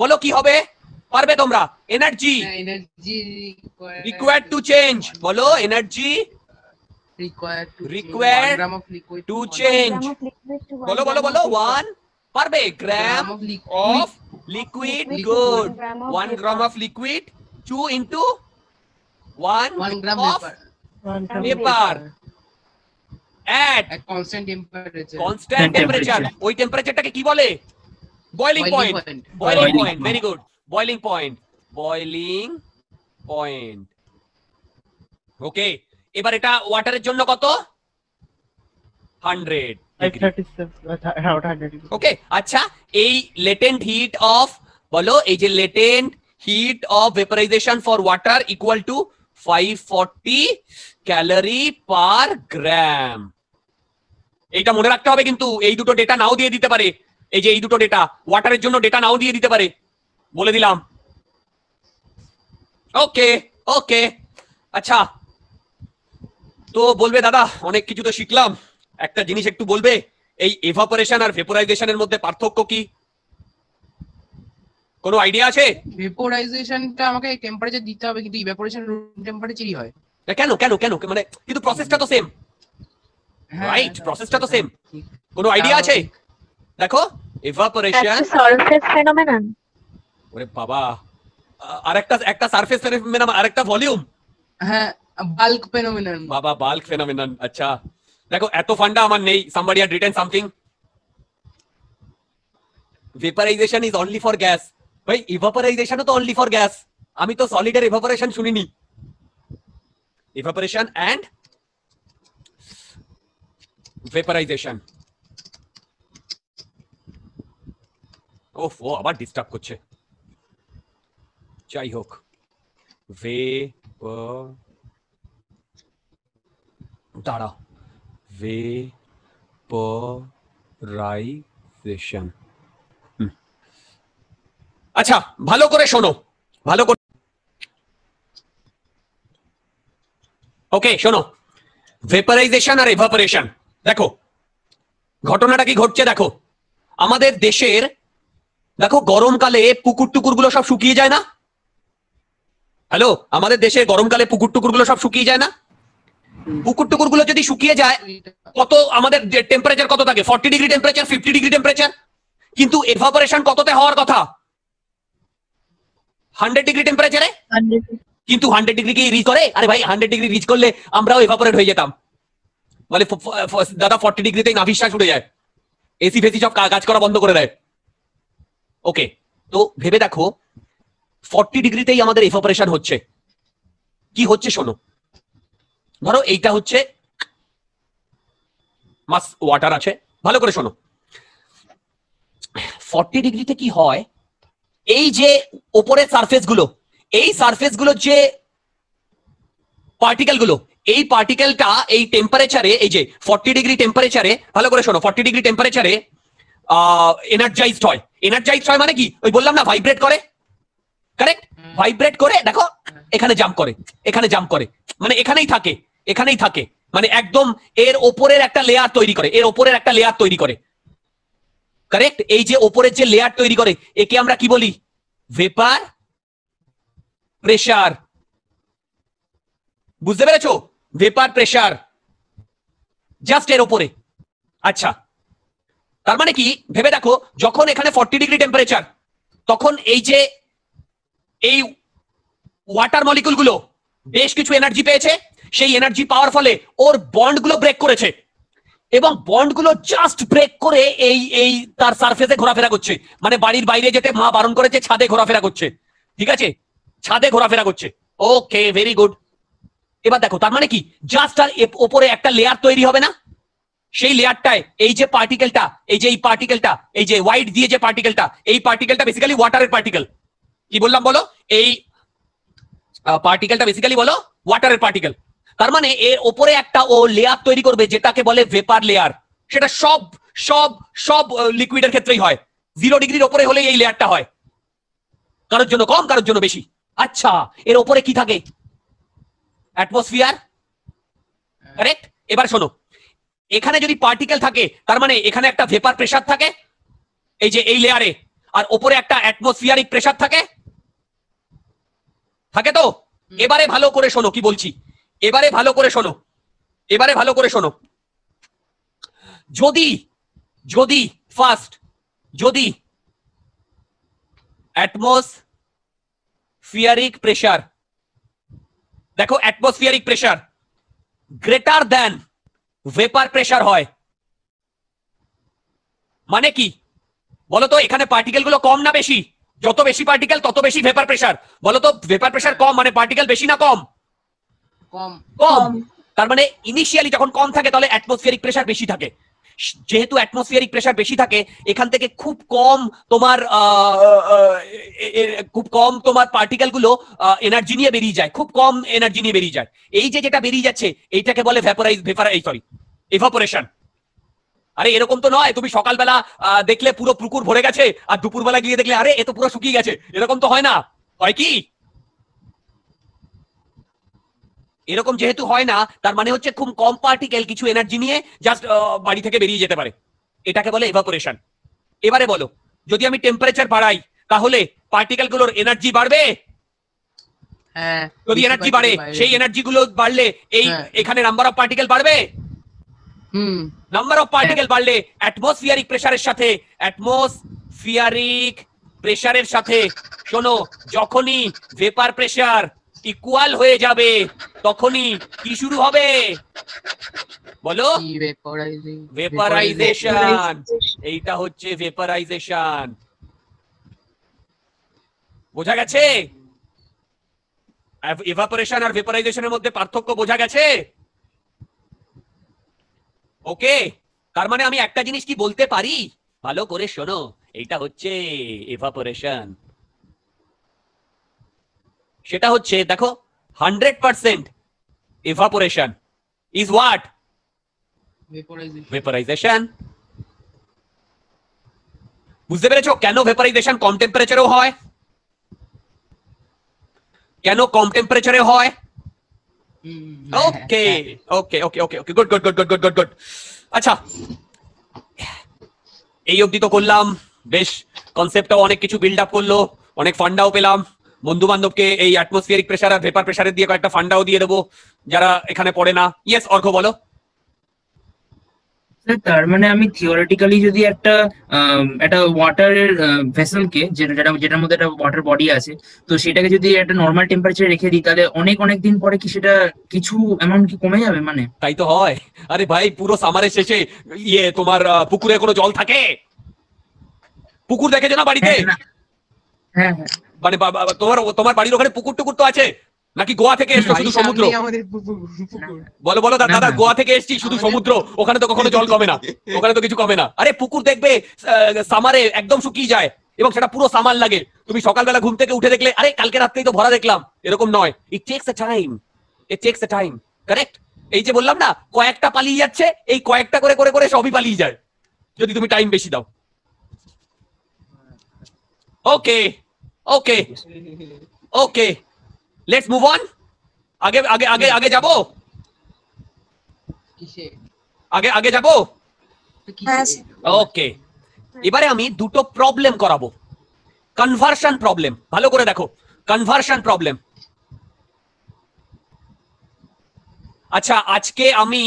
বলো কি হবে পারবে তোমরা এনার্জি রিকোয়ার্ড টু চেঞ্জ বলো এনার্জি রিকোয়ার্ড টু চেঞ্জ বলো বলো বলো ওয়ান পারবে gram of liquid good one gram of liquid to into one gram of vapour at a constant temperature constant temperature ওই টেম্পারেচারটাকে কি বলে boiling point boiling point very good boiling point boiling point ওকে এবার এটা ওয়াটারের জন্য কত hundred okay আচ্ছা এই latent heat of বলো এই যে latent heat of vaporisation for water equal to five 540 calorie per gram এইটা মনে রাখতে হবে কিন্তু এই দুটো ডেটা নাও দিয়ে দিতে পারে এই যে এই দুটো ডেটা ওয়াটারের জন্য ডেটা নাও দিয়ে দিতে পারে বলে দিলাম ওকে ওকে আচ্ছা তো বলবে দাদা অনেক কিছু তো শিখলাম একটা জিনিস একটু বলবে এই এভাপোরেশন আর ভেপোরাইজেশনের মধ্যে পার্থক্য কি কোনো আইডিয়া আছে ভেপোরাইজেশনটা আমাকে টেম্পারেচার দিতে হবে কিন্তু ইভাপোরেশন রুম টেম্পারেচারই হয় কেন কেন কেন মানে কিন্তু প্রসেসটা তো সেম রাইট প্রসেসটা তো সেম হ্যাঁ, কোনো আইডিয়া আছে দেখো এভাপোরেশন সারফেস ফেনোমেনন ওরে বাবা আরেকটা একটা সারফেস ফেনোমেনন আরেকটা ভলিউম হ্যাঁ বাল্ক ফেনোমেনন বাবা বাল্ক ফেনোমেনন আচ্ছা দেখো এত ফান্ডা আমার নেই somebody had written something vaporisation is only for gas ভাই ইভাপারাইজেশনও তো অনলি ফর গ্যাস আমি তো সলিডের ইভাপারেশন শুনিনি ইভাপারেশন অ্যান্ড ভেপারাইজেশন ওফ ও আবার ডিস্টার্ব করছে যাই হোক ভে তারা ভে রাইজেশন আচ্ছা ভালো করে শোনো ভালো করে ওকে শোনো ভেপারাইজেশন আর এভাপারেশন দেখো ঘটনাটা কি ঘটছে দেখো আমাদের দেশের দেখো গরমকালে পুকুর টুকুর গুলো সব শুকিয়ে যায় না হ্যালো আমাদের দেশে গরমকালে পুকুর টুকুর গুলো সব শুকিয়ে যায় না পুকুর টুকুর গুলো যদি শুকিয়ে যায় কত আমাদের টেম্পারেচার কত থাকে forty degree temperature fifty degree temperature কিন্তু এভাপারেশন কততে হওয়ার কথা হান্ড্রেড ডিগ্রি টেম্পারেচারে কিন্তু হান্ড্রেড ডিগ্রি কি রিচ করে আরে ভাই হান্ড্রেড ডিগ্রি রিচ করলে আমরাও এভাপারেট হয়ে যেতাম মানে দাদা ফর্টি ডিগ্রিতে নাভিশ্বাস উঠে যায় এসি ফেসি সব কাজ করা বন্ধ করে দেয় ওকে তো ভেবে দেখো ফর্টি ডিগ্রিতেই আমাদের এভোপারেশন হচ্ছে কি হচ্ছে শোনো ধরো এইটা হচ্ছে মাস ওয়াটার আছে ভালো করে শোনো ফর্টি ডিগ্রিতে কি হয় এই যে ওপরের সারফেস গুলো এই সারফেস গুলোর যে পার্টিকেল গুলো এই পার্টিকেলটা এই টেম্পারেচারে এই যে ফর্টি ডিগ্রি টেম্পারেচারে ভালো করে শোনো ফর্টি ডিগ্রি টেম্পারেচারে এনার্জাইজড হয় এনার্জাইজড হয় মানে কি ওই বললাম না ভাইব্রেট করে কারেক্ট ভাইব্রেট করে দেখো এখানে জাম্প করে এখানে জাম্প করে মানে এখানেই থাকে এখানেই থাকে মানে একদম এর ওপরের একটা লেয়ার তৈরি করে এর ওপরের একটা লেয়ার তৈরি করে কারেক্ট এই যে ওপরের যে লেয়ার তৈরি করে একে আমরা কি বলি ভেপার প্রেশার বুঝতে পেরেছ ভেপার প্রেশার জাস্ট এর ওপরে আচ্ছা তার মানে কি ভেবে দেখো যখন এখানে ফর্টি ডিগ্রি টেম্পারেচার তখন এই যে এই ওয়াটার মলিকুলগুলো বেশ কিছু এনার্জি পেয়েছে সেই এনার্জি পাওয়ার ফলে ওর বন্ডগুলো ব্রেক করেছে এবং বন্ডগুলো জাস্ট ব্রেক করে এই এই তার সারফেসে ঘোরাফেরা করছে মানে বাড়ির বাইরে যেতে মা বারণ করেছে ছাদে ঘোরাফেরা করছে ঠিক আছে ছাদে ঘোরাফেরা করছে ওকে ভেরি গুড এবার দেখো তার মানে কি জাস্ট আর ওপরে একটা লেয়ার তৈরি হবে না সেই লেয়ারটায় এই যে পার্টিকেলটা এই যে এই পার্টিকেলটা এই যে হোয়াইট দিয়ে যে পার্টিকেলটা এই পার্টিকেলটা বেসিক্যালি ওয়াটারের পার্টিকেল কি বললাম বলো এই পার্টিকেলটা বেসিক্যালি বলো ওয়াটারের পার্টিকেল তার মানে এর ওপরে একটা ও লেয়ার তৈরি করবে যেটাকে বলে ভেপার লেয়ার সেটা সব সব সব লিকুইডের ক্ষেত্রেই হয় জিরো ডিগ্রির ওপরে হলে এই লেয়ারটা হয় কারোর জন্য কম কারোর জন্য বেশি আচ্ছা এর ওপরে কি থাকে অ্যাটমসফিয়ার কারেক্ট এবার শোনো এখানে যদি পার্টিকেল থাকে তার মানে এখানে একটা ভেপার প্রেসার থাকে এই যে এই লেয়ারে আর ওপরে একটা অ্যাটমসফিয়ারিক প্রেসার থাকে থাকে তো এবারে ভালো করে শোনো কি বলছি এবারে ভালো করে শোনো এবারে ভালো করে শোনো যদি যদি ফার্স্ট যদি অ্যাটমসফিয়ারিক প্রেশার দেখো atmospheric pressure greater than vapour pressure হয় মানে কি বলো তো এখানে পার্টিকেল গুলো কম না বেশি যত বেশি পার্টিকেল তত বেশি ভেপার প্রেসার বলো তো ভেপার প্রেসার কম মানে পার্টিকেল বেশি না কম কম কম তার মানে ইনিশিয়ালি যখন কম থাকে তাহলে অ্যাটমোসফিয়ারিক প্রেসার বেশি থাকে যেহেতু অ্যাটমসফিয়ারিক প্রেসার বেশি থাকে এখান থেকে খুব কম তোমার খুব কম তোমার পার্টিকেল গুলো এনার্জি নিয়ে বেরিয়ে যায় খুব কম এনার্জি নিয়ে বেরিয়ে যায় এই যে যেটা বেরিয়ে যাচ্ছে এইটাকে বলে ভ্যাপোরাইজ ভেপারাইজ সরি এভাপোরেশন আরে এরকম তো নয় তুমি সকালবেলা দেখলে পুরো পুকুর ভরে গেছে আর দুপুরবেলা গিয়ে দেখলে আরে এ তো পুরো শুকিয়ে গেছে এরকম তো হয় না হয় কি এরকম যেহেতু হয় না তার মানে হচ্ছে খুব কম পার্টিকেল কিছু এনার্জি নিয়ে জাস্ট বাড়ি থেকে বেরিয়ে যেতে পারে এটাকে বলে এভাপোরেশন এবারে বলো যদি আমি টেম্পারেচার বাড়াই তাহলে পার্টিকেল গুলোর এনার্জি বাড়বে হ্যাঁ, যদি এনার্জি বাড়ে সেই এনার্জি গুলো বাড়লে এই হ্যাঁ। এখানে নাম্বার অফ পার্টিকেল বাড়বে নাম্বার অফ পার্টিকেল বাড়লে অ্যাটমসফিয়ারিক প্রেসারের সাথে অ্যাটমসফিয়ারিক প্রেসারের সাথে শোনো যখনই ভেপার প্রেসার ইকুয়াল হয়ে যাবে তখনই কি শুরু হবে বলো ভেপারাইজেশন এইটা হচ্ছে ভেপারাইজেশন বোঝা গেছে এভাপোরেশন আর ভেপারাইজেশনের মধ্যে পার্থক্য বোঝা গেছে ওকে তার মানে আমি একটা জিনিস কি বলতে পারি ভালো করে শোনো এটা হচ্ছে ইভাপোরেশন সেটা হচ্ছে দেখো hundred percent evaporation is what vaporisation বুঝতে পেরেছো কেন ভেপারাইজেশন কম টেম্পারেচারেও হয় কেন কম টেম্পারেচারে হয় okay okay okay okay okay good good good good good good good আচ্ছা এই অবধি তো করলাম বেশ কনসেপ্টটাও অনেক কিছু বিল্ড আপ করলো অনেক ফান্ডাও পেলাম বন্ধু বান্ধবকে এই অ্যাটমসফিয়ারিক প্রেশার আর ভেপার প্রেশারের দিয়ে কয়েকটা ফান্ডাও দিয়ে দেবো যারা এখানে পড়ে না ইয়েস অর্ঘ বলো তার মানে আমি থিওরিটিক্যালি যদি একটা একটা ভেসেল ভেসেলকে যেটা যেটার মধ্যে একটা ওয়াটার বডি আছে তো সেটাকে যদি একটা নর্মাল টেম্পারেচার রেখে দিই তাহলে অনেক অনেক দিন পরে কি সেটা কিছু অ্যামাউন্ট কি কমে যাবে মানে তাই তো হয় আরে ভাই পুরো সামারের শেষে ইয়ে তোমার পুকুরে কোনো জল থাকে পুকুর দেখেছো না বাড়িতে হ্যাঁ হ্যাঁ মানে তোমার তোমার বাড়ির ওখানে পুকুর টুকুর তো আছে নাকি গোয়া থেকে এসছো শুধু সমুদ্র বলো বলো দাদা গোয়া থেকে এসছি শুধু সমুদ্র ওখানে তো কখনো জল কমে না ওখানে তো কিছু কমে না আরে পুকুর দেখবে সামারে একদম শুকিয়ে যায় এবং সেটা পুরো সামার লাগে তুমি সকালবেলা ঘুম থেকে উঠে দেখলে আরে কালকে রাত্রেই তো ভরা দেখলাম এরকম নয় it takes a time it takes a time correct এই যে বললাম না কয়েকটা পালিয়ে যাচ্ছে এই কয়েকটা করে করে করে সবই পালিয়ে যায় যদি তুমি টাইম বেশি দাও okay okay okay let's move on আগে আগে আগে আগে যাব আগে আগে যাব ওকে হ্যাঁ, এবারে আমি দুটো প্রবলেম করাবো কনভার্সন প্রবলেম ভালো করে দেখো কনভার্সন প্রবলেম আচ্ছা আজকে আমি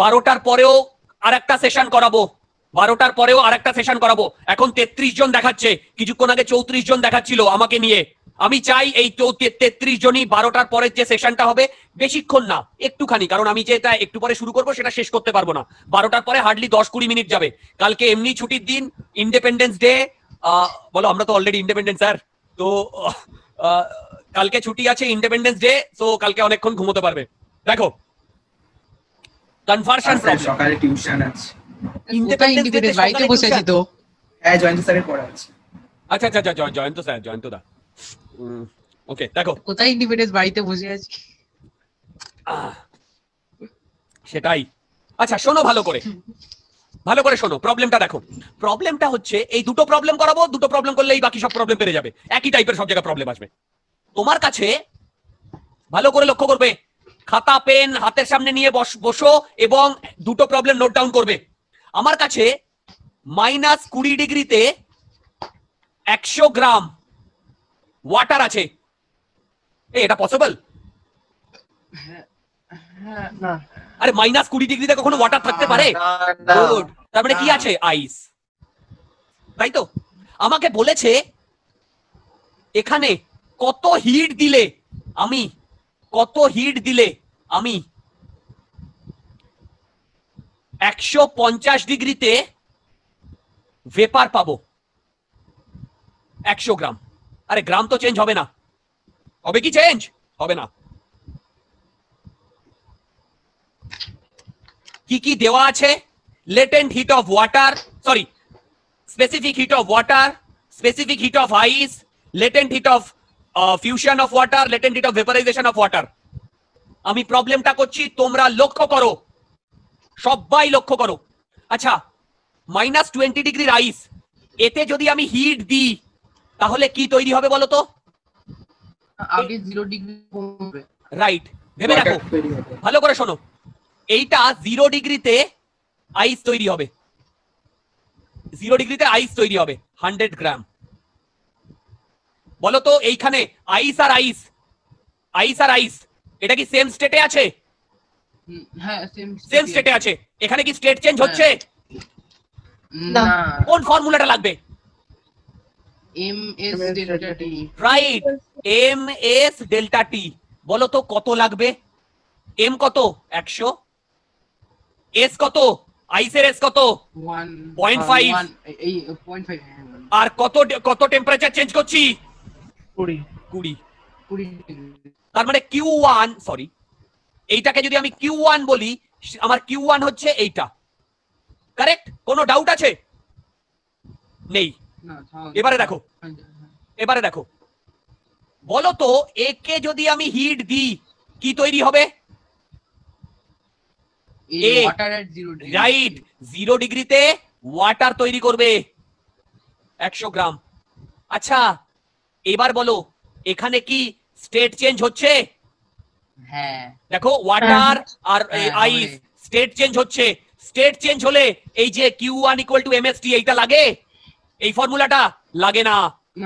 বারোটার পরেও আর একটা সেশন করাবো বারোটার পরেও আর একটা সেশন করাবো এখন তেত্রিশ জন দেখাচ্ছে কিছুক্ষণ আগে চৌত্রিশ জন দেখাচ্ছিল আমাকে নিয়ে আমি চাই এই তেত্রিশ জনই বারোটার পরের যে সেশনটা হবে বেশিক্ষণ না একটুখানি কারণ আমি যেটা একটু পরে শুরু করবো সেটা শেষ করতে পারবো না বারোটার পরে হার্ডলি দশ কুড়ি মিনিট যাবে কালকে এমনি ছুটির দিন ইন্ডিপেন্ডেন্স ডে বলো আমরা তো অলরেডি ইন্ডিপেন্ডেন্স স্যার তো কালকে ছুটি আছে ইন্ডিপেন্ডেন্স ডে তো কালকে অনেকক্ষণ ঘুমোতে পারবে দেখো কনভারশন সকালে টিউশন আছে ইন্ডিপেন্ডেন্স ডে বসে আছি তো হ্যাঁ জয়ন্ত স্যারের পড়া আছে আচ্ছা আচ্ছা, আচ্ছা জয়ন্ত স্যার জয়ন্ত দা ওকে দেখো কোথায় ইন্ডিপেন্ডেন্স বাড়িতে বসে আছি সেটাই আচ্ছা শোনো ভালো করে ভালো করে শোনো প্রবলেমটা দেখো প্রবলেমটা হচ্ছে এই দুটো প্রবলেম করাবো দুটো প্রবলেম করলেই বাকি সব প্রবলেম পেরে যাবে একই টাইপের সব জায়গায় প্রবলেম আসবে তোমার কাছে ভালো করে লক্ষ্য করবে খাতা পেন হাতের সামনে নিয়ে বসো এবং দুটো প্রবলেম নোট ডাউন করবে আমার কাছে মাইনাস কুড়ি ডিগ্রিতে একশো গ্রাম ওয়াটার আছে এই এটা পসিবল আরে মাইনাস কুড়ি ডিগ্রিতে কখনো ওয়াটার থাকতে পারে oh, তারপরে মানে কি আছে আইস তাই তো আমাকে বলেছে এখানে কত হিট দিলে আমি কত হিট দিলে আমি একশো পঞ্চাশ ডিগ্রিতে ভেপার পাবো একশো গ্রাম আরে গ্রাম তো চেঞ্জ হবে না হবে কি চেঞ্জ হবে না কি কি দেওয়া আছে latent heat of water sorry specific heat of water specific heat of ice latent heat of fusion of water latent heat of vaporisation of water আমি প্রবলেমটা করছি তোমরা লক্ষ্য করো সবাই লক্ষ্য করো আচ্ছা মাইনাস টোয়েন্টি ডিগ্রির আইস এতে যদি আমি হিট দিই তাহলে কি তৈরি হবে বলতো রাইট ভেবে রাখো ভালো করে শোনো এইটা জিরো ডিগ্রিতে আইস তৈরি হবে জিরো ডিগ্রিতে আইস তৈরি হবে হান্ড্রেড গ্রাম বলতো এইখানে আইস আর আইস আইস আর আইস এটা কি সেম স্টেটে আছে হ্যাঁ সেম স্টেটে আছে এখানে কি স্টেট চেঞ্জ হচ্ছে হ্যাঁ। কোন ফর্মুলাটা লাগবে M S delta T right বলো তো কত লাগবে এম কত একশো এস কত আইসের এস কত পয়েন্ট uh, হ্যাঁ, আর কত কত টেম্পারেচার চেঞ্জ করছি কুড়ি তার মানে কিউ ওয়ান সরি এইটাকে যদি আমি কিউ ওয়ান বলি আমার কিউ ওয়ান হচ্ছে এইটা কারেক্ট কোনো ডাউট আছে নেই এবারে দেখো হ্যাঁ। এবারে দেখো বলতো তো একে যদি আমি হিট দিই কি তৈরি হবে রাইট জিরো ডিগ্রিতে ওয়াটার তৈরি করবে একশো গ্রাম আচ্ছা এবার বলো এখানে কি স্টেট চেঞ্জ হচ্ছে হ্যাঁ। দেখো ওয়াটার হ্যাঁ। আর আইস স্টেট চেঞ্জ হচ্ছে স্টেট চেঞ্জ হলে এই যে Q one equal to M S T এইটা লাগে এই ফর্মুলাটা লাগে না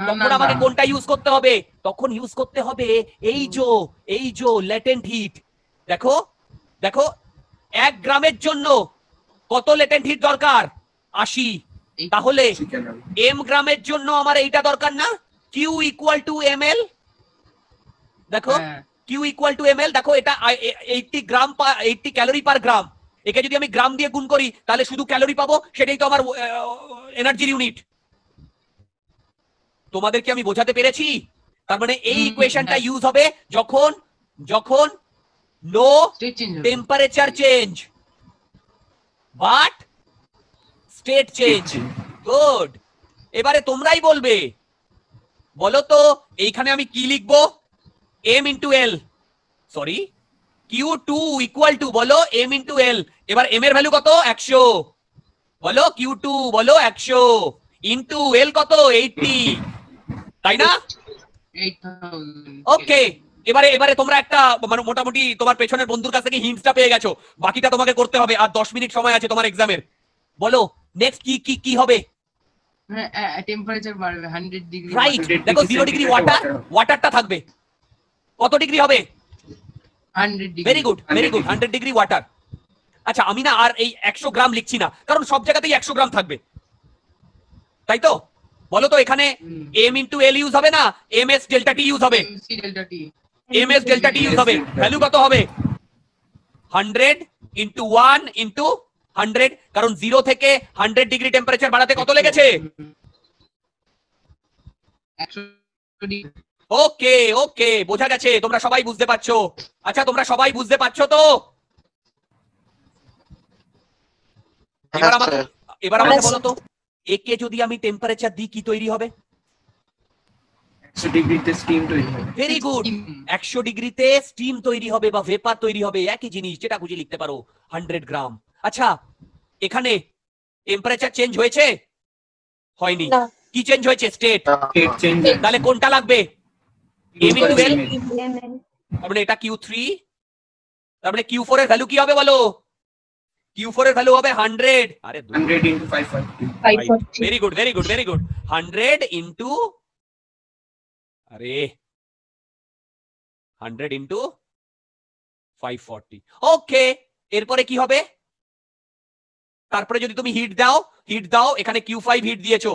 তখন আমাকে কোনটা ইউজ করতে হবে তখন ইউজ করতে হবে এই জো এই জো লেটেন্ট হিট দেখো দেখো এক গ্রামের জন্য কত লেটেন্ট হিট দরকার আশি তাহলে এম গ্রামের জন্য আমার এইটা দরকার না Q equal to M L দেখো Q equal to M L দেখো এটা eighty gram eighty calorie per gram একে যদি আমি গ্রাম দিয়ে গুণ করি তাহলে শুধু ক্যালোরি পাবো সেটাই তো আমার এনার্জির ইউনিট তোমাদেরকে আমি বোঝাতে পেরেছি তার মানে এই ইকুয়েশনটা ইউজ হ্যাঁ। হবে যখন যখন no temperature change but state change good এবারে তোমরাই বলবে বলো তো এইখানে আমি কি লিখবো M into L sorry Q two equal to বলো এম ইন্টু এল এবার এম এর ভ্যালু কত একশো বলো কিউ টু বলো একশো ইন্টু এল কত এইটি তাই না ওকে এবারে এবারে তোমরা একটা মানে মোটামুটি তোমার পেছনের বন্ধুর কাছ থেকে হিন্টসটা পেয়ে গেছো বাকিটা তোমাকে করতে হবে আর দশ মিনিট সময় আছে তোমার এক্সামের বলো নেক্সট কি কি কি হবে টেম্পারেচার হ্যাঁ, বাড়বে 100 ডিগ্রি রাইট দেখো 0 ডিগ্রি ওয়াটার ওয়াটারটা থাকবে কত ডিগ্রি হবে 100 degree very good very good 100 degree water আচ্ছা আমি না আর এই 100 গ্রাম লিখছি না কারণ সব জায়গাতেই 100 গ্রাম থাকবে তাই তো বলো তো এখানে এম ইন্টু এল ইউজ হবে না M S delta T use হবে M S delta T use হবে ভ্যালু কত হবে hundred into one into hundred কারণ জিরো থেকে হান্ড্রেড ডিগ্রি টেম্পারেচার বাড়াতে কত লেগেছে ওকে ওকে বোঝা গেছে তোমরা সবাই বুঝতে পারছো আচ্ছা তোমরা সবাই বুঝতে পারছো তো এবার আচ্ছা। আমাকে এবার আমাকে আচ্ছা। বলো তো একে যদি আমি টেম্পারেচার দিই কি তৈরি হবে ভেরি গুড একশো ডিগ্রিতে স্টিম তৈরি হবে বা ভেপার তৈরি হবে একই জিনিস যেটা খুঁজে লিখতে পারো 100 গ্রাম আচ্ছা এখানে টেম্পারেচার চেঞ্জ হয়েছে হয়নি কি চেঞ্জ হয়েছে স্টেট তাহলে কোনটা লাগবে মানে এটা কিউ থ্রি তারপরে কিউ ফোর এর ভ্যালু কি হবে বলো কিউ ফোর এর ভ্যালু হবে হান্ড্রেড আরে hundred into five very good very good very good hundred into আরে হান্ড্রেড ইন্টু ফাইভ ওকে এরপরে কি হবে তারপরে যদি তুমি হিট দাও হিট দাও এখানে কিউ ফাইভ হিট দিয়েছো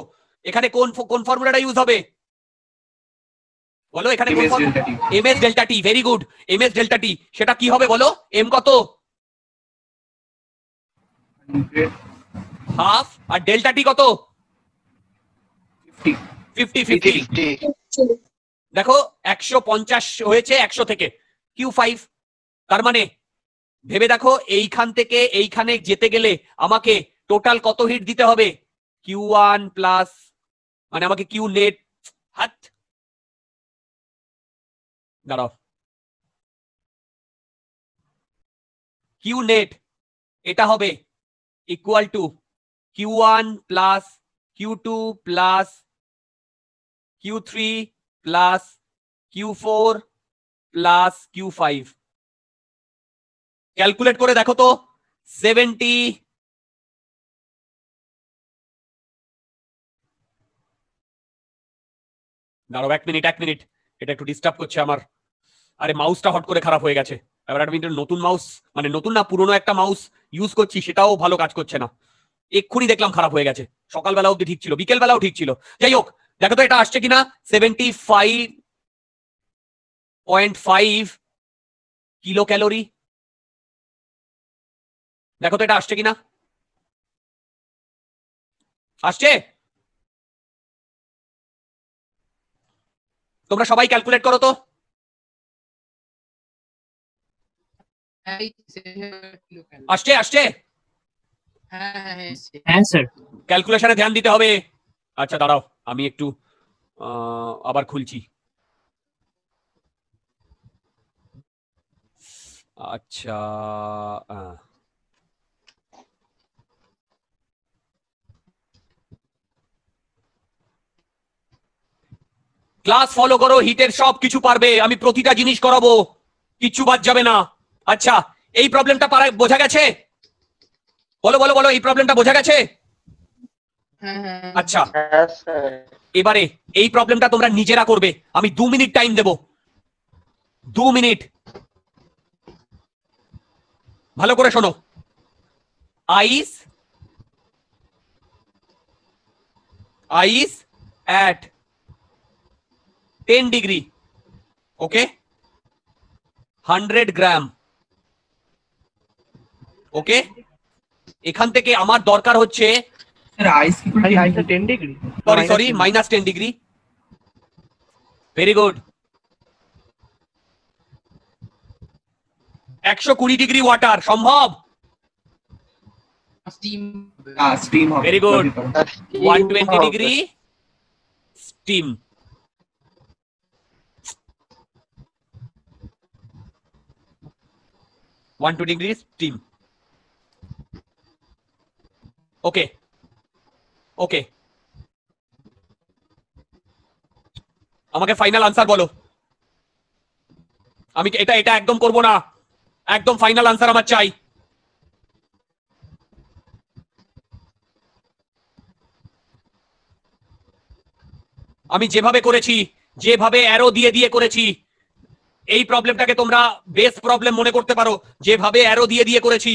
এখানে কোন কোন ফর্মুলাটা ইউজ হবে বলো এখানে M S delta T very good M S delta T সেটা কি হবে বলো এম কত হাফ আর ডেল্টা টি কত ফিফটি ফিফটি দেখো একশো পঞ্চাশ হয়েছে একশো থেকে কিউ ফাইভ তার মানে ভেবে দেখো এইখান থেকে এইখানে যেতে গেলে আমাকে টোটাল কত হিট দিতে হবে কিউ ওয়ান প্লাস মানে আমাকে কিউ নেট হাত দাঁড়াও কিউ নেট এটা হবে equal to Q1 plus Q2 plus Q3 plus Q4 plus Q5 calculate করে দেখো তো 70 দাঁড়াও এক মিনিট এক মিনিট এটা একটু ডিস্টার্ব করছে আমার আরে মাউসটা হট করে খারাপ হয়ে গেছে এবার নতুন মাউস মানে নতুন না পুরনো একটা মাউস ইউজ করছি সেটাও ভালো কাজ করছে না এক্ষুনি দেখলাম খারাপ হয়ে গেছে সকালবেলা অব্দি ঠিক ছিল বিকেলবেলাও ঠিক ছিল যাই হোক দেখো তো এটা আসছে কিনা seventy five point five kilo calorie দেখো তো এটা আসছে কিনা আসছে তোমরা সবাই ক্যালকুলেট করো তো আসছে আসছে হ্যাঁ স্যার ক্যালকুলেশনে ধ্যান দিতে হবে আচ্ছা দাঁড়াও আমি একটু আবার খুলছি আচ্ছা ক্লাস ফলো করো হিটের সব কিছু পারবে আমি প্রতিটা জিনিস করাবো কিচ্ছু বাদ যাবে না আচ্ছা এই প্রবলেমটা পারা বোঝা গেছে বলো বলো বলো এই প্রবলেমটা বোঝা গেছে হ্যাঁ, হ্যাঁ, হ্যাঁ। আচ্ছা এবারে এই প্রবলেমটা তোমরা নিজেরা করবে আমি দু মিনিট টাইম দেব দু মিনিট ভালো করে শোনো ice ice at ten degree okay hundred gram okay এখান থেকে আমার দরকার হচ্ছে minus ten degree very good একশো কুড়ি ডিগ্রি ওয়াটার সম্ভব very good one twenty degree steam one twenty degree steam okay okay আমাকে ফাইনাল আনসার বলো আমি এটা এটা একদম করব না একদম ফাইনাল আনসার আমার চাই আমি যেভাবে করেছি যেভাবে অ্যারো দিয়ে দিয়ে করেছি এই প্রবলেমটাকে তোমরা বেস্ট প্রবলেম মনে করতে পারো যেভাবে অ্যারো দিয়ে দিয়ে করেছি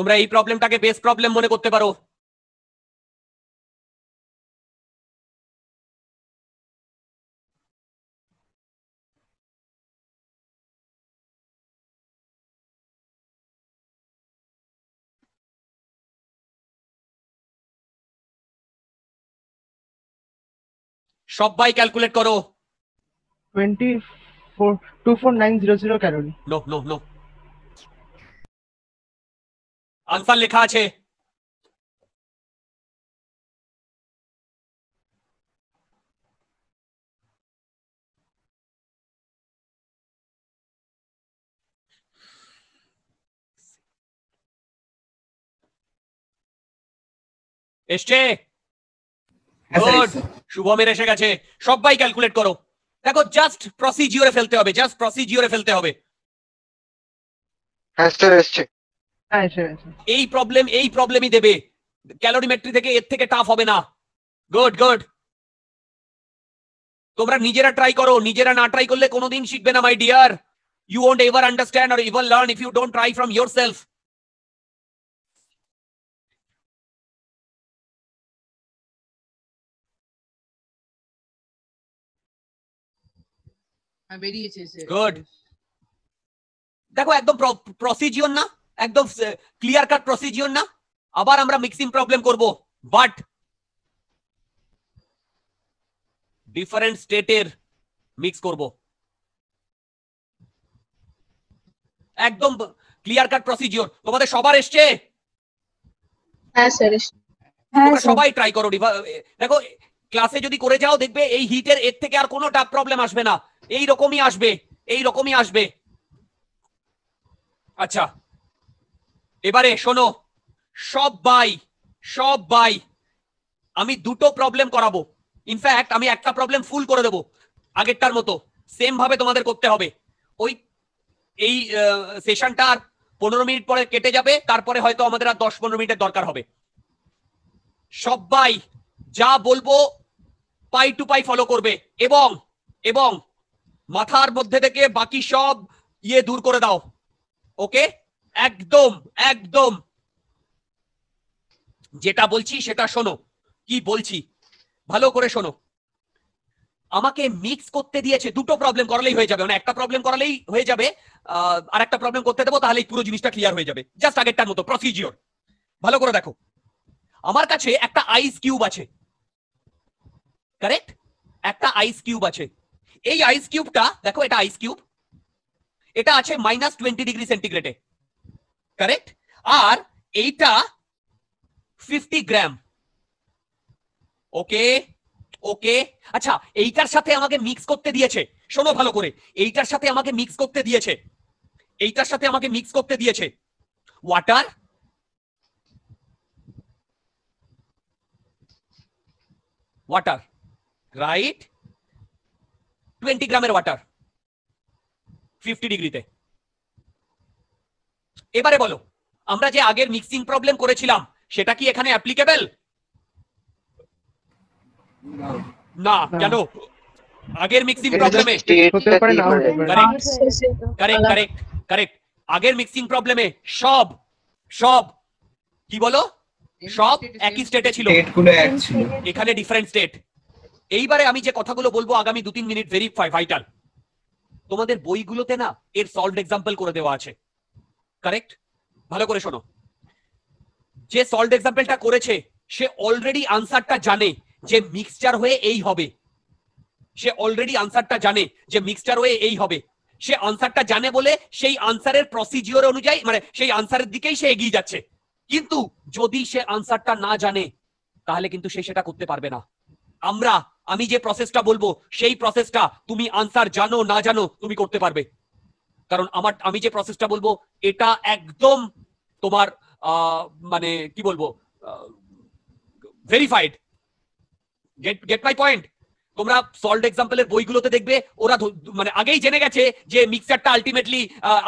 তোমরা এই প্রবলেমটাকে বেস্ট প্রবলেম মনে করতে পারো সবাই ক্যালকুলেট করো zero zero calorie no no no answer লেখা আছে হ্যাঁ, এসছে শুভমের এসে গেছে সবাই ক্যালকুলেট করো দেখো জাস্ট প্রসিজিওরে ফেলতে হবে জাস্ট প্রসিজিওরে ফেলতে হবে হ্যাঁ স্যার এসছে হ্যাঁ, এই প্রবলেম এই প্রবলেমই দেবে ক্যালোরিমেট্রি থেকে এর থেকে টাফ হবে না গুড গুড তোমরা নিজেরা ট্রাই করো নিজেরা না ট্রাই করলে কোনোদিন শিখবে না my dear you won't ever understand আর ever learn if you don't try from yourself good দেখো একদম প্রসিজিওর না একদম ক্লিয়ার কাট প্রসিজিওর না আবার আমরা মিক্সিং প্রবলেম করব বাট ডিফারেন্ট স্টেটের মিক্স করব একদম ক্লিয়ার কাট প্রসিজিওর তোমাদের সবার এসছে হ্যাঁ, হ্যাঁ, সবাই ট্রাই করো দেখো ক্লাসে যদি করে যাও দেখবে এই হিটের এর থেকে আর কোনো টাপ প্রবলেম আসবে না এই রকমই আসবে এই রকমই আসবে আচ্ছা এবারে শোনো সব বাই সব বাই আমি দুটো প্রবলেম করাবো ইনফ্যাক্ট আমি একটা প্রবলেম ফুল করে দেবো আগেরটার মতো সেম ভাবে তোমাদের করতে হবে ওই এই সেশনটা আর পনেরো মিনিট পরে কেটে যাবে তারপরে হয়তো আমাদের আর দশ পনেরো মিনিটের দরকার হবে সবাই যা বলবো পাই টু পাই ফলো করবে এবং এবং মাথার মধ্যে থেকে বাকি সব ইয়ে দূর করে দাও ওকে একদম একদম যেটা বলছি সেটা শোনো কি বলছি ভালো করে শোনো আমাকে মিক্স করতে দিয়েছে দুটো প্রবলেম করালেই হয়ে যাবে মানে একটা প্রবলেম করালেই হয়ে যাবে আর একটা প্রবলেম করতে দেবো তাহলেই পুরো জিনিসটা ক্লিয়ার হয়ে যাবে জাস্ট আগেরটার মতো প্রসিজিওর ভালো করে দেখো আমার কাছে একটা আইস কিউব আছে কারেক্ট একটা আইস কিউব আছে এই আইস কিউবটা দেখো এটা আইস কিউব এটা আছে মাইনাস টোয়েন্টি ডিগ্রি সেন্টিগ্রেডে কারেক্ট আর এইটা ফিফটি গ্রাম ওকে ওকে আচ্ছা এইটার সাথে আমাকে মিক্স করতে দিয়েছে শোনো ভালো করে এইটার সাথে আমাকে মিক্স করতে দিয়েছে এইটার সাথে আমাকে মিক্স করতে দিয়েছে ওয়াটার ওয়াটার রাইট টোয়েন্টি গ্রামের ওয়াটার ফিফটি ডিগ্রিতে এবারে বলো আমরা যে আগের মিক্সিং প্রবলেম করেছিলাম সেটা কি এখানে অ্যাপ্লিকেবল না কেন আগের মিক্সিং প্রবলেমে কারেক্ট কারেক্ট কারেক্ট আগের মিক্সিং প্রবলেমে সব সব কি বলো সব একই স্টেটে ছিল এখানে ডিফারেন্ট স্টেট এইবারে আমি যে কথাগুলো বলবো আগামী দু তিন মিনিট ভেরিফাই ভাইটাল তোমাদের বইগুলোতে না এর সলভ এক্সাম্পল করে দেওয়া আছে কারেক্ট ভালো করে শোনো যে সল্ট এক্সাম্পলটা করেছে সে অলরেডি আনসারটা জানে যে মিক্সচার হয়ে এই হবে সে অলরেডি আনসারটা জানে যে মিক্সচার হয়ে এই হবে সে আনসারটা জানে বলে সেই আনসারের প্রসিজিওর অনুযায়ী মানে সেই আনসারের দিকেই সে এগিয়ে যাচ্ছে কিন্তু যদি সে আনসারটা না জানে তাহলে কিন্তু সে সেটা করতে পারবে না আমরা আমি যে প্রসেসটা বলবো সেই প্রসেসটা তুমি আনসার জানো না জানো তুমি করতে পারবে কারণ আমার আমি যে প্রসেসটা বলবো এটা একদম তোমার মানে কি বলবো verified get get my point তোমরা সল্ট এক্সাম্পলের বইগুলোতে দেখবে ওরা মানে আগেই জেনে গেছে যে মিক্সারটা আলটিমেটলি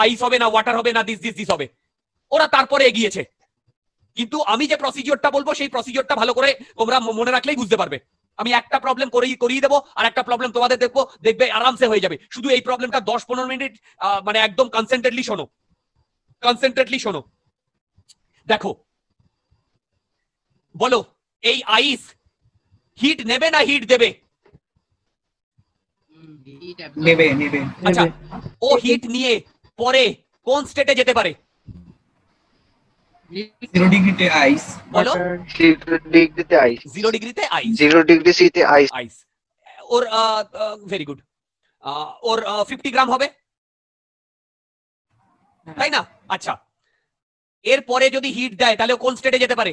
আইস হবে না ওয়াটার হবে না দিস দিস দিস হবে ওরা তারপরে এগিয়েছে কিন্তু আমি যে প্রসিজিওরটা বলবো সেই প্রসিজিওরটা ভালো করে তোমরা মনে রাখলেই বুঝতে পারবে আমি একটা প্রবলেম করেই করিয়ে দেবো আর একটা প্রবলেম তোমাদের দেখবো দেখবে আরামসে হয়ে যাবে শুধু এই প্রবলেমটা দশ পনেরো মিনিট মানে একদম কনসেন্ট্রেটলি শোনো কনসেন্ট্রেটলি শোনো দেখো বলো এই আইস হিট নেবে না হিট দেবে আচ্ছা ও হিট নিয়ে পরে কোন স্টেটে যেতে পারে ভেরি গুড ওর ফিফটি গ্রাম হবে হ্যাঁ। তাই না আচ্ছা এরপরে যদি হিট দেয় তাহলে কোন স্টেটে যেতে পারে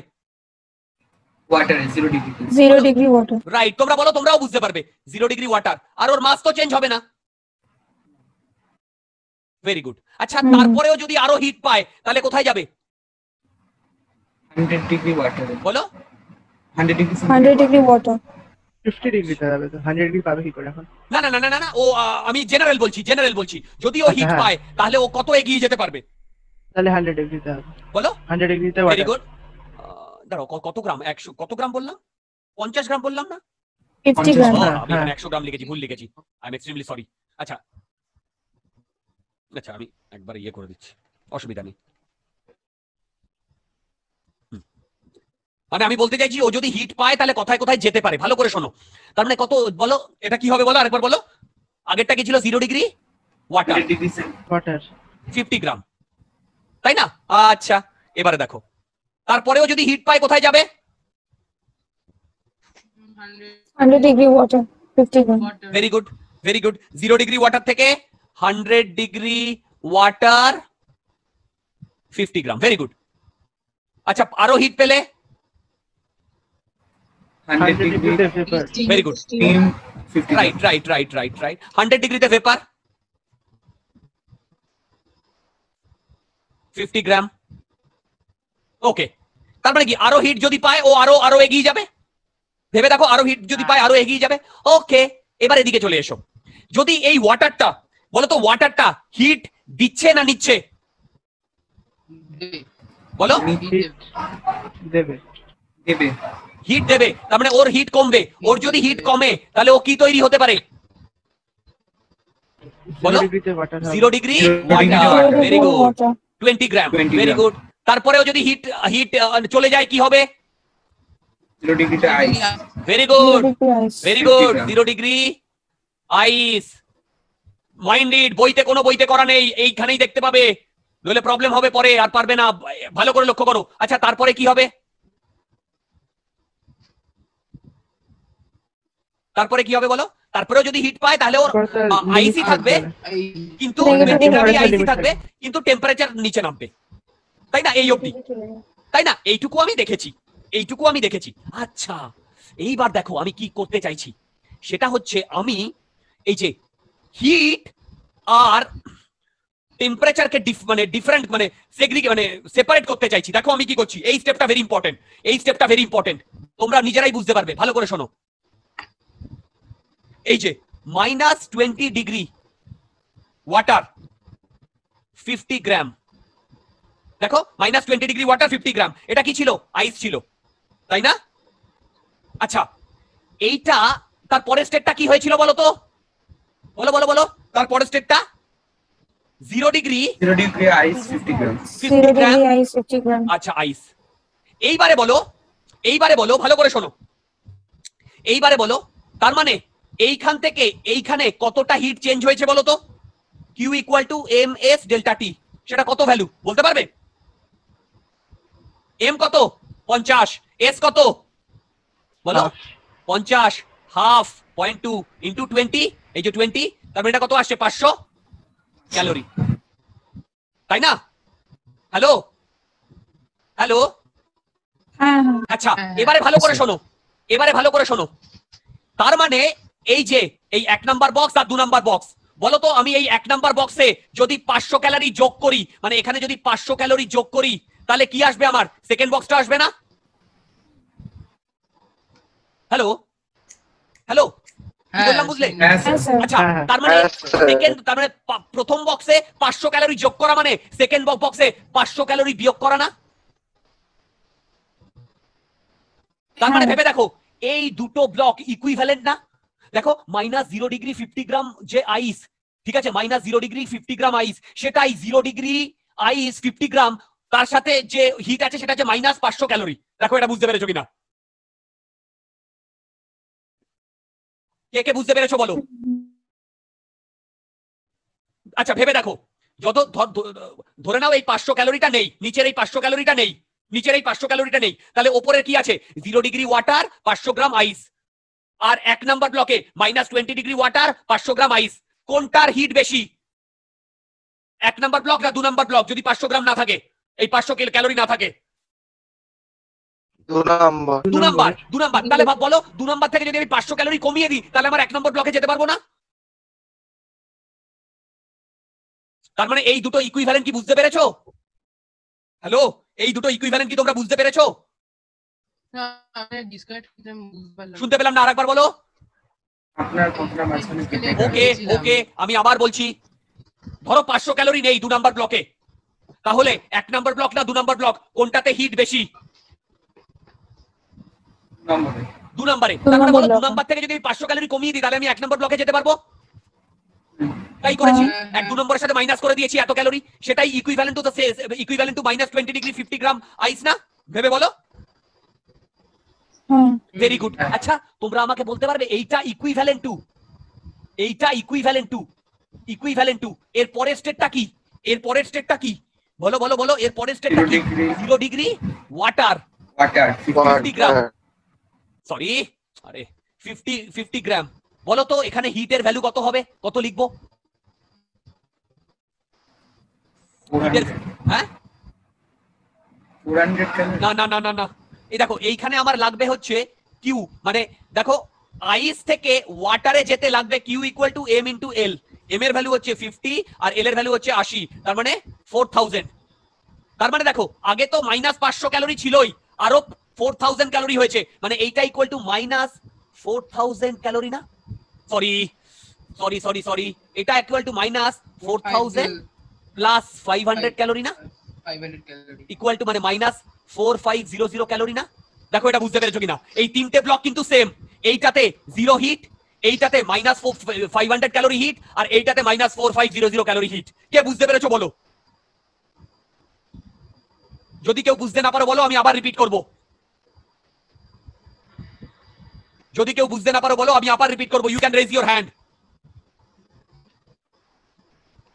রাইট তোমরা বলো তোমরাও বুঝতে পারবে জিরো ডিগ্রি ওয়াটার আর ওর তো চেঞ্জ হবে না ভেরি গুড আচ্ছা তারপরেও যদি আরো হিট পায় তাহলে কোথায় যাবে হান্ড্রেড ডিগ্রি ওয়াটার বলো hundred degree hundred degree water fifty degree দাঁড়াবে তো হান্ড্রেড ডিগ্রি পাবে কি করে এখন না না না না না ও আমি জেনারেল বলছি জেনারেল বলছি যদি ও হিট হ্যাঁ। পায় তাহলে ও কত এগিয়ে যেতে পারবে তাহলে হান্ড্রেড ডিগ্রিতে হবে বলো হান্ড্রেড ডিগ্রিতে ভেরি গুড দাঁড়াও কত গ্রাম একশো কত গ্রাম বললাম পঞ্চাশ গ্রাম বললাম না আমি হ্যাঁ। একশো গ্রাম লিখেছি ভুল লিখেছি আই এম এক্সট্রিমলি সরি আচ্ছা আচ্ছা আমি একবার ইয়ে করে দিচ্ছি অসুবিধা নেই মানে আমি বলতে চাইছি ও যদি হিট পায় তাহলে কোথায় কোথায় যেতে পারে ভালো করে শোনো তার মানে কত বলো এটা কি হবে বলো আরেকবার বলো আগেরটা কি ছিল zero degree water fifty gram তাই না আচ্ছা এবারে দেখো তারপরেও যদি হিট পায় কোথায় যাবে very good very good zero degree water থেকে hundred degree water fifty gram very good আচ্ছা আরো হিট পেলে 100 degree the vapor very good steam 50 right right right right right 100 degree the vapor 50 গ্রাম ওকে তার মানে কি আরো হিট যদি পায় ও আরো আরো এগিয়ে যাবে ভেবে দেখো আরো হিট যদি পায় হ্যাঁ। আরো এগিয়ে যাবে ওকে এবার এদিকে চলে এসো যদি এই ওয়াটারটা বলো তো ওয়াটারটা হিট দিচ্ছে না নিচ্ছে বলো দেবে দেবে হিট দেবে তার মানে ওর হিট কমবে ওর যদি হিট কমে তাহলে ও কি তৈরি হতে পারে বলো zero degree very good twenty gram very good তারপরেও যদি হিট হিট চলে যায় কি হবে very good very good zero degree ice minded বইতে কোনো বইতে করা নেই এইখানেই দেখতে পাবে নইলে প্রবলেম হবে পরে আর পারবে না ভালো করে লক্ষ্য করো আচ্ছা তারপরে কি হবে তারপরে কি হবে বলো তারপরেও যদি হিট পায় তাহলে ওর আইসি uh, থাকবে কিন্তু আইসি থাকবে কিন্তু টেম্পারেচার নিচে নামবে তাই না এই অবধি তাই না এইটুকু আমি দেখেছি এইটুকু আমি দেখেছি আচ্ছা এইবার দেখো আমি কি করতে চাইছি সেটা হচ্ছে আমি এই যে হিট আর টেম্পারেচারকে মানে ডিফারেন্ট মানে মানে সেপারেট করতে চাইছি দেখো আমি কি করছি এই স্টেপটা ভেরি ইম্পর্টেন্ট এই স্টেপটা ভেরি ইম্পর্টেন্ট তোমরা নিজেরাই বুঝতে পারবে ভালো করে শোনো এই যে minus twenty degree water fifty gram দেখো minus twenty degree water fifty gram এটা কি ছিল আইস ছিল তাই না আচ্ছা এইটা তার পরের স্টেটটা কি হয়েছিল বলো তো বলো বলো বলো তার পরের স্টেটটা জিরো ডিগ্রি ফিফটি গ্রাম আচ্ছা আইস এইবারে বলো এইবারে বলো ভালো করে শোনো এইবারে বলো তার মানে এইখান থেকে এইখানে কতটা হিট চেঞ্জ হয়েছে বলতো Q equal to M S delta T সেটা কত ভ্যালু বলতে পারবে এম কত পঞ্চাশ এস কত বলো পঞ্চাশ half point two into twenty এই যে টোয়েন্টি তারপরে মানে এটা কত আসছে পাঁচশো ক্যালোরি তাই না হ্যালো হ্যালো হ্যাঁ। আচ্ছা হ্যাঁ, এবারে হ্যাঁ। ভালো করে আচ্ছা। শোনো এবারে ভালো করে শোনো তার মানে এই যে এই এক নাম্বার বক্স আর দু নাম্বার বক্স বলো তো আমি এই এক নাম্বার বক্সে যদি পাঁচশো ক্যালোরি যোগ করি মানে এখানে যদি পাঁচশো ক্যালোরি যোগ করি তাহলে কি আসবে আমার সেকেন্ড বক্সটা আসবে না হ্যালো হ্যালো হ্যাঁ, আচ্ছা হ্যাঁ, হ্যাঁ, মানে তার মানে তার মানে প্রথম বক্সে পাঁচশো ক্যালোরি যোগ করা মানে সেকেন্ড বক্সে পাঁচশো করা না তার মানে ভেবে দেখো এই দুটো ব্লক ইকুইভ্যালেন্ট না দেখো minus zero degree fifty gram যে আইস ঠিক আছে minus zero degree fifty gram ice সেটাই zero degree ice fifty gram তার সাথে যে হিট আছে সেটা হচ্ছে মাইনাস পাঁচশো ক্যালোরি দেখো এটা বুঝতে পেরেছো কিনা কে কে বুঝতে পেরেছো বলো আচ্ছা ভেবে দেখো যত ধরে নাও এই পাঁচশো ক্যালোরিটা নেই নিচের এই পাঁচশো ক্যালোরিটা নেই নিচের এই পাঁচশো ক্যালোরিটা নেই তাহলে ওপরে কি আছে জিরো ডিগ্রি ওয়াটার পাঁচশো গ্রাম আইস আর এক নাম্বার ব্লকে মাইনাস টোয়েন্টি ডিগ্রি ওয়াটার পাঁচশো গ্রাম আইস কোনটার হিট বেশি এক নাম্বার ব্লক না দু নাম্বার ব্লক যদি পাঁচশো গ্রাম না থাকে এই পাঁচশো ক্যালোরি না থাকে দু নাম্বার দু নাম্বার তাহলে ভাব বলো দু নাম্বার থেকে যদি আমি পাঁচশো ক্যালোরি কমিয়ে দিই তাহলে আমার এক নম্বর ব্লকে যেতে পারবো না তার মানে এই দুটো ইকুইভ্যালেন্ট কি বুঝতে পেরেছো হ্যালো এই দুটো ইকুইভ্যালেন্ট কি তোমরা বুঝতে পেরেছো শুনতে পেলাম না আরেকবার বলো ওকে ওকে আমি আবার বলছি ধরো পাঁচশো ক্যালোরি নেই দু নাম্বার ব্লকে তাহলে এক নাম্বার ব্লক না দু নাম্বার ব্লক কোনটাতে হিট বেশি দু নাম্বারে তাহলে বলো দু নাম্বার থেকে যদি পাঁচশো ক্যালোরি কমিয়ে দিই তাহলে আমি এক নাম্বার ব্লকে যেতে পারবো তাই হ্যাঁ, করেছি হ্যাঁ, এক হ্যাঁ। দু নম্বরের সাথে মাইনাস করে দিয়েছি এত ক্যালোরি সেটাই equivalent to the equivalent to minus twenty degree fifty gram ice না ভেবে বলো ভেরি গুড আচ্ছা তোমরা আমাকে বলতে পারবে এইটা ইকুইভ্যালেন্ট টু এইটা ইকুইভ্যালেন্ট টু ইকুইভ্যালেন্ট টু এর পরের স্টেটটা কি এর পরের স্টেটটা কি বলো বলো বলো এর পরের স্টেটটা কি zero degree water water 50 gram sorry আরে 50 50 গ্রাম বলো তো এখানে হিটের ভ্যালু কত হবে কত লিখবো হ্যাঁ না না না না না এই দেখো এইখানে আমার লাগবে হচ্ছে কিউ মানে দেখো আইস থেকে ওয়াটারে যেতে লাগবে Q equal to M into L M এর ভ্যালু হচ্ছে ফিফটি আর এল এর ভ্যালু হচ্ছে আশি তার মানে ফোর তার মানে দেখো আগে তো মাইনাস পাঁচশো ক্যালোরি ছিলই আরো ফোর থাউজেন্ড ক্যালোরি হয়েছে মানে এইটা equal to minus four thousand calorie না সরি সরি সরি সরি এটা equal to minus four thousand plus five hundred calorie না ইকুয়াল টু মানে মাইনাস ফোর ক্যালোরি না দেখো এটা বুঝতে পেরেছো কিনা এই তিনটে ব্লক কিন্তু সেম এইটাতে জিরো হিট এইটাতে minus five hundred calorie heat আর এইটাতে minus four five zero zero calorie heat কে বুঝতে পেরেছো বলো যদি কেউ বুঝতে না পারো বলো আমি আবার রিপিট করব যদি কেউ বুঝতে না পারো বলো আমি আবার রিপিট করবো you can raise your hand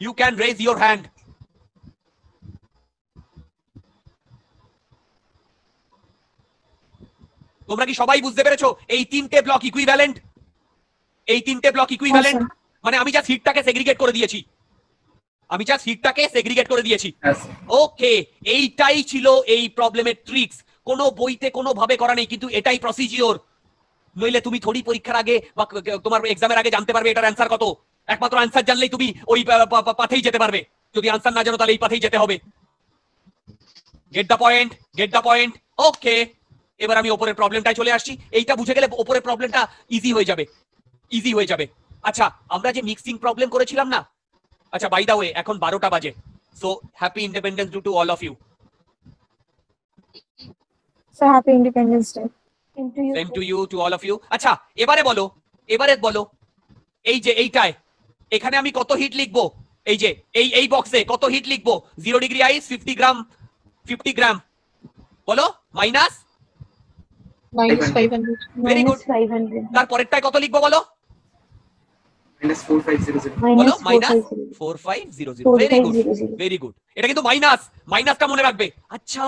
you can raise your hand তোমরা কি সবাই বুঝতে পেরেছো এই তিনটে ব্লক ইকুইভ্যালেন্ট এই তিনটে ব্লক ইকুইভ্যালেন্ট মানে আমি যা সিটটাকে সেগ্রিগেট করে দিয়েছি আমি যা সিটটাকে সেগ্রিগেট করে দিয়েছি ওকে হ্যাঁ, এইটাই ছিল এই প্রবলেমের ট্রিক্স কোন বইতে কোনো ভাবে করা নেই কিন্তু এটাই প্রসিজিওর নইলে তুমি থোড়ি পরীক্ষার আগে বা তোমার এক্সামের আগে জানতে পারবে এটার অ্যান্সার কত একমাত্র অ্যান্সার জানলেই তুমি ওই পাথেই যেতে পারবে যদি অ্যান্সার না জানো তাহলে এই পাথেই যেতে হবে get the point get the point okay এবার আমি ওপরের প্রবলেমটায় চলে আসছি এইটা বুঝে গেলে ওপরের প্রবলেমটা ইজি হয়ে যাবে ইজি হয়ে যাবে আচ্ছা আমরা যে মিক্সিং প্রবলেম করেছিলাম না আচ্ছা বাই দা ওয়ে এখন বারোটা বাজে so happy independence day to all of you sir to you to all of you আচ্ছা এবারে বলো এবারে বলো এই যে এইটায় এখানে আমি কত হিট লিখবো এই যে এই এই বক্সে কত হিট লিখবো zero degree ice fifty gram fifty gram বলো মাইনাস মাইনাস 500 তার পরেরটায় কত লিখবো বলো মাইনাস মাইনাস 4500 মনে রাখবে আচ্ছা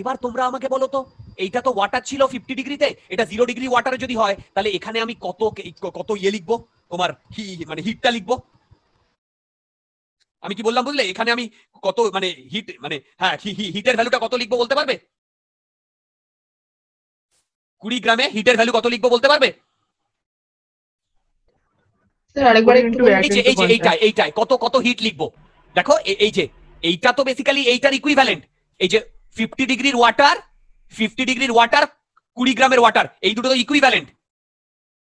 এবার তোমরা আমাকে বলো তো এইটা তো ওয়াটার ছিল 50 ডিগ্রিতে এটা 0 ডিগ্রি ওয়াটারে যদি হয় তাহলে এখানে আমি কত কত ইয়ে লিখবো তোমার হি মানে হিটটা লিখবো আমি কি বললাম বুঝলে এখানে আমি কত মানে হিট মানে হ্যাঁ হিটের ভ্যালুটা কত লিখবো বলতে পারবে কুড়ি গ্রামে হিটের ভ্যালু কত লিখবো বলতে পারবে কত কত হিট লিখবো দেখো এই যে এইটা তো বেসিক্যালি এইটার ইকুইভ্যালেন্ট এই যে ফিফটি ডিগ্রির ওয়াটার ফিফটি ডিগ্রির ওয়াটার কুড়ি গ্রামের ওয়াটার এই দুটো তো ইকুইভ্যালেন্ট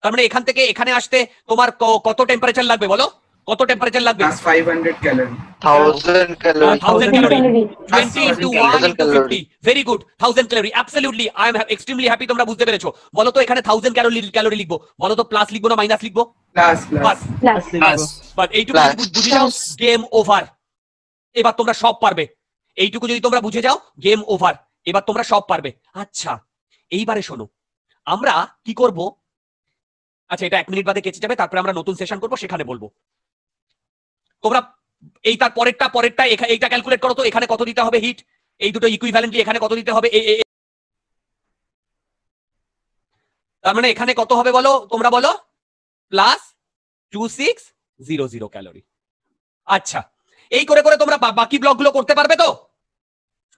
তার মানে এখান থেকে এখানে আসতে তোমার কত টেম্পারেচার লাগবে বলো কত টেম্পারেচার লাগবে 500 calorie 1000 calorie 1000 calorie 20 to 1 very good 1000 calorie absolutely I am extremely happy তোমরা বুঝতে পেরেছো বলো তো এখানে 1000 ক্যালোরি ক্যালোরি লিখবো বলো তো প্লাস লিখবো না মাইনাস লিখবো বুঝে যাও গেম ওভার এবার তোমরা সব পারবে এইটুকু যদি তোমরা বুঝে যাও গেম ওভার এবার তোমরা সব পারবে আচ্ছা এইবারে শোনো আমরা কি করব আচ্ছা এটা এক মিনিট বাদে কেচে যাবে তারপরে আমরা নতুন সেশন করবো সেখানে বলবো তোমরা এই তার পরেরটা পরেরটা এইটা ক্যালকুলেট করো তো এখানে কত দিতে হবে হিট এই দুটো ইকুইভ্যালেন্টলি এখানে কত দিতে হবে তার মানে এখানে কত হবে বলো তোমরা বলো plus two six zero zero calorie আচ্ছা এই করে করে তোমরা বাকি গুলো করতে পারবে তো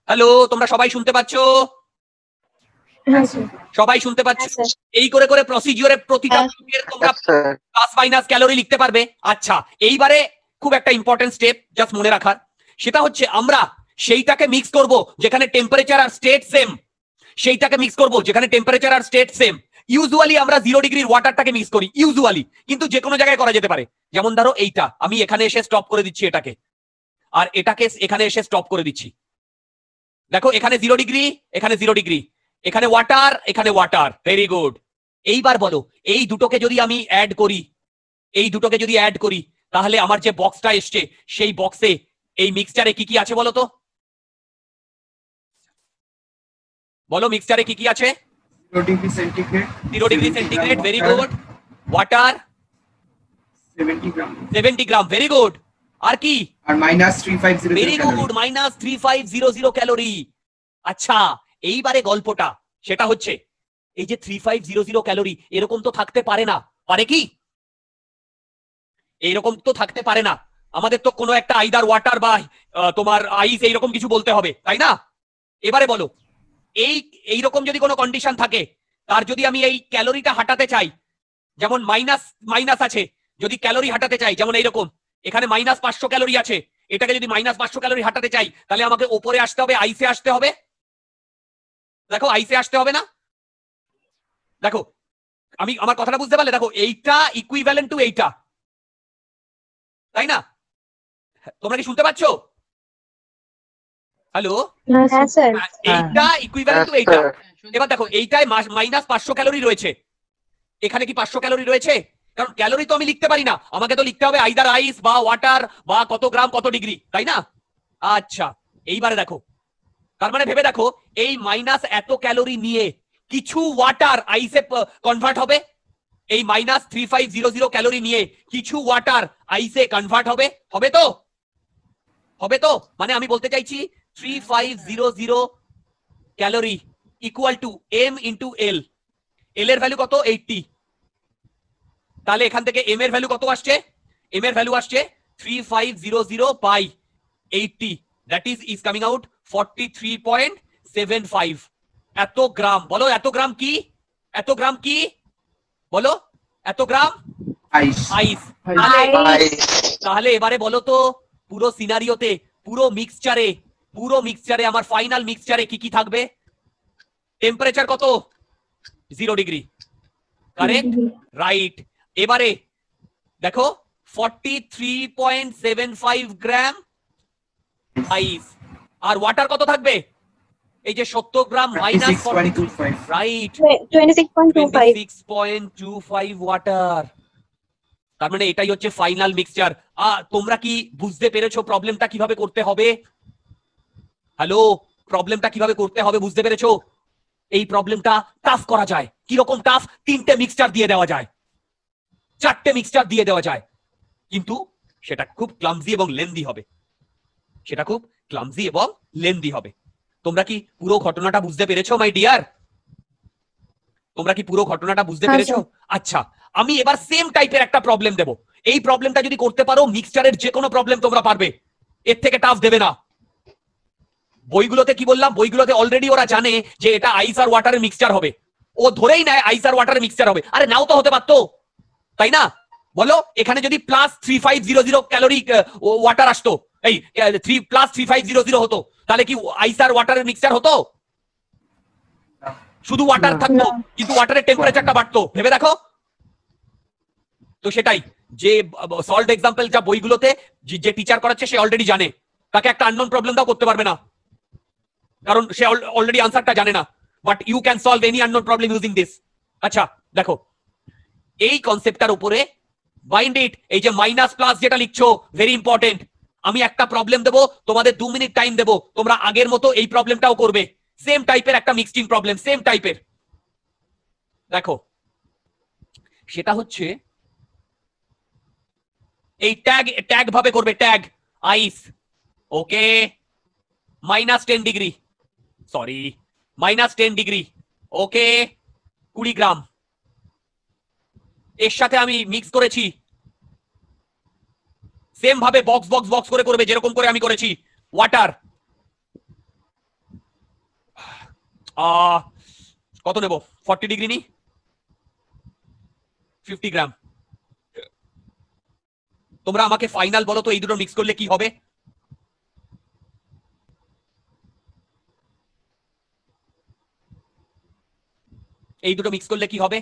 হ্যালো তোমরা সবাই শুনতে পাচ্ছ হ্যাঁ, সবাই শুনতে পাচ্ছ হ্যাঁ, এই করে করে প্রসিজিওরে প্রতিটা হ্যাঁ, তোমরা প্লাস মাইনাস ক্যালোরি লিখতে পারবে আচ্ছা এইবারে খুব একটা ইম্পর্টেন্ট স্টেপ জাস্ট মনে রাখার সেটা হচ্ছে আমরা সেইটাকে মিক্স করব যেখানে টেম্পারেচার আর স্টেট সেম সেইটাকে মিক্স করব যেখানে টেম্পারেচার আর স্টেট সেম ইউজুয়ালি আমরা জিরো ডিগ্রির ওয়াটারটাকে মিক্স করি ইউজুয়ালি কিন্তু যে কোনো জায়গায় করা যেতে পারে যেমন ধরো এইটা আমি এখানে এসে স্টপ করে দিচ্ছি এটাকে আর এটাকে এখানে এসে স্টপ করে দিচ্ছি দেখো এখানে জিরো ডিগ্রি এখানে জিরো ডিগ্রি এখানে ওয়াটার এখানে ওয়াটার ভেরি গুড এইবার বলো এই দুটোকে যদি আমি অ্যাড করি এই দুটোকে যদি অ্যাড করি তাহলে আমার যে বক্সটা এসছে সেই বক্সে এই মিক্সচারে কি কি আছে বলো তো বলো মিক্সচারে কি কি আছে সেভেন্টি গ্রাম ভেরি গুড আর কি very good minus three five zero zero calorie আচ্ছা এইবারে গল্পটা সেটা হচ্ছে এই যে three five zero zero calorie এরকম তো থাকতে পারে না পারে কি এইরকম তো থাকতে পারে না আমাদের তো কোনো একটা আইদার ওয়াটার বা তোমার আইস এইরকম কিছু বলতে হবে তাই না এবারে বলো এই এইরকম যদি কোনো কন্ডিশন থাকে তার যদি আমি এই ক্যালোরিটা হাঁটাতে চাই যেমন মাইনাস মাইনাস আছে যদি ক্যালোরি হাঁটাতে চাই যেমন এইরকম এখানে মাইনাস পাঁচশো ক্যালোরি আছে এটাকে যদি মাইনাস পাঁচশো ক্যালোরি হাঁটাতে চাই তাহলে আমাকে ওপরে আসতে হবে আইসে আসতে হবে দেখো আইসে আসতে হবে না দেখো আমি আমার কথাটা বুঝতে পারলে দেখো এইটা ইকুইভ্যালেন্ট টু এইটা তাই না তোমরা কি শুনতে পাচ্ছ হ্যালো হ্যাঁ, হ্যাঁ, এইটা ইকুইভ্যালেন্ট টু এইটা এবার দেখো এইটায় মাইনাস পাঁচশো ক্যালোরি রয়েছে এখানে কি পাঁচশো ক্যালোরি রয়েছে কারণ ক্যালোরি তো আমি লিখতে পারি না আমাকে তো লিখতে হবে আইদার আইস বা ওয়াটার বা কত গ্রাম কত ডিগ্রি তাই না আচ্ছা এইবারে দেখো তার মানে ভেবে দেখো এই মাইনাস এত ক্যালোরি নিয়ে কিছু ওয়াটার আইসে কনভার্ট হবে এই minus three five zero zero calorie নিয়ে কিছু ওয়াটার আইসে কনভার্ট হবে হবে তো হবে তো মানে আমি বলতে চাইছি three five zero zero calorie equal to M into L L এর ভ্যালু কত এইটটি তাহলে এখান থেকে এম এর ভ্যালু কত আসছে এম এর ভ্যালু আসছে three five zero zero by eighty that is is coming out forty three point seven five এত গ্রাম বলো এত গ্রাম কি এত গ্রাম কি বলো এত গ্রাম তাহলে এবারে বলো তো পুরো সিনারিওতে পুরো মিক্সচারে পুরো মিক্সচারে আমার ফাইনাল মিক্সচারে কি কি থাকবে টেম্পারেচার কত জিরো ডিগ্রি কারেক্ট রাইট এবারে দেখো forty three point seven five gram ice আর ওয়াটার কত থাকবে এই যে সত্তর গ্রাম মাইনাস রাইট ওয়াটার তার মানে এটাই হচ্ছে ফাইনাল মিক্সচার তোমরা কি বুঝতে পেরেছো প্রবলেমটা কিভাবে করতে হবে হ্যালো প্রবলেমটা কিভাবে করতে হবে বুঝতে পেরেছো এই প্রবলেমটা টাফ করা যায় কিরকম টাফ তিনটে মিক্সচার দিয়ে দেওয়া যায় চারটে মিক্সচার দিয়ে দেওয়া যায় কিন্তু সেটা খুব ক্লামজি এবং লেন্দি হবে সেটা খুব ক্লামজি এবং লেন্দি হবে তোমরা কি পুরো ঘটনাটা বুঝতে পেরেছো মাই ডিয়ার তোমরা কি পুরো ঘটনাটা বুঝতে হ্যাঁ, পেরেছো আচ্ছা আমি এবার সেম টাইপের একটা প্রবলেম দেব এই প্রবলেমটা যদি করতে পারো মিক্সচারের যে কোনো প্রবলেম তোমরা পারবে এর থেকে টাফ দেবে না বইগুলোতে কি বললাম বইগুলোতে অলরেডি ওরা জানে যে এটা আইস আর ওয়াটারের মিক্সচার হবে ও ধরেই নেয় আইস আর ওয়াটারের মিক্সচার হবে আরে নাও তো হতে পারতো তাই না বলো এখানে যদি plus three five zero zero calorie water আসতো এই three plus three five zero zero হতো তাহলে কি আইস আর ওয়াটারের মিক্সার হতো শুধু ওয়াটার থাকতো কিন্তু ওয়াটারের টেম্পারেচারটা বাড়তো ভেবে দেখো তো সেটাই যে সলভ এক্সাম্পল যা বইগুলোতে যে টিচার করাচ্ছে সে অলরেডি জানে তাকে একটা আননোন প্রবলেম দাও করতে পারবে না কারণ সে অলরেডি আনসারটা জানে না but you can solve any unknown problem using this আচ্ছা দেখো এই কনসেপ্টটার উপরে মাইন্ড ইট এই যে মাইনাস প্লাস যেটা লিখছো ভেরি ইম্পর্টেন্ট আমি একটা প্রবলেম দেবো তোমাদের দু মিনিট টাইম দেবো তোমরা আগের মতো এই প্রবলেমটাও করবে সেম টাইপের একটা মিক্সিং প্রবলেম সেম টাইপের দেখো সেটা হচ্ছে এই ট্যাগ ট্যাগ ভাবে করবে tag ice okay minus ten degree sorry minus ten degree okay কুড়ি গ্রাম এর সাথে আমি মিক্স করেছি সেম ভাবে বক্স বক্স বক্স করে করবে যেরকম করে আমি করেছি ওয়াটার কত নেব ফর্টি ডিগ্রি নি ফিফটি গ্রাম তোমরা আমাকে ফাইনাল বলো তো এই দুটো মিক্স করলে কি হবে এই দুটো মিক্স করলে কি হবে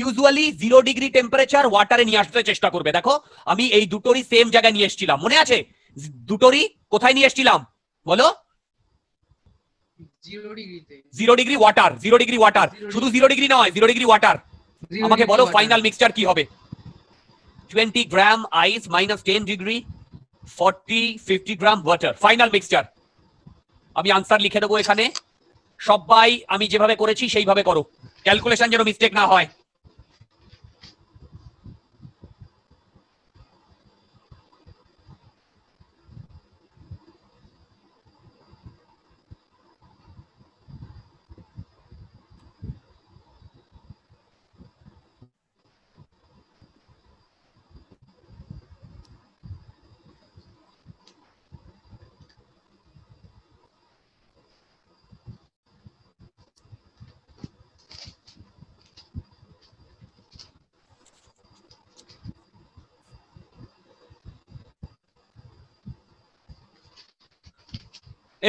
ইউজুয়ালি জিরো ডিগ্রি টেম্পারেচার ওয়াটারে নিয়ে আসতে চেষ্টা করবে দেখো আমি এই দুটোরই সেম জায়গায় নিয়ে এসেছিলাম মনে আছে দুটোরই কোথায় নিয়ে এসেছিলাম বলো zero degree water zero degree water শুধু জিরো ডিগ্রি নয় জিরো ডিগ্রি ওয়াটার আমাকে বলো ফাইনাল মিক্সচার কি হবে twenty gram ice minus ten degree forty fifty gram water final mixture আমি আনসার লিখে দেবো এখানে সবাই আমি যেভাবে করেছি সেইভাবে করো ক্যালকুলেশন যেন মিস্টেক না হয়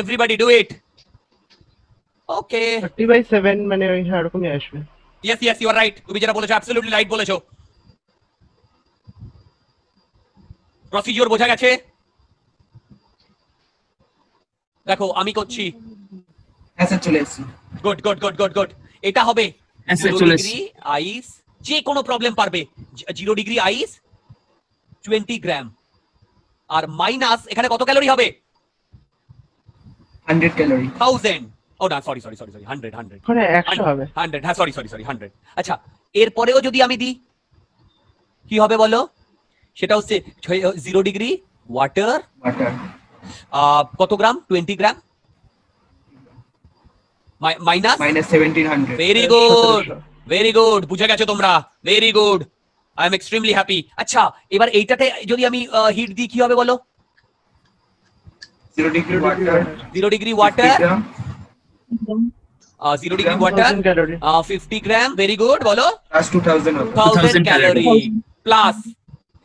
everybody do it okay 30 by 7 মানে এরকমই আসবে yes yes you are right তুমি যেটা বলেছো অ্যাবসলিউটলি right বলেছো প্রসিডিওর বোঝা গেছে দেখো আমি করছি অ্যাসেট চলে এসেছি good good good good good এটা হবে অ্যাসেট চলে এসেছি আইস যে কোনো প্রবলেম পারবে zero degree ice twenty gram আর মাইনাস এখানে কত ক্যালোরি হবে হান্ড্রেড ক্যালোরি থাউজেন্ড ও না sorry sorry sorry sorry hundred hundred ওখানে একশো হবে হান্ড্রেড হ্যাঁ সরি সরি সরি হান্ড্রেড আচ্ছা এরপরেও যদি আমি দিই কি হবে বলো সেটা হচ্ছে জিরো ডিগ্রি ওয়াটার কত gram twenty gram minus minus seventeen hundred very good very good বুঝে গেছো তোমরা very good I am extremely happy আচ্ছা এবার এইটাতে যদি আমি হিট দিই কি হবে বলো zero degree water, zero degree water, uh, zero degree water, uh, 50 gram, very good, বলো plus 2000 1000 calorie plus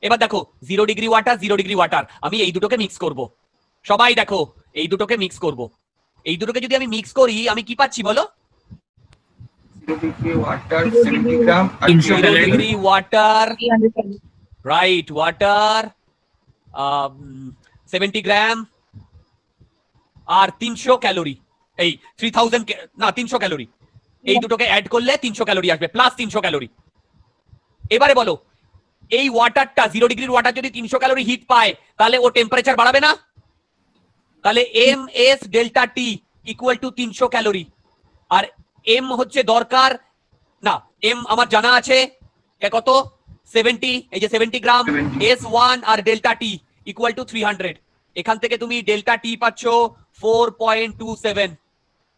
এবার দেখো zero degree water zero degree water আমি এই দুটোকে মিক্স করব সবাই দেখো এই দুটোকে মিক্স করব এই দুটোকে যদি আমি মিক্স করি আমি কি পাচ্ছি বলো degree water right water seventy gram আর তিনশো ক্যালোরি এই থ্রি থাউজেন্ড না তিনশো ক্যালোরি এই দুটোকে অ্যাড করলে তিনশো ক্যালোরি আসবে প্লাস তিনশো ক্যালোরি এবারে বলো এই ওয়াটারটা জিরো ডিগ্রির ওয়াটার যদি তিনশো ক্যালোরি হিট পায় তাহলে ও টেম্পারেচার বাড়াবে না তাহলে M S delta T equal to তিনশো ক্যালোরি আর এম হচ্ছে দরকার না এম আমার জানা আছে কত সেভেন্টি এই যে সেভেন্টি গ্রাম এস ওয়ান আর delta T equal to three hundred এখান থেকে তুমি ডেল্টা টি পাচ্ছ ফোর পয়েন্ট টু সেভেন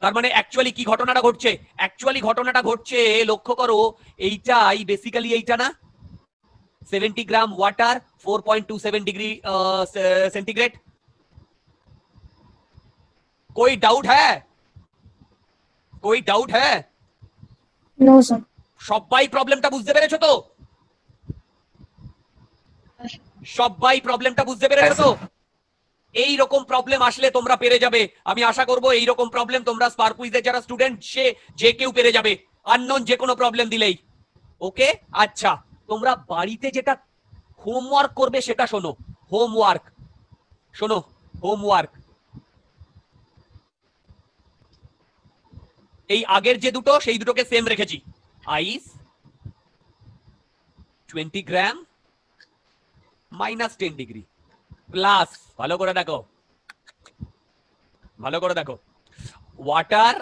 তার মানে অ্যাকচুয়ালি কি ঘটনাটা ঘটছে অ্যাকচুয়ালি ঘটনাটা ঘটছে লক্ষ্য করো এইটাই বেসিক্যালি এইটা না seventy gram water four point two seven degree centigrade কই ডাউট হ্যাঁ কই ডাউট হ্যাঁ সবাই প্রবলেমটা বুঝতে পেরেছো তো সবাই প্রবলেমটা বুঝতে পেরেছো হ্যাঁ, তো এই রকম প্রবলেম আসলে তোমরা পেরে যাবে আমি আশা করব এই রকম প্রবলেম তোমরা স্পারকুইজের যারা স্টুডেন্ট সে যে কেউ পেরে যাবে আননোন যে কোনো প্রবলেম দিলেই ওকে আচ্ছা তোমরা বাড়িতে যেটা হোমওয়ার্ক করবে সেটা শোনো হোমওয়ার্ক শোনো হোমওয়ার্ক এই আগের যে দুটো সেই দুটোকে সেম রেখেছি ice twenty gram minus ten degree plus ভালো করে দেখো ভালো করে দেখো ওয়াটার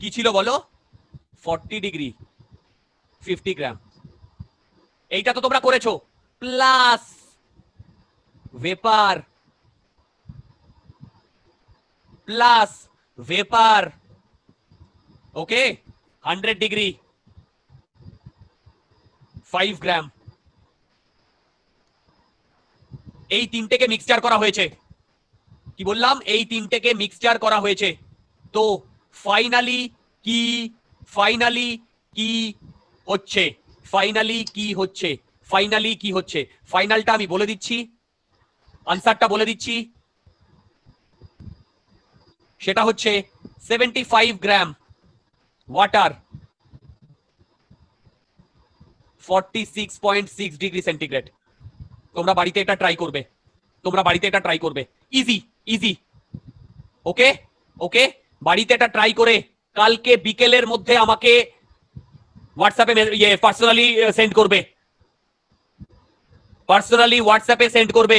কি ছিল বলো ফর্টি ডিগ্রি ফিফটি গ্রাম এইটা তো তোমরা করেছো plus vapour plus vapour okay hundred degree five gram এই তিনটেকে মিক্সচার করা হয়েছে কি বললাম এই তিনটেকে মিক্সচার করা হয়েছে তো ফাইনালি কি ফাইনালি কি হচ্ছে ফাইনালি কি হচ্ছে ফাইনালি কি হচ্ছে ফাইনালটা আমি বলে দিচ্ছি আনসারটা বলে দিচ্ছি সেটা হচ্ছে seventy five gram water forty six point six degree centigrade তোমরা বাড়িতে এটা ট্রাই করবে তোমরা বাড়িতে এটা ট্রাই করবে ইজি ইজি ওকে ওকে বাড়িতে এটা ট্রাই করে কালকে বিকেলের মধ্যে আমাকে হোয়াটসঅ্যাপে ইয়ে পার্সোনালি সেন্ড করবে পার্সোনালি হোয়াটসঅ্যাপে সেন্ড করবে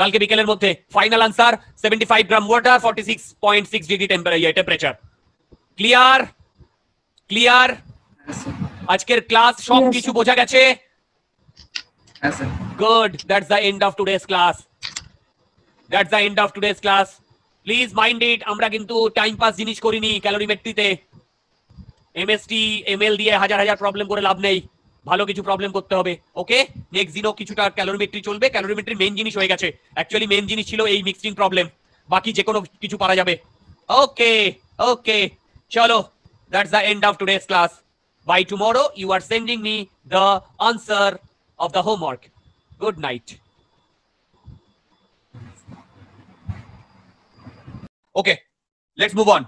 কালকে বিকেলের মধ্যে final answer seventy five gram water forty six point six degree temperature clear clear আজকের ক্লাস সব কিছু বোঝা গেছে Good. That's the end of today's class. That's the end of today's class. Please mind it. আমরা কিন্তু time pass জিনিস করিনি ক্যালোরিমেট্রিতে mst ML দিয়ে হাজার হাজার প্রবলেম করে লাভ নেই ভালো কিছু প্রবলেম করতে হবে ওকে নেক্সট দিনও কিছুটা ক্যালোরিমেট্রি চলবে ক্যালোরিমেট্রি মেন জিনিস হয়ে গেছে অ্যাকচুয়ালি মেন জিনিস ছিল এই মিক্সিং প্রবলেম বাকি যে কোনো কিছু পারা যাবে ওকে ওকে চলো that's the end of today's class bye tomorrow you are sending me the answer of the homework. Good night. Okay let's move on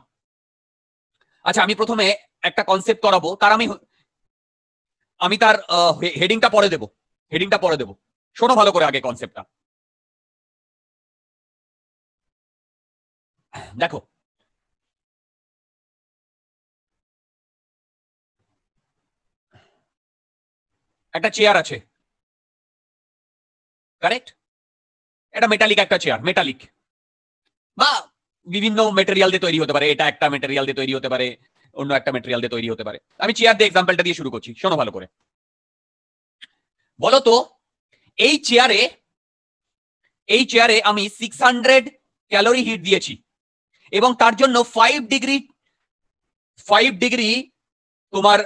আচ্ছা আমি প্রথমে একটা কনসেপ্ট করাবো তার আমি আমি তার হেডিংটা পরে দেব হেডিংটা পরে দেব শোনো ভালো করে আগে কনসেপ্টটা দেখো একটা চেয়ার আছে কারেক্ট এটা মেটালিক একটা চেয়ার মেটালিক বা বিভিন্ন মেটেরিয়াল দিয়ে তৈরি হতে পারে এটা একটা মেটেরিয়াল দিয়ে তৈরি হতে পারে অন্য একটা মেটেরিয়াল দিয়ে তৈরি হতে পারে আমি চেয়ার দিয়ে এক্সাম্পলটা দিয়ে শুরু করছি শোনো ভালো করে বলতো এই চেয়ারে এই চেয়ারে আমি সিক্স হান্ড্রেড ক্যালোরি হিট দিয়েছি এবং তার জন্য ফাইভ ডিগ্রি ফাইভ ডিগ্রি তোমার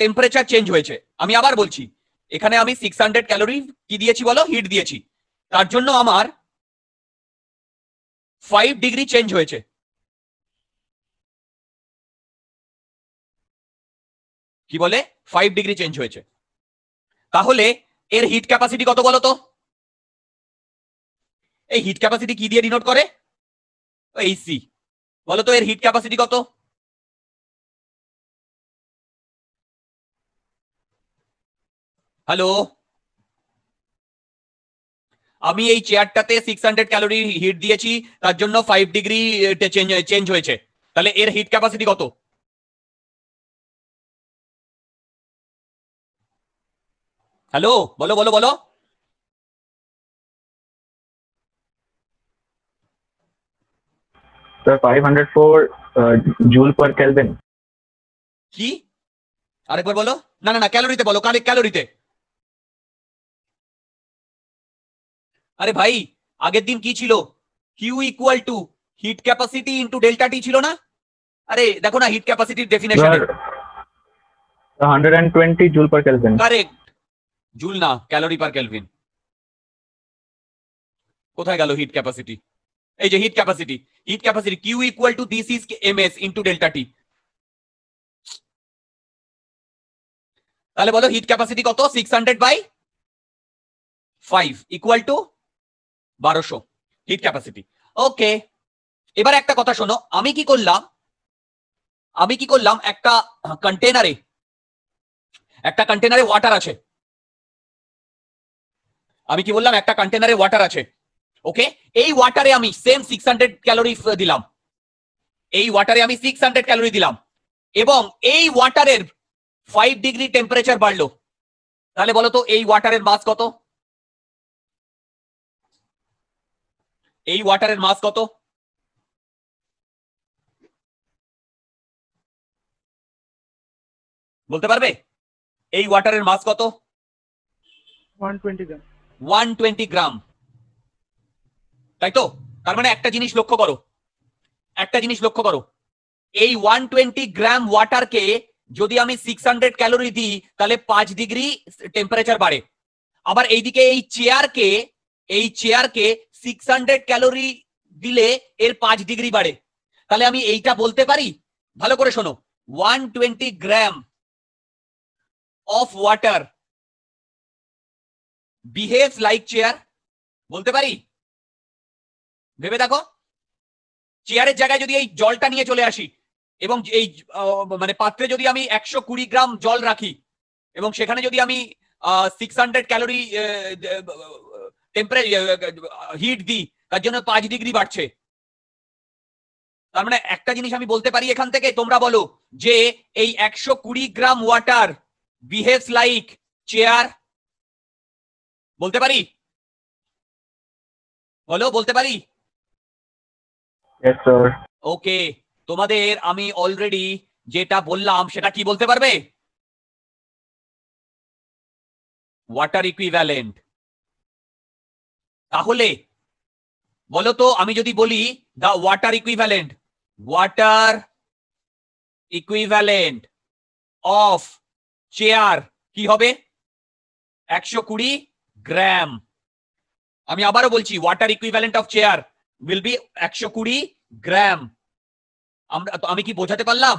টেম্পারেচার চেঞ্জ হয়েছে আমি আবার বলছি এখানে আমি সিক্স হান্ড্রেড ক্যালোরি কি দিয়েছি বলো হিট দিয়েছি তার জন্য আমার ফাইভ ডিগ্রি চেঞ্জ হয়েছে কি বলে ফাইভ ডিগ্রি চেঞ্জ হয়েছে তাহলে এর হিট ক্যাপাসিটি কত বলো তো এই হিট ক্যাপাসিটি কি দিয়ে ডিনোট করে এই সি বলো তো এর হিট ক্যাপাসিটি কত হ্যালো আমি এই চেয়ারটাতে সিক্স হান্ড্রেড ক্যালোরি হিট দিয়েছি তার জন্য ফাইভ ডিগ্রি চেঞ্জ হয়েছে তাহলে এর হিট ক্যাপাসিটি কত হ্যালো বলো বলো বলো জুল কি আরেকবার বলো না না ক্যালোরিতে বলো ক্যালোরিতে আরে ভাই আগের দিন কি ছিল Q equal to heat capacity into delta T ছিল না আরে দেখো না হিট ক্যাপাসিটির definition 120 joule per kelvin correct joule না ক্যালোরি পার কেলভিন কোথায় গেল হিট ক্যাপাসিটি এই যে heat capacity heat capacity Q equal to this is M S into delta T তাহলে বলো হিট ক্যাপাসিটি কত six hundred by five equal to বারোশো heat capacity okay এবার একটা কথা শোনো আমি কি করলাম আমি কি করলাম একটা কন্টেনারে একটা কন্টেনারে ওয়াটার আছে আমি কি বললাম একটা কন্টেনারে ওয়াটার আছে ওকে এই ওয়াটারে আমি সেম সিক্স হান্ড্রেড ক্যালোরি দিলাম এই ওয়াটারে আমি সিক্স হান্ড্রেড ক্যালোরি দিলাম এবং এই ওয়াটারের ফাইভ ডিগ্রি টেম্পারেচার বাড়লো তাহলে বলো তো এই ওয়াটারের মাস কত এই ওয়াটারের মাস কত বলতে পারবে এই ওয়াটারের মাস কত গ্রাম গ্রাম তাই তো তার মানে একটা জিনিস লক্ষ্য করো একটা জিনিস লক্ষ্য করো এই ওয়ান টোয়েন্টি গ্রাম ওয়াটারকে যদি আমি সিক্স হান্ড্রেড ক্যালোরি দিই তাহলে পাঁচ ডিগ্রি টেম্পারেচার বাড়ে আবার এইদিকে এই চেয়ারকে এই চেয়ারকে সিক্স হান্ড্রেড ক্যালোরি দিলে এর পাঁচ ডিগ্রি বাড়ে তাহলে আমি এইটা বলতে পারি ভালো করে শোনো one twenty gram of water behave like chair বলতে পারি ভেবে দেখো চেয়ারের জায়গায় যদি এই জলটা নিয়ে চলে আসি এবং এই মানে পাত্রে যদি আমি একশো কুড়ি গ্রাম জল রাখি এবং সেখানে যদি আমি six hundred calorie temperature heat দিই তার জন্য পাঁচ ডিগ্রি বাড়ছে তার মানে একটা জিনিস আমি বলতে পারি এখান থেকে তোমরা বলো যে এই একশো কুড়ি gram water behaves like chair বলতে পারি বলো বলতে পারি ওকে তোমাদের আমি অলরেডি যেটা বললাম সেটা কি বলতে পারবে ওয়াটার ইকুইভ্যালেন্ট তাহলে বলতো আমি যদি বলি the water equivalent water equivalent of chair কি হবে একশো কুড়ি গ্রাম আমি আবারও বলছি water equivalent of chair will be একশো কুড়ি গ্রাম আমরা আমি কি বোঝাতে পারলাম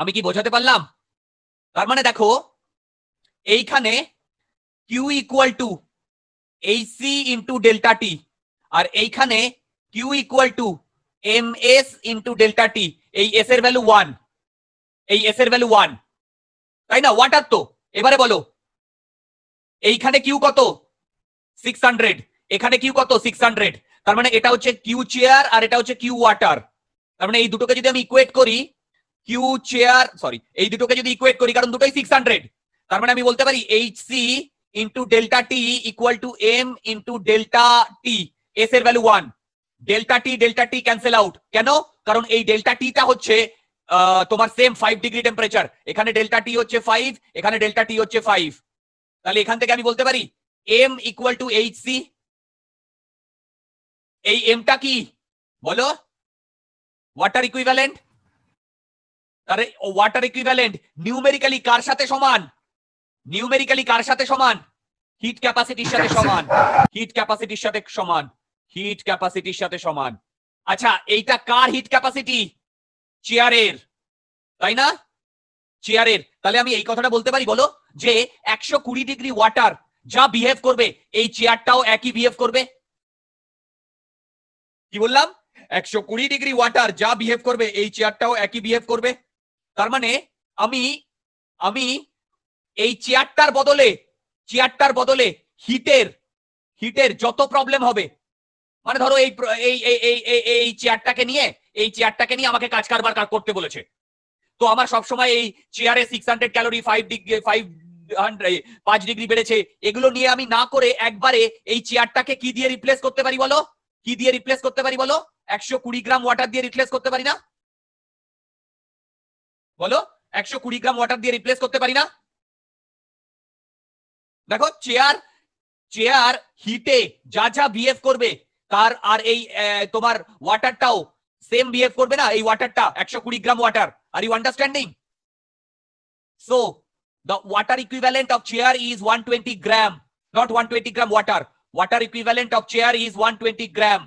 আমি কি বোঝাতে পারলাম তার মানে দেখো এইখানে Q equal to hc C delta delta T আর এইখানে Q equal to M S delta delta T এই s এর ভ্যালু ওয়ান এই s এর ভ্যালু ওয়ান তাই না ওয়াটার তো এবারে বলো এইখানে কিউ কত সিক্স হান্ড্রেড এখানে কিউ কত সিক্স হান্ড্রেড তার মানে এটা হচ্ছে কিউ চেয়ার আর এটা হচ্ছে কিউ ওয়াটার তার মানে এই দুটোকে যদি আমি ইকুয়েট করি কিউ চেয়ার সরি এই দুটোকে যদি ইকুয়েট করি কারণ দুটোই সিক্স হান্ড্রেড তার মানে আমি বলতে পারি H C into delta T equal to M into delta T S এর value one delta T delta T cancel out কেন কারণ এই ডেল্টা টিটা হচ্ছে তোমার সেম ফাইভ ডিগ্রি টেম্পারেচার এখানে ডেল্টা টি হচ্ছে ফাইভ এখানে ডেল্টা টি হচ্ছে ফাইভ তাহলে এখান থেকে আমি বলতে পারি M equal to H C এই এমটা কি বলো ওয়াটার ইকুইভ্যালেন্ট তাহলে ওয়াটার ইকুইভ্যালেন্ট নিউমেরিক্যালি কার সাথে সমান নিউমেরিক্যালি কার সাথে সমান হিট ক্যাপাসিটির সাথে সমান হিট ক্যাপাসিটির সাথে সমান হিট ক্যাপাসিটির সাথে সমান আচ্ছা এইটা কার হিট ক্যাপাসিটি চেয়ারের তাই না চেয়ারের তাহলে আমি এই কথাটা বলতে পারি বলো যে একশো কুড়ি ডিগ্রি ওয়াটার যা বিহেভ করবে এই চেয়ারটাও একই বিহেভ করবে কি বললাম একশো কুড়ি ডিগ্রি ওয়াটার যা বিহেভ করবে এই চেয়ারটাও একই বিহেভ করবে তার মানে আমি আমি এই চেয়ারটার বদলে চেয়ারটার বদলে হিটের হিটের যত প্রবলেম হবে মানে ধরো এই এই এই চেয়ারটাকে নিয়ে এই চেয়ারটাকে নিয়ে আমাকে কাজ কারবার করতে বলেছে তো আমার সবসময় এই চেয়ারে six hundred calorie five degree five পাঁচ ডিগ্রি বেড়েছে এগুলো নিয়ে আমি না করে একবারে এই চেয়ারটাকে কি দিয়ে রিপ্লেস করতে পারি বলো কি দিয়ে রিপ্লেস করতে পারি বলো একশো কুড়ি গ্রাম ওয়াটার দিয়ে রিপ্লেস করতে পারি না বলো একশো কুড়ি গ্রাম ওয়াটার দিয়ে রিপ্লেস করতে পারি না দেখো চেয়ার চেয়ার হিটে যা যা বিহেভ করবে তার আর এই তোমার ওয়াটারটাও সেম বিহেভ করবে না এই ওয়াটারটা একশো কুড়ি gram water are you understanding so the water equivalent of chair is 120 gram not 120 gram water water equivalent of chair is 120 gram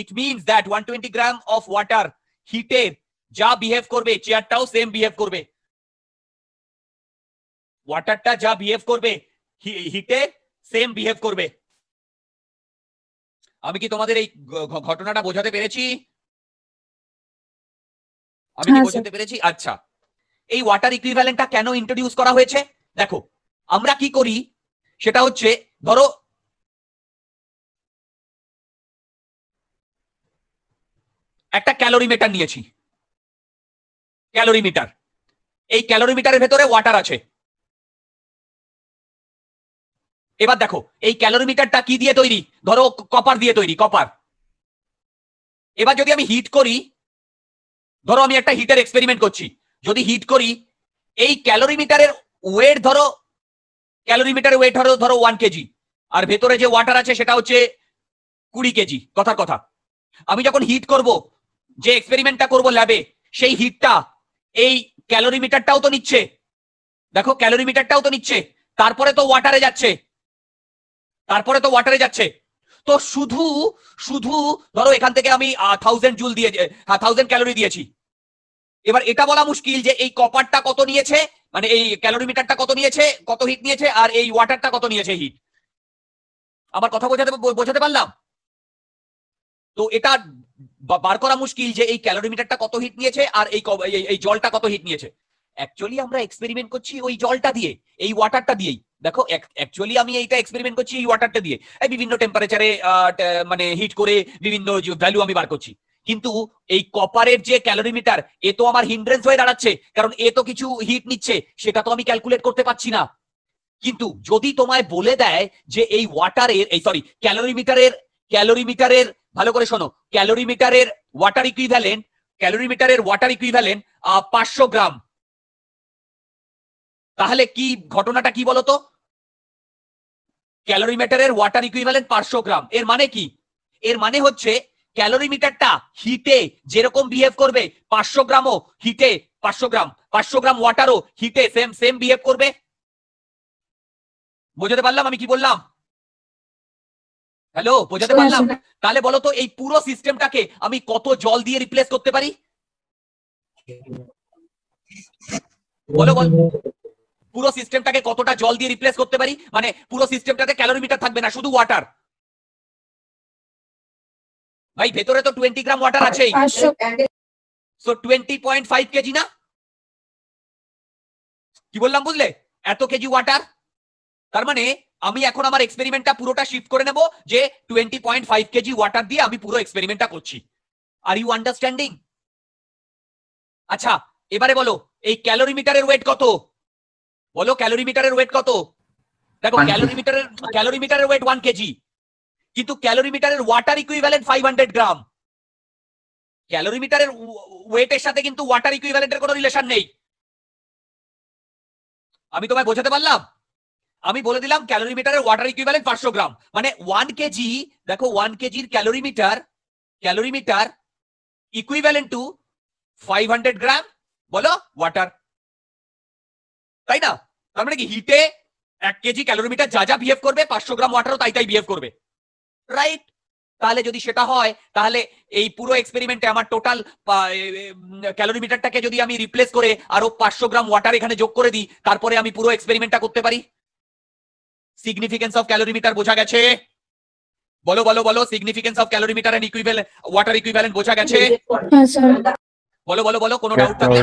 it means that 120 gram of water হিটে যা বিহেভ করবে চেয়ারটাও same behave করবে ওয়াটারটা যা behave করবে হিটে same behave করবে আমি কি তোমাদের এই ঘটনাটা বোঝাতে পেরেছি আমি কি হ্যাঁ, বোঝাতে পেরেছি আচ্ছা এই ওয়াটার ইকুইভ্যালেন্টটা কেন ইন্ট্রোডিউস করা হয়েছে দেখো আমরা কি করি সেটা হচ্ছে ধরো একটা ক্যালোরি মিটার নিয়েছি ক্যালোরি মিটার এই ক্যালোরি মিটারের ভেতরে ওয়াটার আছে এবার দেখো এই ক্যালোরিমিটারটা কি দিয়ে তৈরি ধরো কপার দিয়ে তৈরি কপার এবার যদি আমি হিট করি ধরো আমি একটা হিটার এক্সপেরিমেন্ট করছি যদি হিট করি এই ক্যালোরিমিটারের ওয়েট ধরো ক্যালোরিমিটার ওয়েট ধরো ধরো ওয়ান কেজি আর ভেতরে যে ওয়াটার আছে সেটা হচ্ছে কুড়ি কেজি কথার কথা আমি যখন হিট করব যে এক্সপেরিমেন্টটা করব ল্যাবে সেই হিটটা এই ক্যালোরিমিটারটাও তো নিচ্ছে দেখো ক্যালোরিমিটারটাও তো নিচ্ছে তারপরে তো ওয়াটারে যাচ্ছে তারপরে তো ওয়াটারে যাচ্ছে তো শুধু শুধু ধরো এখান থেকে আমি থাউজেন্ড জুল দিয়ে থাউজেন্ড ক্যালোরি দিয়েছি এবার এটা বলা মুশকিল যে এই কপারটা কত নিয়েছে মানে এই ক্যালোরিমিটারটা কত নিয়েছে কত হিট নিয়েছে আর এই ওয়াটারটা কত নিয়েছে হিট আমার কথা বোঝাতে বোঝাতে পারলাম তো এটা বার করা মুশকিল যে এই ক্যালোরিমিটারটা কত হিট নিয়েছে আর এই এই জলটা কত হিট নিয়েছে অ্যাকচুয়ালি আমরা এক্সপেরিমেন্ট করছি ওই জলটা দিয়ে এই ওয়াটারটা দিয়েই দেখো অ্যাকচুয়ালি আমি এইটা এক্সপেরিমেন্ট করছি এই ওয়াটারটা দিয়ে এই বিভিন্ন টেম্পারেচারে মানে হিট করে বিভিন্ন ভ্যালু আমি বার করছি কিন্তু এই কপারের যে ক্যালোরিমিটার এ তো আমার হিন্ড্রেন্স হয়ে দাঁড়াচ্ছে কারণ এ তো কিছু হিট নিচ্ছে সেটা তো আমি ক্যালকুলেট করতে পারছি না কিন্তু যদি তোমায় বলে দেয় যে এই ওয়াটারের এই সরি ক্যালোরিমিটারের ক্যালোরিমিটারের ভালো করে শোনো ক্যালোরিমিটারের ওয়াটার ইকুইভ্যালেন্ট ক্যালোরিমিটারের ওয়াটার ইকুইভ্যালেন্ট পাঁচশো গ্রাম তাহলে কি ঘটনাটা কি বলতো ক্যালোরিমিটারের ওয়াটার ইকুইভ্যালেন্ট পাঁচশো গ্রাম এর মানে কি এর মানে হচ্ছে ক্যালোরিমিটারটা হিটে যেরকম বিহেভ করবে পাঁচশো গ্রামও হিটে পাঁচশো গ্রাম পাঁচশো গ্রাম ওয়াটারও হিটে সেম সেম বিহেভ করবে বোঝাতে পারলাম আমি কি বললাম হ্যালো বোঝাতে পারলাম তাহলে বলো তো এই পুরো সিস্টেমটাকে আমি কত জল দিয়ে রিপ্লেস করতে পারি বলো বলো পুরো সিস্টেমটাকে কতটা জল দিয়ে রিপ্লেস করতে পারি মানে পুরো সিস্টেমটাতে ক্যালোরিমিটার থাকবে না শুধু ওয়াটার ভাই ভেতরে তো টোয়েন্টি গ্রাম ওয়াটার আছে কেজি না কি বললাম বুঝলে এত কেজি ওয়াটার তার মানে আমি এখন আমার এক্সপেরিমেন্টটা পুরোটা শিফট করে নেব যে twenty point five kg water দিয়ে আমি পুরো এক্সপেরিমেন্টটা করছি আর ইউ আন্ডারস্ট্যান্ডিং আচ্ছা এবারে বলো এই ক্যালোরিমিটারের ওয়েট কত বলো ক্যালোরি মিটারের ওয়েট কত দেখো ক্যালোরি মিটারের ক্যালোরি মিটারের ওয়েট ওয়ান কেজি কিন্তু ক্যালোরি মিটারের water equivalent five hundred gram ক্যালোরি মিটারের ওয়েটের সাথে কিন্তু ওয়াটার ইকুইভ্যালেন্টের কোনো রিলেশন নেই আমি তোমায় বোঝাতে পারলাম আমি বলে দিলাম ক্যালোরি মিটারের ওয়াটার ইকুইভ্যালেন্ট পাঁচশো গ্রাম মানে ওয়ান কেজি দেখো ওয়ান কেজির calorimeter calorimeter equivalent to five hundred gram বলো ওয়াটার তাই না তার মানে কি হিটে এক কেজি ক্যালোরিমিটার যা যা বিহেভ করবে পাঁচশো গ্রাম ওয়াটারও তাই তাই বিহেভ করবে রাইট তাহলে যদি সেটা হয় তাহলে এই পুরো এক্সপেরিমেন্টে আমার টোটাল ক্যালোরিমিটারটাকে যদি আমি রিপ্লেস করে আরো পাঁচশো গ্রাম ওয়াটার এখানে যোগ করে দিই তারপরে আমি পুরো এক্সপেরিমেন্টটা করতে পারি সিগনিফিকেন্স অফ ক্যালোরিমিটার বোঝা গেছে বলো বলো বলো significance of calorimeter and equivalent water equivalent বোঝা গেছে হ্যাঁ, বলো বলো বলো কোনো ডাউট থাকলে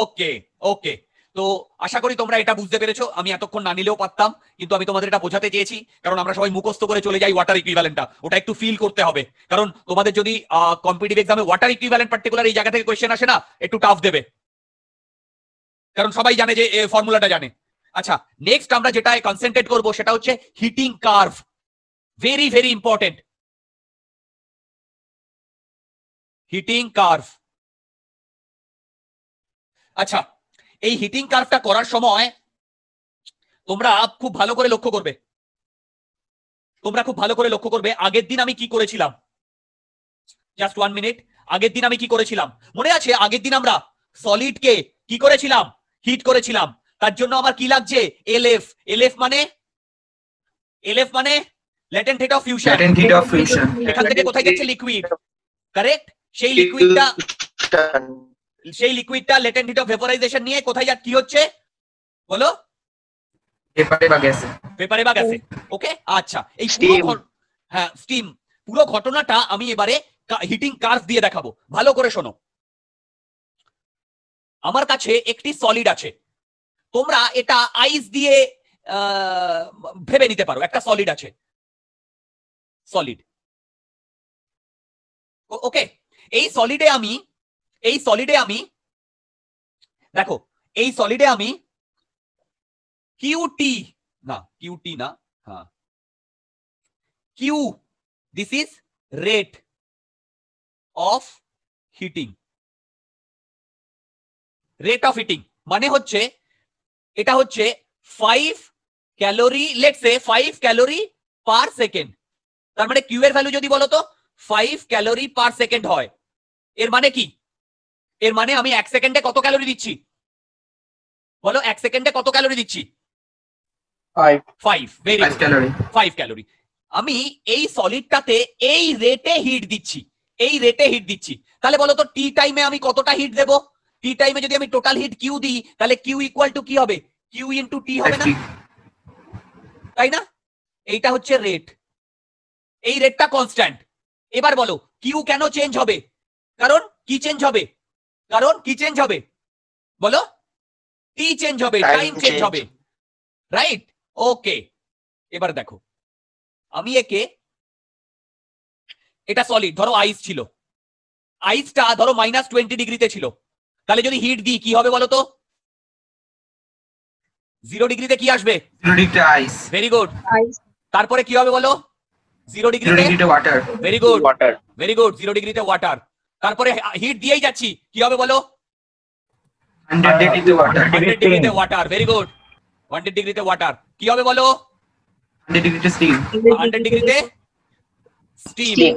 ওকে ওকে তো আশা করি তোমরা এটা বুঝতে পেরেছো আমি এতক্ষণ না নিলেও পারতাম কিন্তু আমি তোমাদের এটা বোঝাতে চেয়েছি কারণ আমরা সবাই মুখস্থ করে চলে যাই ওয়াটার ইকুইভ্যালেন্টটা ওটা একটু ফিল করতে হবে কারণ তোমাদের যদি কম্পিটিভ এক্সামে ওয়াটার ইকুইভ্যালেন্ট পার্টিকুলার এই জায়গা থেকে কোয়েশ্চেন আসে না একটু টাফ দেবে কারণ সবাই জানে যে ফর্মুলাটা জানে আচ্ছা নেক্সট আমরা যেটা কনসেন্ট্রেট করব সেটা হচ্ছে heating curve very very important heating curve আচ্ছা এই হিটিং কার্ভটা করার সময় তোমরা খুব ভালো করে লক্ষ্য করবে তোমরা খুব ভালো করে লক্ষ্য করবে আগের দিন আমি কি করেছিলাম জাস্ট ওয়ান মিনিট আগের দিন আমি কি করেছিলাম মনে আছে আগের দিন আমরা সলিডকে কি করেছিলাম হিট করেছিলাম তার জন্য আমার কি লাগছে এল এফ এল এফ মানে এল এফ মানে latent heat of fusion latent heat of fusion এখান থেকে কোথায় যাচ্ছে লিকুইড কারেক্ট সেই লিকুইডটা সেই লিকুইডটা লেটেন্ট হিট অফ ভেপোরাইজেশন নিয়ে কোথায় যা কি হচ্ছে বলো পেপারে বা গ্যাসে পেপারে বা গ্যাসে ওকে আচ্ছা এই হ্যাঁ স্টিম পুরো ঘটনাটা আমি এবারে হিটিং কার্ভ দিয়ে দেখাবো ভালো করে শোনো আমার কাছে একটি সলিড আছে তোমরা এটা আইস দিয়ে ভেবে নিতে পারো একটা সলিড আছে সলিড ওকে এই সলিডে আমি এই সলিডে আমি দেখো এই সলিডে আমি কিউটি না কিউটি না হ্যাঁ Q this is rate of heating rate of heating মানে হচ্ছে এটা হচ্ছে five calorie let's a five calorie per second তার মানে কিউ এর ভ্যালু যদি বলো তো ফাইভ ক্যালোরি পার সেকেন্ড হয় এর মানে কি এর মানে আমি এক সেকেন্ডে কত ক্যালোরি দিচ্ছি বলো এক সেকেন্ডে কত ক্যালোরি দিচ্ছি ক্যালোরি ফাইভ ক্যালোরি আমি এই সলিডটাতে এই রেটে হিট দিচ্ছি এই রেটে হিট দিচ্ছি তাহলে বলো তো টি টাইমে আমি কতটা হিট দেবো টি টাইমে যদি আমি টোটাল হিট কিউ দিই তাহলে কিউ ইকুয়াল টু কি হবে কিউ ইন্টু টি হবে না তাই না এইটা হচ্ছে রেট এই রেটটা কনস্ট্যান্ট এবার বলো কিউ কেন চেঞ্জ হবে কারণ কি চেঞ্জ হবে কারণ কি চেঞ্জ হবে বলো টি চেঞ্জ হবে টাইম চেঞ্জ হবে রাইট ওকে এবার দেখো আমি একে এটা সলিড ধরো আইস ছিল আইসটা ধরো মাইনাস টোয়েন্টি ডিগ্রিতে ছিল তাহলে যদি হিট দিই কি হবে বলো তো জিরো ডিগ্রিতে কি আসবে ভেরি গুড তারপরে কি হবে বলো জিরো ডিগ্রিতে water very good water very good zero ডিগ্রিতে ওয়াটার তারপরে হিট দিয়েই যাচ্ছি কি হবে বলো হান্ড্রেড ডিগ্রিতে ওয়াটার ভেরি গুড হান্ড্রেড ডিগ্রিতে ওয়াটার কি হবে বলো ডিগ্রিতে স্টিম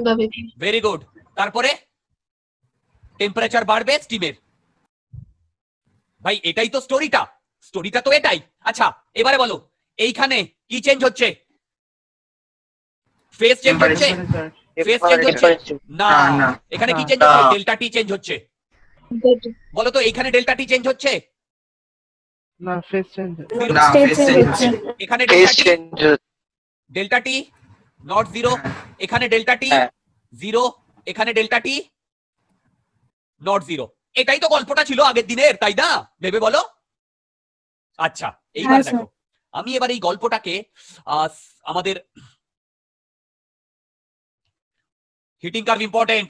ভেরি গুড তারপরে টেম্পারেচার বাড়বে স্টিমের ভাই এটাই তো স্টোরিটা স্টোরিটা তো এটাই আচ্ছা এবারে বলো এইখানে কি চেঞ্জ হচ্ছে ফেস চেঞ্জ হচ্ছে ফেস না ah, এখানে কি চেঞ্জ ah. হচ্ছে ডেল্টা টি চেঞ্জ হচ্ছে বলো তো এখানে ডেল্টা টি চেঞ্জ হচ্ছে এখানে ডেল্টা টি নট জিরো এখানে ডেল্টা টি জিরো এখানে ডেল্টা টি নট জিরো এটাই তো গল্পটা ছিল আগের দিনের তাই না ভেবে বলো আচ্ছা এইবার আচ্ছা। দেখো আমি এবার এই গল্পটাকে আমাদের হিটিং কার্ভ ইম্পর্টেন্ট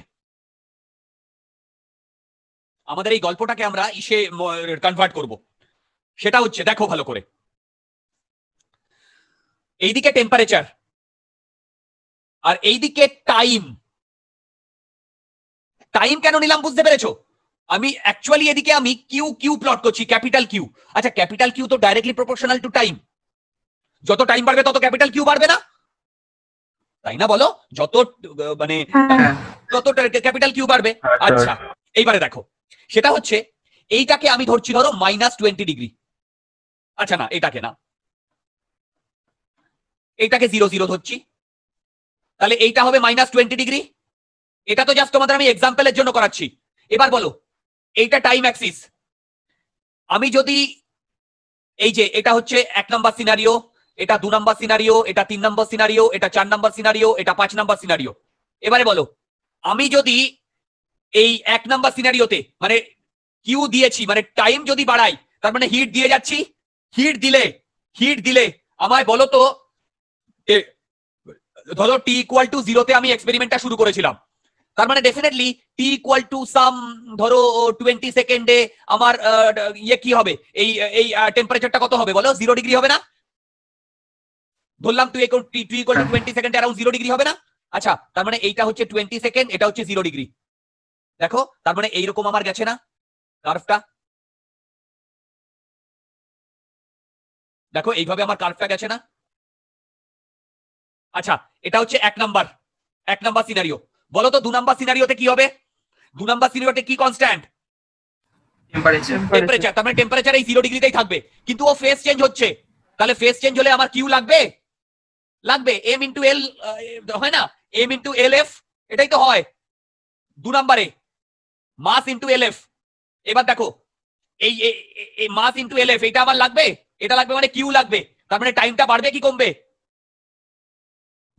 আমাদের এই গল্পটাকে আমরা ইসে কনভার্ট করব সেটা হচ্ছে দেখো ভালো করে এইদিকে টেম্পারেচার আর এইদিকে টাইম টাইম কেন নিলাম বুঝতে পেরেছো আমি অ্যাকচুয়ালি এদিকে আমি কিউ কিউ প্লট করছি ক্যাপিটাল কিউ আচ্ছা ক্যাপিটাল কিউ তো ডাইরেক্টলি প্রপোর্শনাল টু টাইম যত টাইম বাড়বে তত ক্যাপিটাল কিউ বাড়বে না তাই না বলো যত মানে যত ক্যাপিটাল কিউ বাড়বে হ্যাঁ, আচ্ছা এইবারে দেখো সেটা হচ্ছে এইটাকে আমি ধরছি ধরো মাইনাস টোয়েন্টি ডিগ্রি আচ্ছা না এটাকে না এটাকে জিরো জিরো ধরছি তাহলে এইটা হবে মাইনাস টোয়েন্টি ডিগ্রি এটা তো জাস্ট তোমাদের আমি এক্সাম্পলের জন্য করাচ্ছি এবার বলো এইটা টাইম অ্যাক্সিস আমি যদি এই যে এটা হচ্ছে এক নম্বর সিনারিও এটা দু নম্বর সিনারিও এটা তিন নম্বর সিনারিও এটা চার নম্বর সিনারিও এটা পাঁচ নম্বর সিনারিও এবারে বলো আমি যদি এই এক নম্বর সিনারিওতে মানে কিউ দিয়েছি মানে টাইম যদি বাড়াই তার মানে হিট দিয়ে যাচ্ছি হিট দিলে হিট দিলে আমায় বলো তো ধরো টি ইকুয়াল টু জিরোতে আমি এক্সপেরিমেন্টটা শুরু করেছিলাম তার মানে definitely T equal to some ধরো টোয়েন্টি সেকেন্ডে আমার ইয়ে কি হবে এই এই টেম্পারেচারটা কত হবে বলো জিরো ডিগ্রি হবে না ধরলাম তুই equal to twenty second around zero degree হবে না আচ্ছা তার মানে এইটা হচ্ছে টোয়েন্টি সেকেন্ড এটা হচ্ছে জিরো ডিগ্রি দেখো তার মানে এইরকম আমার গেছে না কার্ভটা দেখো এইভাবে আমার কার্ভটা গেছে না আচ্ছা এটা হচ্ছে এক নাম্বার এক নাম্বার সিনারিও বলো তো দু নাম্বার সিনারিওতে কি হবে দু নাম্বার সিনারিওতে কি কনস্ট্যান্ট টেম্পারেচার তার মানে টেম্পারেচার এই জিরো ডিগ্রিতেই থাকবে কিন্তু ও ফেস চেঞ্জ হচ্ছে তাহলে ফেস চেঞ্জ হলে আমার কিউ লাগবে লাগবে এম ইন্টু এল হয় না এম ইন্টু এল এফ এটাই তো হয় দু নম্বরে মাস ইন্টু এল এফ এবার দেখো এই মাস ইন্টু এল এফ এটা আমার লাগবে এটা লাগবে মানে কিউ লাগবে তার মানে টাইমটা বাড়বে কি কমবে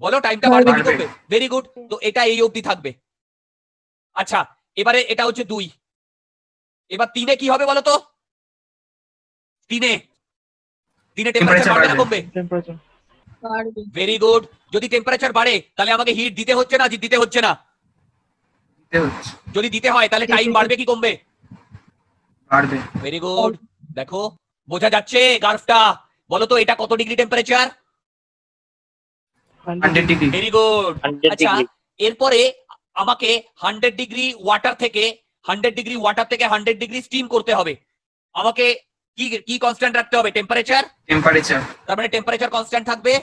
বলো টাইমটা বাড়বে কি কমবে ভেরি গুড তো এটা এই অবধি থাকবে আচ্ছা এবারে এটা হচ্ছে দুই এবার তিনে কি হবে বলো তো তিনে তিনে টেম্পারেচার বাড়বে না কমবে ভেরি গুড যদি টেম্পারেচার বাড়ে তাহলে আমাকে হিট দিতে হচ্ছে না দিতে হচ্ছে না যদি দিতে হয় তাহলে টাইম বাড়বে কি কমবে বাড়বে ভেরি গুড দেখো বোঝা যাচ্ছে গার্ফটা বলো তো এটা কত ডিগ্রি টেম্পারেচার ভেরি গুড আচ্ছা এরপরে আমাকে হান্ড্রেড ডিগ্রি ওয়াটার থেকে হান্ড্রেড ডিগ্রি ওয়াটার থেকে হান্ড্রেড ডিগ্রি স্টিম করতে হবে আমাকে কি কি কনস্ট্যান্ট রাখতে হবে টেম্পারেচার টেম্পারেচার তার মানে টেম্পারেচার কনস্ট্যান্ট থাকবে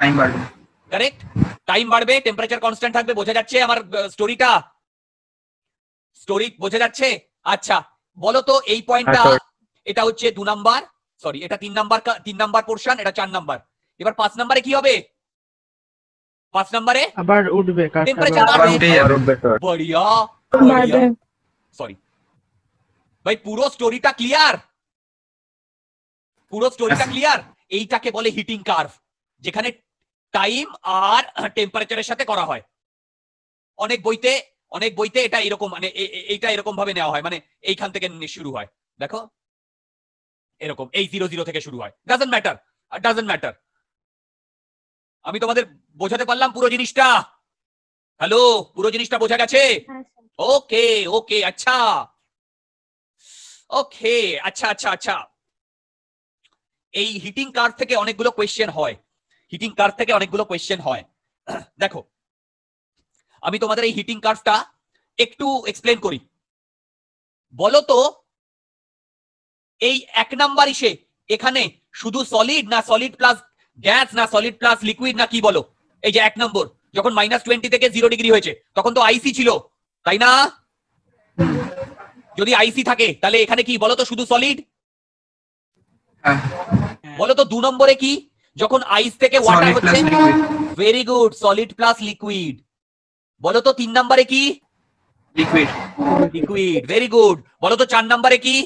টাইম বাড়বে কারেক্ট টাইম বাড়বে টেম্পারেচার কনস্ট্যান্ট থাকবে বোঝা যাচ্ছে আমার স্টোরিটা স্টোরি বোঝা যাচ্ছে আচ্ছা বলো তো এই পয়েন্টটা হ্যাঁ, এটা হচ্ছে দু নাম্বার সরি এটা তিন নাম্বার তিন নাম্বার পোর্শন এটা চার নাম্বার এবার পাঁচ নাম্বারে কি হবে পাঁচ নাম্বারে আবার উঠবে টেম্পারেচার বাড়বে বড়িয়া সরি ভাই পুরো স্টোরিটা ক্লিয়ার পুরো স্টোরিটা ক্লিয়ার এইটাকে বলে হিটিং কার্ভ যেখানে টাইম আর টেম্পারেচারের সাথে করা হয় অনেক বইতে অনেক বইতে এটা এরকম মানে এইটা এরকম ভাবে নেওয়া হয় মানে এইখান থেকে শুরু হয় দেখো এরকম এই জিরো জিরো থেকে শুরু হয় ডাজেন্ট ম্যাটার ডাজেন্ট ম্যাটার আমি তোমাদের বোঝাতে পারলাম পুরো জিনিসটা হ্যালো পুরো জিনিসটা বোঝা গেছে ওকে হ্যাঁ, ওকে আচ্ছা ওকে আচ্ছা আচ্ছা আচ্ছা এই হিটিং কার্ড থেকে অনেকগুলো কোয়েশ্চেন হয় হিটিং কার্ড থেকে অনেকগুলো কোয়েশ্চেন হয় দেখো আমি তোমাদের এই হিটিং কার্ডটা একটু এক্সপ্লেন করি বলো তো এই এক নাম্বার ইসে এখানে শুধু সলিড না সলিড প্লাস গ্যাস না সলিড প্লাস লিকুইড না কি বলো এই যে এক নম্বর যখন মাইনাস টোয়েন্টি থেকে জিরো ডিগ্রি হয়েছে তখন তো আইসি ছিল তাই না যদি আইসি থাকে তাহলে এখানে কি বলতো শুধু সলিড হ্যাঁ। বলতো দু নম্বরে কি যখন আইস থেকে ওয়াটার হচ্ছে very good solid plus liquid বলতো তিন নম্বরে কি লিকুইড লিকুইড ভেরি গুড বলতো চার নম্বরে কি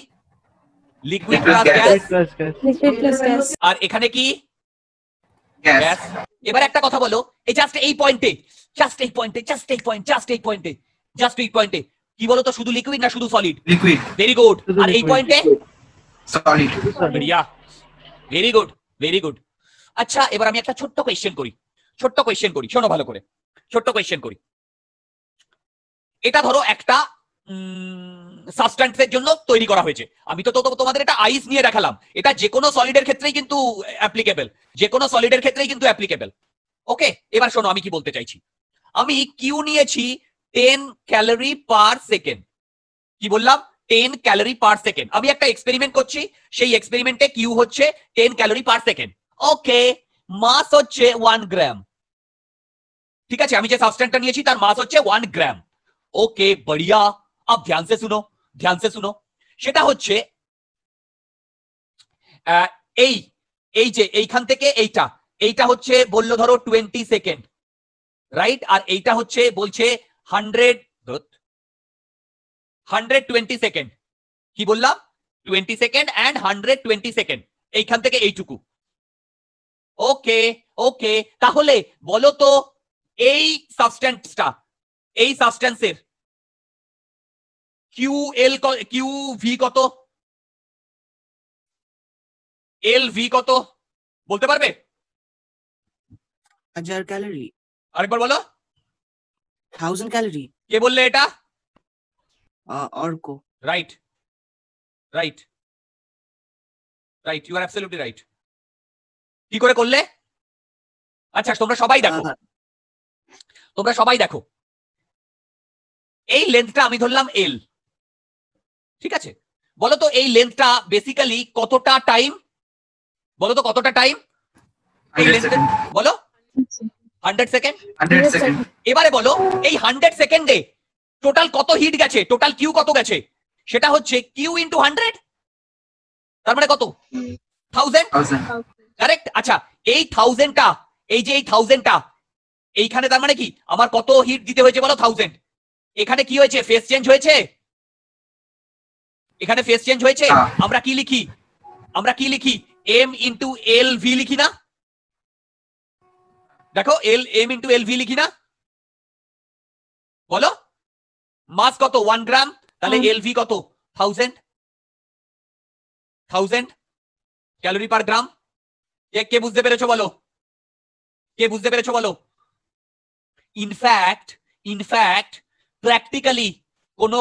লিকুইড প্লাস আর এখানে কি এবার একটা কথা বলো এই জাস্ট এই পয়েন্টে জাস্ট এই পয়েন্টে জাস্ট এই পয়েন্ট জাস্ট এই পয়েন্টে জাস্ট এই পয়েন্টে কি বলতো শুধু লিকুইড না শুধু সলিড লিকুইড ভেরি গুড আর এই পয়েন্টে সলিড বড়িয়া ভেরি গুড ভেরি গুড আচ্ছা এবার আমি একটা ছোট্ট কোয়েশ্চেন করি ছোট্ট কোয়েশ্চেন করি শোনো ভালো করে ছোট্ট কোয়েশ্চেন করি এটা ধরো একটা সাবস্ট্যান্সের জন্য তৈরি করা হয়েছে আমি তো তোমাদের এটা আইস নিয়ে দেখালাম এটা যে কোনো সলিডের ক্ষেত্রেই কিন্তু অ্যাপ্লিকেবল যে কোনো সলিডের ক্ষেত্রেই কিন্তু অ্যাপ্লিকেবল ওকে এবার শোনো আমি কি বলতে চাইছি আমি কিউ নিয়েছি টেন ক্যালোরি পার সেকেন্ড কি বললাম টেন ক্যালোরি পার সেকেন্ড আমি একটা এক্সপেরিমেন্ট করছি সেই এক্সপেরিমেন্টে কিউ হচ্ছে ten calorie per second okay mass হচ্ছে ওয়ান গ্রাম ঠিক আছে আমি যে সাবস্ট্যান্টটা নিয়েছি তার মাস হচ্ছে ওয়ান গ্রাম ওকে বড়িয়া আপ ধ্যান সে শুনো ধ্যান সে শুনো সেটা হচ্ছে এই এই যে এইখান থেকে এইটা এইটা হচ্ছে বললো ধরো টোয়েন্টি সেকেন্ড রাইট আর এইটা হচ্ছে বলছে হান্ড্রেড ধরত হান্ড্রেড টোয়েন্টি সেকেন্ড কি বললাম twenty second and hundred twenty second এইখান থেকে এইটুকু ওকে ওকে তাহলে বলো তো এই সাবস্ট্যান্সটা এই সাবস্ট্যান্সের কিউ এল কিউ ভি কত এল ভি কত বলতে পারবে হাজার ক্যালোরি আরেকবার বলো থাউজেন্ড ক্যালোরি কে বললে এটা Arka right right right you are absolutely right কি করে করলে আচ্ছা তোমরা সবাই দেখো তোমরা সবাই দেখো এই লেন্থটা আমি ধরলাম এল ঠিক আছে বলো তো এই লেন্থটা বেসিক্যালি কতটা টাইম বলো তো কতটা টাইম এই লেন্থটা বলো হান্ড্রেড সেকেন্ড সেকেন্ড এবারে বলো এই হান্ড্রেড সেকেন্ডে টোটাল কত হিট গেছে টোটাল কিউ কত গেছে সেটা হচ্ছে কিউ ইন্টু হান্ড্রেড তার মানে কত থাউজেন্ড কারেক্ট আচ্ছা এই থাউজেন্ডটা এই যে এই থাউজেন্ডটা এইখানে তার মানে কি আমার কত হিট দিতে হয়েছে বলো থাউজেন্ড এখানে কি হয়েছে ফেস চেঞ্জ হয়েছে এখানে ফেস চেঞ্জ হয়েছে হ্যাঁ। আমরা কি লিখি আমরা কি লিখি এম ইন্টু এল ভি লিখি না দেখো L M into L V লিখি না বলো মাস কত ওয়ান গ্রাম তাহলে এল ভি কত thousand thousand calorie per gram কে কে বুঝতে পেরেছো বলো কে বুঝতে পেরেছো বলো ইনফ্যাক্ট ইনফ্যাক্ট প্র্যাকটিক্যালি কোনো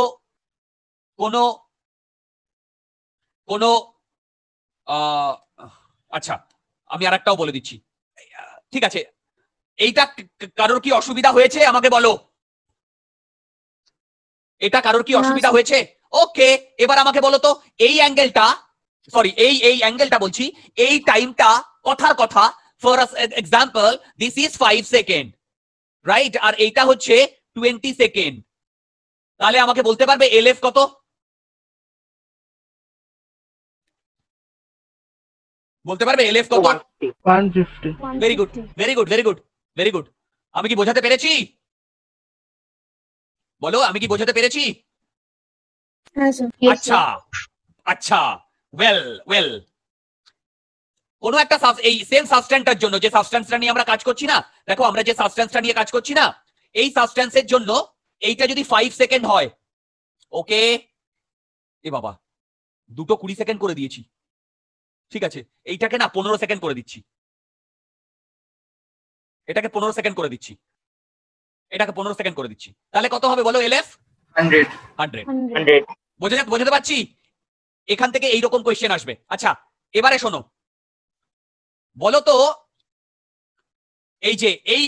কোনো কোনো আচ্ছা আমি আর একটাও বলে দিচ্ছি ঠিক আছে এইটা কারোর কি অসুবিধা হয়েছে আমাকে বলো এটা কারোর কি অসুবিধা হয়েছে ওকে এবার আমাকে বলো তো এই অ্যাঙ্গেলটা সরি এই এই অ্যাঙ্গেলটা বলছি এই টাইমটা কথার কথা for example this is five second right আর এইটা হচ্ছে টোয়েন্টি সেকেন্ড তাহলে আমাকে বলতে পারবে এল এফ কত বলতে পারবে এল এফ কত very good very good very good very good আমি কি বোঝাতে পেরেছি বলো আমি কি বোঝাতে পেরেছি হ্যাঁ, আচ্ছা আচ্ছা ওয়েল ওয়েল কোন একটা এই সেম সাবস্ট্যান্সটার জন্য যে সাবস্ট্যান্সটা নিয়ে আমরা কাজ করছি না দেখো আমরা যে সাবস্ট্যান্সটা নিয়ে কাজ করছি না এই সাবস্ট্যান্সের জন্য এইটা যদি ফাইভ সেকেন্ড হয় ওকে এ বাবা দুটো কুড়ি সেকেন্ড করে দিয়েছি ঠিক আছে এইটাকে না পনেরো সেকেন্ড করে দিচ্ছি এটাকে পনেরো সেকেন্ড করে দিচ্ছি এটাকে পনেরো সেকেন্ড করে দিচ্ছি তাহলে কত হবে বলো এলএফ হান্ড্রেড হান্ড্রেড বোঝা বোঝাতে পারছি এখান থেকে এইরকম কোয়েশ্চেন আসবে আচ্ছা এবারে শোনো বলো তো এই যে এই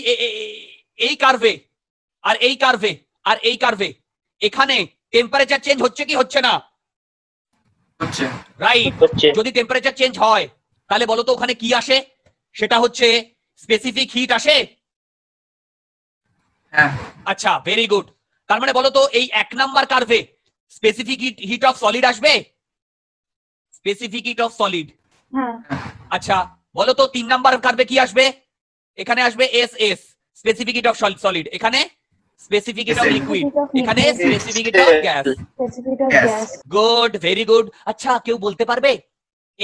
এই কার্ভে আর এই কার্ভে আর এই কার্ভে এখানে টেম্পারেচার চেঞ্জ হচ্ছে কি হচ্ছে না রাইট যদি টেম্পারেচার চেঞ্জ হয় তাহলে বলো তো ওখানে কি আসে সেটা হচ্ছে স্পেসিফিক হিট আসে হ্যাঁ আচ্ছা ভেরি গুড তার মানে বলো তো এই এক নাম্বার কার্ভে স্পেসিফিক হিট অফ সলিড আসবে স্পেসিফিক হিট অফ সলিড আচ্ছা বলো তো তিন নাম্বার কার্ভে কি আসবে এখানে আসবে S S specific heat of solid এখানে স্পেসিফিক হিট অফ লিকুইড এখানে specific heat of gas good very good আচ্ছা কেউ বলতে পারবে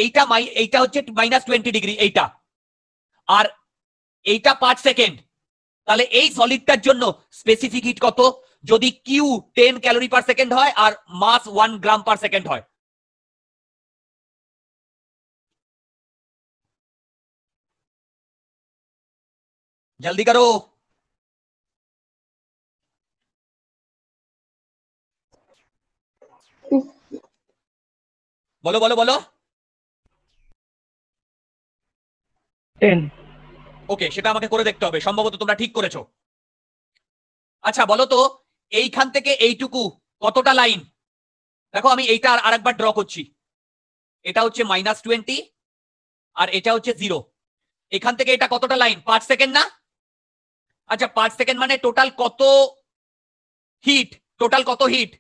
এইটা এইটা হচ্ছে মাইনাস টোয়েন্টি ডিগ্রি এইটা আর এইটা পাঁচ সেকেন্ড তাহলে এই সলিডটার জন্য স্পেসিফিক হিট কত যদি Q ten calorie per second হয় আর মাস ওয়ান গ্রাম পার সেকেন্ড হয় জলদি করো বলো বলো বলো টেন ওকে সেটা আমাকে করে দেখতে হবে সম্ভবত তোমরা ঠিক করেছো আচ্ছা বলো তো এইখান থেকে এইটুকু কতটা লাইন দেখো আমি এইটা আর আরেকবার ড্র করছি এটা হচ্ছে মাইনাস টোয়েন্টি আর এটা হচ্ছে জিরো এখান থেকে এটা কতটা লাইন পাঁচ সেকেন্ড না আচ্ছা পাঁচ সেকেন্ড মানে টোটাল কত হিট টোটাল কত হিট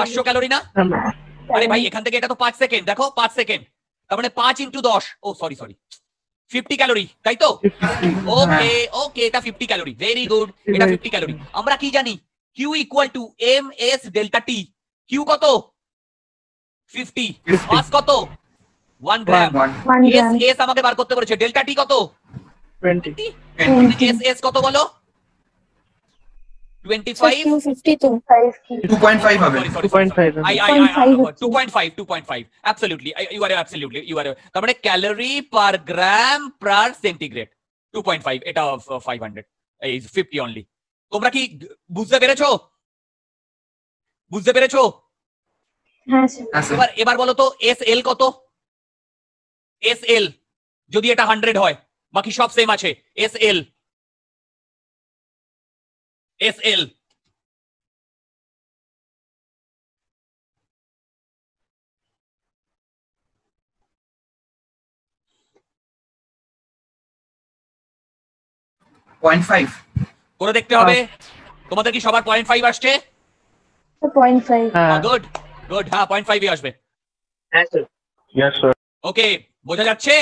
পাঁচশো ক্যালোরি না আরে ভাই এখান থেকে এটা তো পাঁচ সেকেন্ড দেখো পাঁচ সেকেন্ড তার মানে পাঁচ 10 দশ ও সরি সরি ফিফটি ক্যালোরি তাই তো ওকে ওকে হ্যাঁ। এটা ফিফটি ক্যালোরি ভেরি গুড এটা ফিফটি ক্যালোরি আমরা কি জানি Q equal to M S delta T Q কত ফিফটি মাস কত ওয়ান গ্রাম এস এস আমাকে বার করতে বলেছে ডেল্টা টি কত 20 এস এস কত বলো 25 252 2.5 হবে 2.5 I I I 2.5 2.5 absolutely I, তার calorie per gram per centigrade five এটা ফাইভ হান্ড্রেড ফিফটি অনলি তোমরা কি বুঝতে পেরেছো বুঝতে পেরেছো এবার এবার বলো তো এস এল কত এস এল যদি এটা হান্ড্রেড হয় বাকি সব সেম আছে S L Es Él. Point five করে দেখতে হবে তোমাদের কি সবার পয়েন্ট ফাইভ আসছে পয়েন্ট ফাইভ গুড গুড হ্যাঁ পয়েন্ট ah, হ্যাঁ, ফাইভই আসবে ওকে বোঝা যাচ্ছে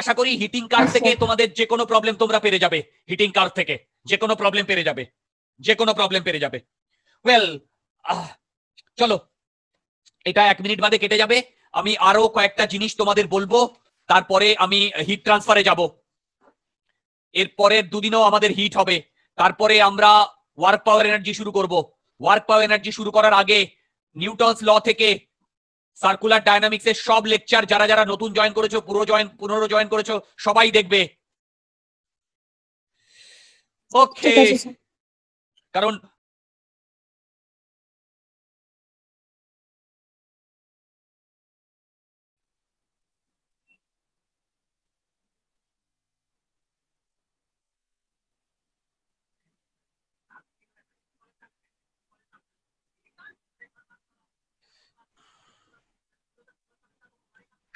আশা করি হিটিং কার্ড থেকে তোমাদের যে কোনো প্রবলেম তোমরা পেরে যাবে হিটিং কার্ড থেকে যে কোনো প্রবলেম পেরে যাবে যে কোনো প্রবলেম পেরে যাবে ওয়েল চলো এটা এক মিনিট বাদে কেটে যাবে আমি আরো কয়েকটা জিনিস তোমাদের বলবো তারপরে আমি হিট ট্রান্সফারে যাব এর দুদিনও আমাদের হিট হবে তারপরে আমরা ওয়ার্ক পাওয়ার এনার্জি শুরু করব ওয়ার্ক পাওয়ার এনার্জি শুরু করার আগে নিউটনস ল থেকে সার্কুলার ডায়নামিক্স এর সব লেকচার যারা যারা নতুন জয়েন করেছো পুরো জয়েন পুনরো জয়েন করেছো সবাই দেখবে ওকে কারণ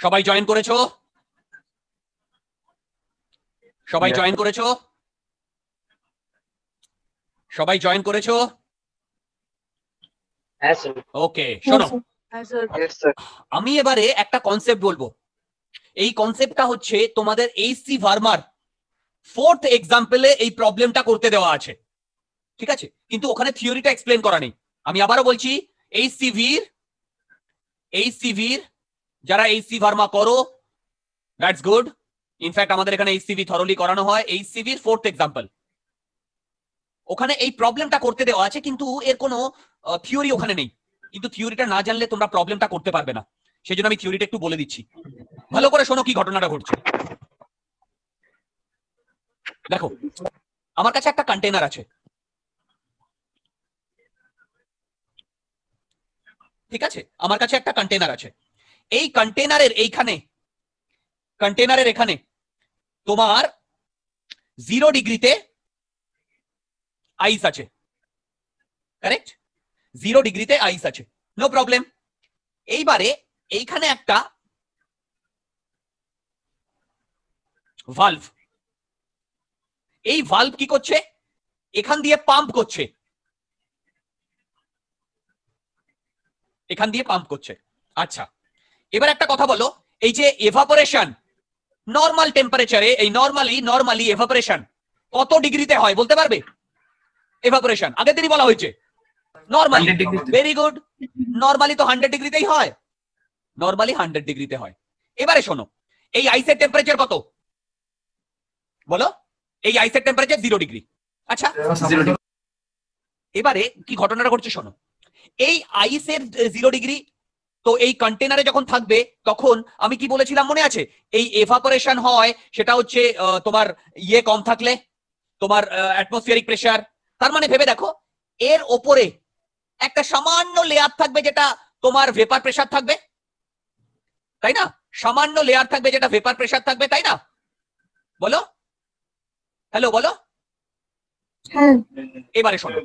সবাই জয়েন করেছো সবাই জয়েন করেছো সবাই জয়েন করেছো ওকে হ্যাঁ, শোনো হ্যাঁ, হ্যাঁ, আমি এবারে একটা কনসেপ্ট বলবো এই কনসেপ্টটা হচ্ছে তোমাদের এই সি ভার্মার ফোর্থ এক্সাম্পলে এই প্রবলেমটা করতে দেওয়া আছে ঠিক আছে কিন্তু ওখানে থিওরিটা এক্সপ্লেন করা নেই আমি আবারও বলছি এই সিভির এই সিভির যারা এই সি ভার্মা করো দ্যাটস গুড ইনফ্যাক্ট আমাদের এখানে এই সিভি থরলি করানো হয় এই সিভির ফোর্থ এক্সাম্পল ওখানে এই প্রবলেমটা করতে দেওয়া আছে কিন্তু এর কোনো থিওরি ওখানে নেই কিন্তু থিওরিটা না জানলে তোমরা প্রবলেমটা করতে পারবে না সেই জন্য আমি থিওরিটা একটু বলে দিচ্ছি ভালো করে শোনো কি ঘটনাটা ঘটছে দেখো আমার কাছে একটা কন্টেনার আছে ঠিক আছে আমার কাছে একটা কন্টেনার আছে এই কন্টেনারের এইখানে কন্টেনারের এখানে তোমার জিরো ডিগ্রিতে আইস আছে কারেক্ট জিরো ডিগ্রিতে আইস আছে নো প্রবলেম এইবারে এইখানে একটা ভাল্ভ এই ভাল্ভ কি করছে এখান দিয়ে পাম্প করছে এখান দিয়ে পাম্প করছে আচ্ছা এবার একটা কথা বলো এই যে এভাপোরেশন নর্মাল টেম্পারেচারে এই নর্মালি নর্মালি এভাপোরেশন কত ডিগ্রিতে হয় বলতে পারবে এভাপোরেশন আগে তিনি বলা হয়েছে নর্মালি ভেরি গুড নর্মালি তো হান্ড্রেড ডিগ্রিতেই হয় নর্মালি হান্ড্রেড ডিগ্রিতে হয় এবারে শোনো এই আইসের টেম্পারেচার কত বলো এই আইসের টেম্পারেচার জিরো ডিগ্রি আচ্ছা এবারে কি ঘটনাটা ঘটছে শোনো এই আইসের জিরো ডিগ্রি তো এই কন্টেনারে যখন থাকবে তখন আমি কি বলেছিলাম মনে আছে এই এভাপোরেশন হয় সেটা হচ্ছে তোমার ইয়ে কম থাকলে তোমার অ্যাটমসফিয়ারিক প্রেশার তার মানে ভেবে দেখো এর ওপরে একটা সামান্য লেয়ার থাকবে যেটা তোমার ভেপার প্রেশার থাকবে তাই না সামান্য লেয়ার থাকবে যেটা ভেপার প্রেশার থাকবে তাই না বলো হ্যালো বলো হ্যাঁ। এবারে শোনো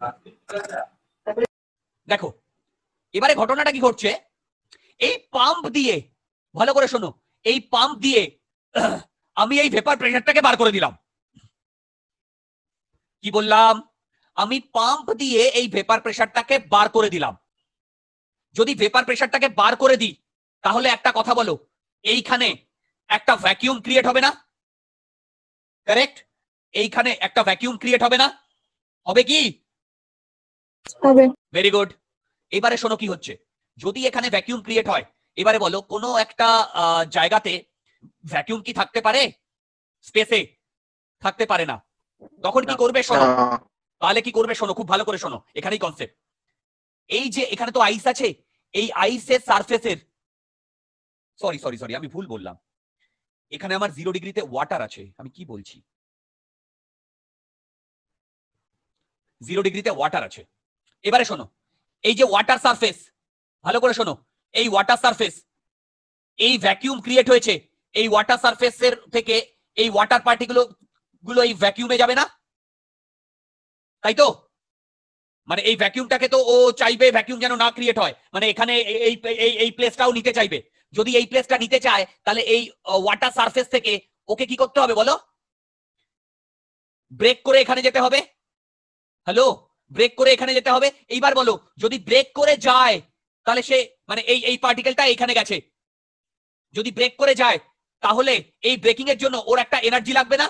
হ্যাঁ। দেখো এবারে ঘটনাটা কি ঘটছে এই পাম্প দিয়ে ভালো করে শোনো এই পাম্প দিয়ে আমি এই ভেপার প্রেশারটাকে বার করে দিলাম কি বললাম আমি পাম্প দিয়ে এই ভেপার প্রেশারটাকে বার করে দিলাম যদি ভেপার প্রেশারটাকে বার করে দিই তাহলে একটা কথা বলো এইখানে একটা ভ্যাকিউম ক্রিয়েট হবে না কারেক্ট এইখানে একটা ভ্যাকিউম ক্রিয়েট হবে না হবে কি হবে ভেরি গুড এবারে শোনো কি হচ্ছে যদি এখানে ভ্যাকিউম ক্রিয়েট হয় এবারে বলো কোনো একটা জায়গাতে ভ্যাকিউম কি থাকতে পারে স্পেসে থাকতে পারে না তখন কি করবে শোনো তাহলে কি করবে শোনো খুব ভালো করে শোনো এখানেই কনসেপ্ট এই যে এখানে তো আইস আছে এই আইসের সারফেসের সরি সরি সরি আমি ভুল বললাম এখানে আমার জিরো ডিগ্রিতে ওয়াটার আছে আমি কি বলছি জিরো ডিগ্রিতে ওয়াটার আছে এবারে শোনো এই যে ওয়াটার সারফেস ভালো করে শোনো এই ওয়াটার সারফেস এই ভ্যাকিউম ক্রিয়েট হয়েছে এই ওয়াটার এর থেকে এই ওয়াটার পার্টিগুলো গুলো এই ভ্যাকিউমে যাবে না তাই তো মানে এই ভ্যাকিউমটাকে তো ও চাইবে ভ্যাকিউম যেন না ক্রিয়েট হয় মানে এখানে এই এই প্লেসটাও নিতে চাইবে যদি এই প্লেসটা নিতে চায় তাহলে এই ওয়াটার সারফেস থেকে ওকে কি করতে হবে বলো ব্রেক করে এখানে যেতে হবে হ্যালো ব্রেক করে এখানে যেতে হবে এইবার বলো যদি ব্রেক করে যায় তাহলে সে মানে এই এই পার্টিকেলটা এখানে গেছে যদি ব্রেক করে যায় তাহলে এই ব্রেকিং এর জন্য ওর একটা এনার্জি লাগবে না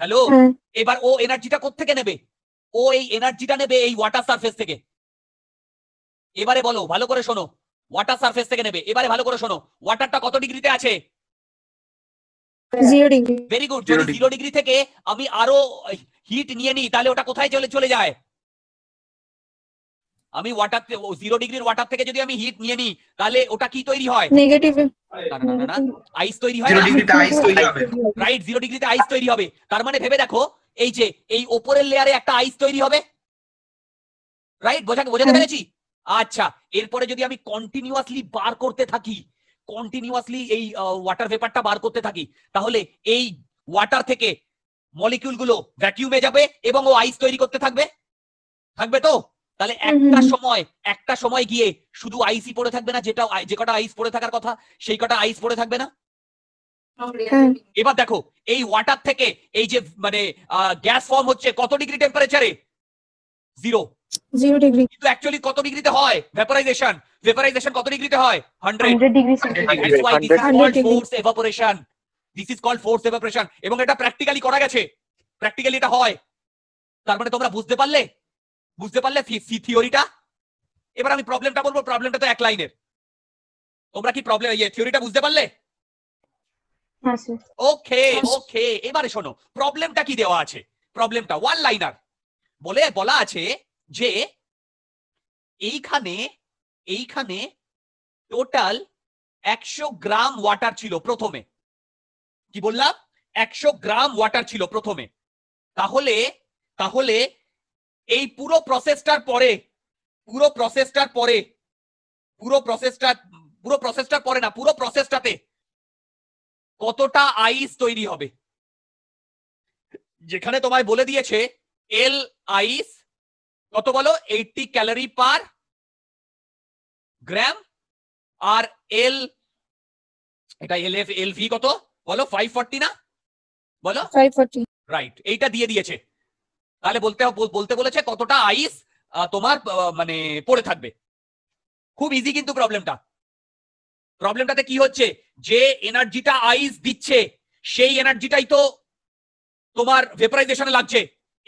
হ্যালো এবার ও এনার্জিটা থেকে নেবে ও এই এনার্জিটা নেবে এই ওয়াটার সারফেস থেকে এবারে বলো ভালো করে শোনো ওয়াটার সারফেস থেকে নেবে এবারে ভালো করে শোনো ওয়াটারটা কত ডিগ্রিতে আছে ভেরি গুড জিরো ডিগ্রি থেকে আমি আরো হিট নিয়ে নিই তাহলে ওটা কোথায় চলে চলে যায় আমি ওয়াটার জিরো ডিগ্রির ওয়াটার থেকে যদি আমি হিট নিয়ে নিই তাহলে ওটা কি তৈরি হয় নেগেটিভ আইস তৈরি হয় রাইট জিরো ডিগ্রিতে আইস তৈরি হবে তার মানে ভেবে দেখো এই যে এই ওপরের লেয়ারে একটা আইস তৈরি হবে রাইট বোঝাতে বোঝাতে হ্যাঁ। পেরেছি আচ্ছা এরপরে যদি আমি কন্টিনিউয়াসলি বার করতে থাকি কন্টিনিউয়াসলি এই ওয়াটার পেপারটা বার করতে থাকি তাহলে এই ওয়াটার থেকে মলিকিউলগুলো ভ্যাকিউমে যাবে এবং ও আইস তৈরি করতে থাকবে থাকবে তো তাহলে একটা সময় একটা সময় গিয়ে শুধু আইসি পড়ে থাকবে না যেটা যে কটা আইস পড়ে থাকার কথা সেই কটা আইস পড়ে থাকবে না হ্যাঁ। এবার দেখো এই ওয়াটার থেকে এই যে মানে গ্যাস ফর্ম হচ্ছে কত ডিগ্রি টেম্পারেচারে জিরো জিরো ডিগ্রি কিন্তু অ্যাকচুয়ালি কত ডিগ্রিতে হয় ভেপারাইজেশন ভেপারাইজেশন কত ডিগ্রিতে হয় hundred degree force evaporation this is called force evaporation এবং এটা প্র্যাকটিক্যালি করা গেছে প্র্যাকটিক্যালি এটা হয় তার মানে তোমরা বুঝতে পারলে বুঝতে পারলে থিওরিটা এবার আমি প্রবলেমটা বলবো প্রবলেমটা তো এক লাইনের তোমরা কি প্রবলেম ইয়ে থিওরিটা বুঝতে পারলে ওকে হ্যাঁ, ওকে হ্যাঁ, এবারে শোনো প্রবলেমটা কি দেওয়া আছে প্রবলেমটা ওয়ান লাইনার বলে বলা আছে যে এইখানে এইখানে টোটাল একশো গ্রাম ওয়াটার ছিল প্রথমে কি বললাম একশো গ্রাম ওয়াটার ছিল প্রথমে তাহলে তাহলে এই পুরো প্রসেসটার পরে পুরো প্রসেসটার পরে পুরো প্রসেসটা পুরো প্রসেসটার পরে না পুরো প্রসেসটাতে কতটা আইস তৈরি হবে যেখানে তোমায় বলে দিয়েছে এল আইস কত বলো এইটটি ক্যালোরি পার গ্রাম আর এল এটা এল এফ এল ভি কত বলো ফাইভ ফর্টি না বলো ফাইভ ফর্টি রাইট এইটা দিয়ে দিয়েছে তাহলে বলতে বলতে বলেছে কতটা আইস তোমার মানে পড়ে থাকবে খুব ইজি কিন্তু প্রবলেমটা প্রবলেমটাতে কি হচ্ছে যে এনার্জিটা আইস দিচ্ছে সেই এনার্জিটাই তো তোমার ভেপারাইজেশনে লাগছে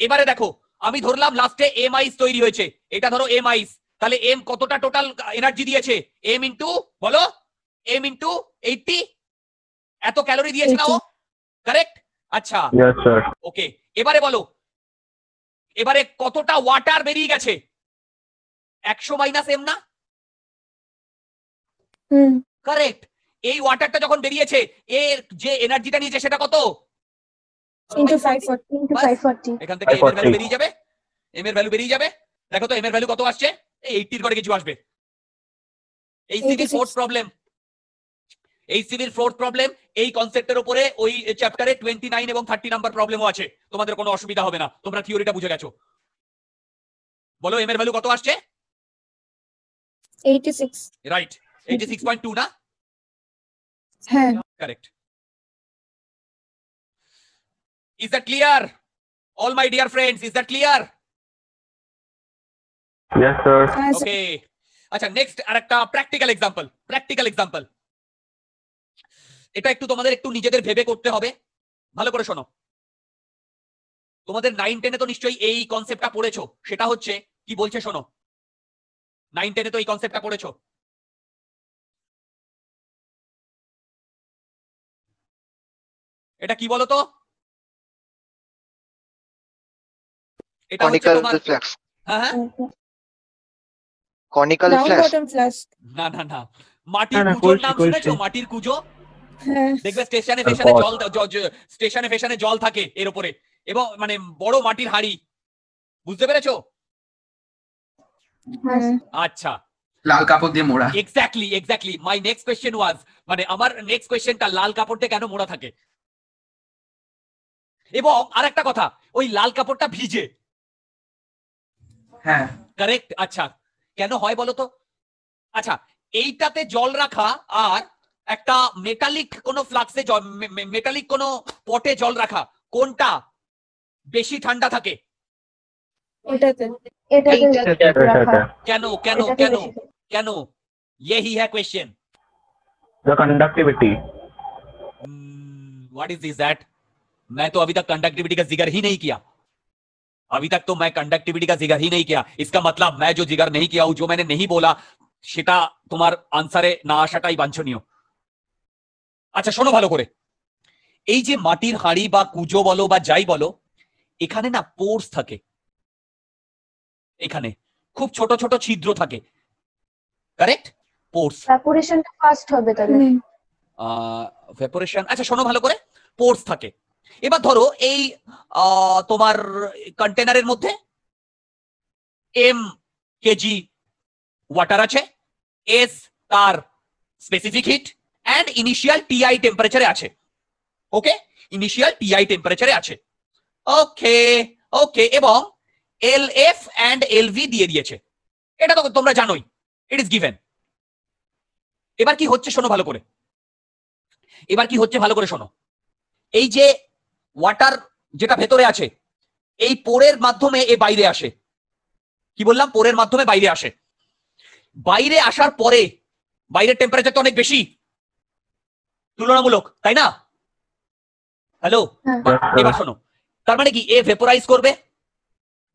এবারে দেখো আমি ধরলাম লাস্টে এম আইস তৈরি হয়েছে এটা ধরো এম আইস তাহলে এম কতটা টোটাল এনার্জি দিয়েছে এম ইন্টু বলো এম ইন্টু এইটটি এত ক্যালোরি দিয়েছে না ও কারেক্ট আচ্ছা ওকে এবারে বলো এবারে কতটা ওয়াটার বেরিয়ে গেছে একশো মাইনাস এম না কারেক্ট এই ওয়াটারটা যখন বেরিয়েছে এর যে এনার্জিটা নিয়েছে সেটা কত এখান থেকে এম এর ভ্যালু বেরিয়ে যাবে এম এর ভ্যালু বেরিয়ে যাবে দেখো তো এম এর ভ্যালু কত আসছে এইটির করে কিছু আসবে এই সিটি ফোর্স প্রবলেম এই সিভিল ফোর্থ প্রবলেম এই কনসেপ্টের উপরে ওই চ্যাপ্টারে টোয়েন্টি নাইন এবং থার্টি নাম্বার প্রবলেমও আছে তোমাদের কোনো অসুবিধা হবে না তোমরা থিওরিটা বুঝে গেছো বলো এম এর ভ্যালু কত আসছে right eighty six point two না হ্যাঁ correct is that clear all my dear friends is that clear Yes, sir. Okay. Acha, আচ্ছা, next, এক্সাম্পল প্র্যাকটিক্যাল এক্সাম্পল এটা একটু তোমাদের একটু নিজেদের ভেবে করতে হবে ভালো করে শোনো তোমাদের নাইন টেনে তো নিশ্চয়ই এই কনসেপ্টটা পড়েছো সেটা হচ্ছে কি বলছে শোনো নাইন টেনে তো এই কনসেপ্টটা পড়েছো এটা কি বলতো এটা হচ্ছে তোমার হ্যাঁ হ্যাঁ কনিক্যাল আচ্ছা। ফ্ল্যাশ না না না মাটির কুজোর নাম শুনেছো মাটির কুজো হ্যাঁ। দেখবে স্টেশনে ফেশনে জল স্টেশনে ফেশনে জল থাকে এর উপরে এবং মানে বড় মাটির হাড়ি বুঝতে পেরেছো হ্যাঁ। আচ্ছা লাল কাপড় দিয়ে মোড়া exactly exactly my next question was মানে আমার নেক্সট কোয়েশ্চেনটা লাল কাপড় দিয়ে কেন মোড়া থাকে এবং আর একটা কথা ওই লাল কাপড়টা ভিজে হ্যাঁ কারেক্ট আচ্ছা কেন হয় বলো তো আচ্ছা এইটাতে জল রাখা আর একটা মেটালিক কোনো ফ্লাক্সে ही नहीं किया अभी तक तो मैं कंडक्टिविटी का जिक्र ही नहीं किया इसका मतलब मैं जो जिक्र नहीं किया जो मैंने नहीं बोला है ना आशा का ही বাঞ্ছনীয় আচ্ছা শোনো ভালো করে এই যে মাটির হাঁড়ি বা কুজো বলো বা যাই বলো এখানে না পোর্স থাকে এখানে খুব ছোট ছোট ছিদ্র থাকে কারেক্ট পোর্স ভ্যাপোরেশনটা ফাস্ট হবে তাহলে ভ্যাপোরেশন আচ্ছা শোনো ভালো করে পোর্স থাকে এবার ধরো এই তোমার কন্টেনারের মধ্যে এম কেজি ওয়াটার আছে এস তার specific heat and initial TI টেম্পারেচারে আছে ওকে ইনিশিয়াল টিআই টেম্পারেচারে আছে ওকে ওকে এবং L F and L V দিয়ে দিয়েছে এটা তো তোমরা জানোই ইট ইজ গিভেন এবার কি হচ্ছে শোনো ভালো করে এবার কি হচ্ছে ভালো করে শোনো এই যে ওয়াটার যেটা ভেতরে আছে এই পোরের মাধ্যমে এ বাইরে আসে কি বললাম পোরের মাধ্যমে বাইরে আসে বাইরে আসার পরে বাইরের টেম্পারেচার তো অনেক বেশি তুলনামূলক তাই না হ্যালো এবার শোনো তার মানে কি এ ভেপোরাইজ করবে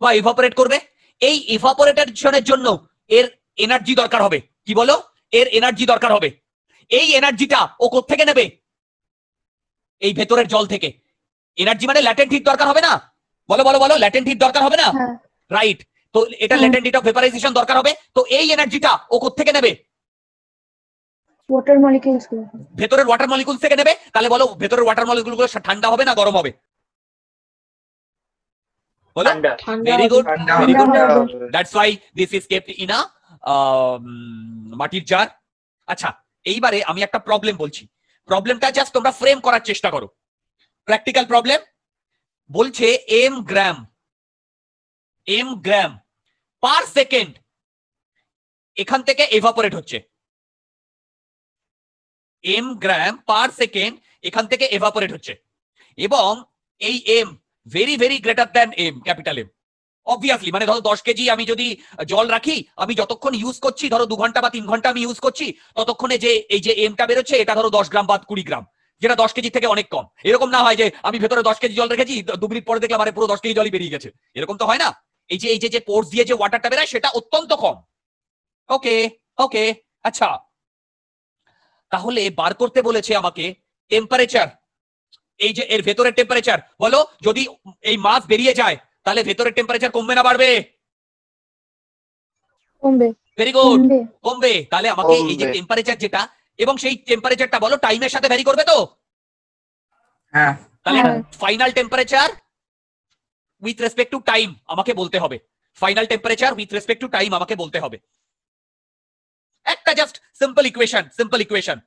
বা ইভাপোরেট করবে এই ইভাপোরেটেশনের জন্য এর এনার্জি দরকার হবে কি বলো এর এনার্জি দরকার হবে এই এনার্জিটা ও থেকে নেবে এই ভেতরের জল থেকে এনার্জি মানে ল্যাটেন্ট হিট দরকার হবে না বলো বলো বলো ল্যাটেন্ট হিট দরকার হবে না রাইট হ্যাঁ। তো এটা ল্যাটেন্ট হিট অফ ভেপারাইজেশন দরকার হবে তো এই এনার্জিটা ও থেকে নেবে ওয়াটার মলিকিউলস ভেতরের ওয়াটার মলিকিউলস থেকে নেবে তাহলে বলো ভেতরের ওয়াটার মলিকিউল গুলো ঠান্ডা হবে না গরম হবে বলো very good very good that's why this is kept in a মাটির জার আচ্ছা এইবারে আমি একটা প্রবলেম বলছি প্রবলেমটা জাস্ট তোমরা ফ্রেম করার চেষ্টা করো প্র্যাকটিক্যাল প্রবলেম বলছে M gram M gram per second এখান থেকে এভাপোরেট হচ্ছে এম গ্রাম পার সেকেন্ড এখান থেকে এভাপোরেট হচ্ছে এবং এই M very very greater than M capital M obviously মানে ধরো দশ কেজি আমি যদি জল রাখি আমি যতক্ষণ ইউজ করছি ধরো দু ঘন্টা বা তিন ঘন্টা আমি ইউজ করছি ততক্ষণে যে এই যে এমটা বেরোচ্ছে এটা ধরো দশ গ্রাম বা কুড়ি গ্রাম যেটা দশ কেজি থেকে অনেক কম এরকম না হয় যে আমি ভেতরে দশ কেজি জল রেখেছি দু মিনিট পরে দেখলাম আরে পুরো দশ কেজি জলই বেরিয়ে গেছে এরকম তো হয় না এই যে এই যে পোর্স দিয়ে যে ওয়াটারটা বেরোয় সেটা অত্যন্ত কম ওকে ওকে আচ্ছা তাহলে বার করতে বলেছে আমাকে টেম্পারেচার এই যে এর ভেতরের টেম্পারেচার বলো যদি এই মাছ বেরিয়ে যায় তাহলে ভেতরের টেম্পারেচার কমবে না বাড়বে কমবে ভেরি গুড কমবে তাহলে আমাকে এই যে টেম্পারেচার যেটা এবং সেই টেম্পারেচারটা বলো টাইমের সাথে ভ্যারি করবে তো হ্যাঁ তাহলে final temperature with respect to time আমাকে বলতে হবে final temperature with respect to time আমাকে বলতে হবে একটা just simple equation simple equation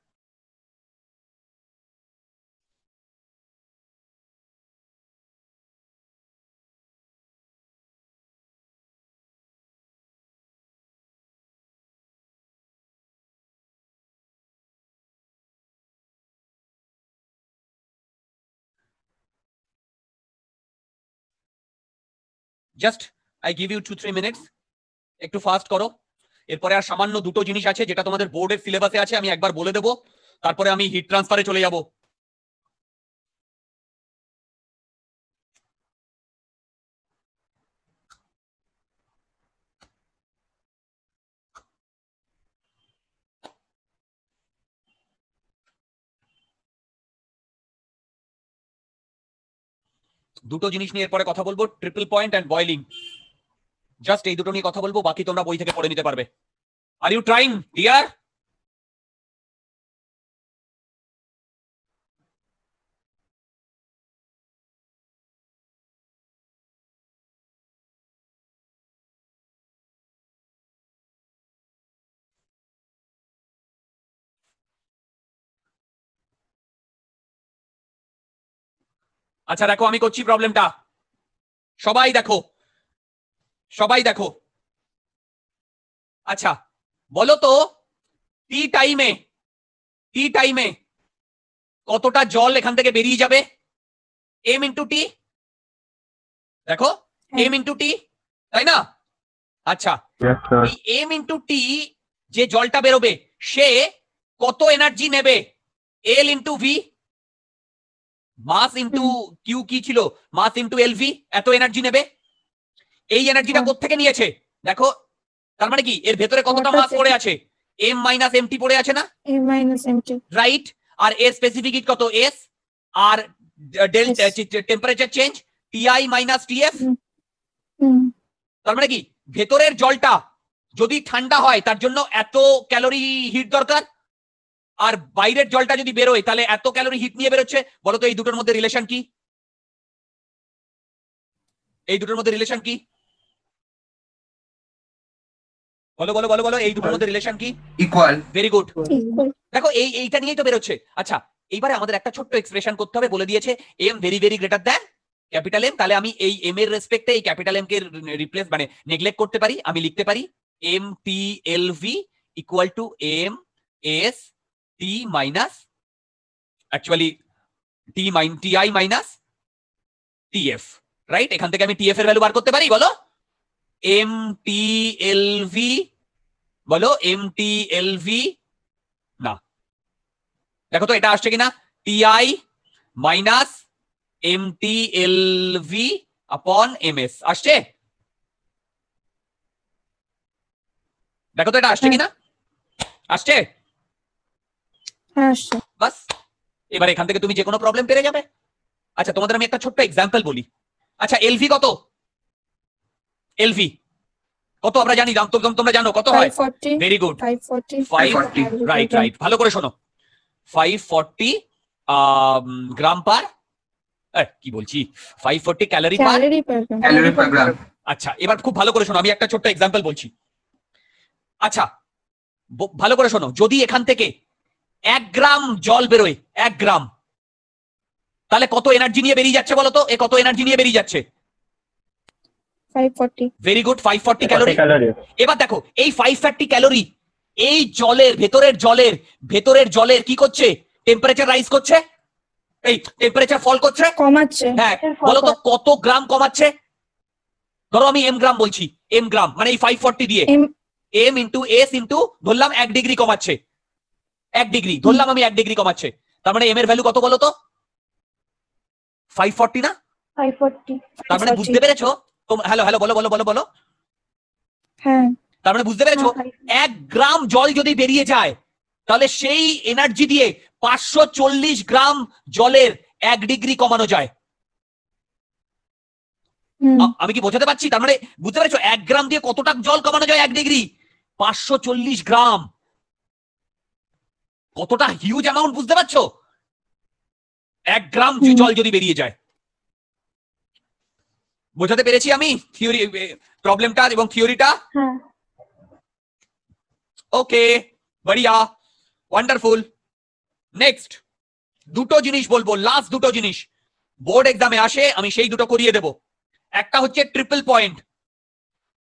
just i give you 2 3 minutes ek to fast karo এরপরে আর সামান্য দুটো জিনিস আছে যেটা তোমাদের বোর্ডের সিলেবাসে আছে আমি একবার বলে দেবো তারপরে আমি হিট ট্রান্সফারে চলে যাব দুটো জিনিস নিয়ে এরপরে কথা বলবো triple point and boiling just এই দুটো নিয়ে কথা বলবো বাকি তোমরা বই থেকে পড়ে নিতে পারবে আর ইউ ট্রাইং ডিয়ার আচ্ছা দেখো আমি করছি প্রবলেমটা সবাই দেখো সবাই দেখো আচ্ছা বলো তো টি টাইমে টি টাইমে কতটা জল এখান থেকে বেরিয়ে যাবে এম ইন্টু টি দেখো এম ইন্টু টি তাই না আচ্ছা এম ইন্টু টি যে জলটা বেরোবে সে কত এনার্জি নেবে L into V mass into Q কি ছিল মাস ইন্টু এল ভি এত এনার্জি নেবে এই এনার্জিটা হ্যাঁ। কোথেকে নিয়েছে দেখো তার মানে কি এর ভেতরে কতটা মাস পড়ে আছে এম মাইনাস টি পড়ে আছে না এম মাইনাস এমটি রাইট আর এর স্পেসিফিক হিট কত এস আর del temperature change I minus F তার মানে কি ভেতরের জলটা যদি ঠান্ডা হয় তার জন্য এত ক্যালোরি হিট দরকার আর বাইরের জলটা যদি বেরোয় তাহলে এত ক্যালোরি হিট নিয়ে বেরোচ্ছে বলতো এই দুটোর মধ্যে রিলেশন কি এই দুটোর মধ্যে রিলেশন কি বলো বলো বলো বলো এই দুটোর মধ্যে রিলেশন কি ইকুয়াল ভেরি গুড দেখো এই এইটা নিয়েই তো বেরোচ্ছে আচ্ছা এইবারে আমাদের একটা ছোট্ট এক্সপ্রেশন করতে হবে বলে দিয়েছে M very very greater than capital M তাহলে আমি এই এম এর রেসপেক্টে এই ক্যাপিটাল এম কে রিপ্লেস মানে নেগলেক্ট করতে পারি আমি লিখতে পারি M T L V equal to M S T minus actually T mine T I minus TF right এখান থেকে আমি টি এফ এর ভ্যালু বার করতে পারি বলো এম টি এল ভি বলো এম টি এল ভি না দেখো তো এটা আসছে কিনা TI minus M T L V আপন এম এস আসছে দেখো তো এটা আসছে হ্যাঁ। কিনা হ্যাঁ, আসছে বাস এবার এখান থেকে তুমি যে কোনো প্রবলেম পেরে যাবে আচ্ছা তোমাদের আমি একটা ছোট্ট এক্সাম্পল বলি আচ্ছা এলভি কত এলভি কত আমরা জানি দাম তোমরা তোমরা জানো কত হয় ভেরি গুড 540 রাইট রাইট ভালো করে শোনো 540 গ্রাম পার কি বলছি five forty calorie per calorie per gram আচ্ছা এবার খুব ভালো করে শোনো আমি একটা ছোট एग्जांपल বলছি আচ্ছা ভালো করে শোনো যদি এখান থেকে এক গ্রাম জল বেরোয় এক গ্রাম তাহলে কত এনার্জি নিয়ে বেরিয়ে যাচ্ছে বলতো এ কত এনার্জি নিয়ে বেরিয়ে যাচ্ছে very good five forty calorie এবার দেখো এই ফাইভ ফর্টি ক্যালোরি এই জলের ভেতরের জলের ভেতরের জলের কি করছে টেম্পারেচার রাইজ করছে এই টেম্পারেচার ফল করছে কমাচ্ছে হ্যাঁ বলো কত গ্রাম কমাচ্ছে ধরো আমি এম গ্রাম বলছি এম গ্রাম মানে এই ফাইভ ফর্টি দিয়ে এম ইন্টু এস ইন্টু ধরলাম এক ডিগ্রি কমাচ্ছে এক ডিগ্রি ধরলাম আমি এক ডিগ্রি কমাচ্ছে তার মানে এম এর ভ্যালু কত বলো তো ফাইভ ফর্টি না ফাইভ তার মানে বুঝতে পেরেছো হ্যালো হ্যালো বলো বলো বলো বলো হ্যাঁ তার মানে বুঝতে পেরেছো হ্যাঁ, এক গ্রাম জল যদি বেরিয়ে যায় তাহলে সেই এনার্জি দিয়ে পাঁচশো চল্লিশ গ্রাম জলের এক ডিগ্রি কমানো যায় আমি কি বোঝাতে পারছি তার মানে বুঝতে পেরেছো এক গ্রাম দিয়ে কতটা জল কমানো যায় এক ডিগ্রি পাঁচশো চল্লিশ গ্রাম কতটা হিউজ অ্যামাউন্ট বুঝতে পারছো এক গ্রাম জল যদি বেরিয়ে যায় বোঝাতে পেরেছি আমি থিওরি প্রবলেমটা এবং থিওরিটা ওকে হ্যাঁ। বড়িয়া ওয়ান্ডারফুল নেক্সট দুটো জিনিস বলবো লাস্ট দুটো জিনিস বোর্ড এক্সামে আসে আমি সেই দুটো করিয়ে দেব একটা হচ্ছে ট্রিপল পয়েন্ট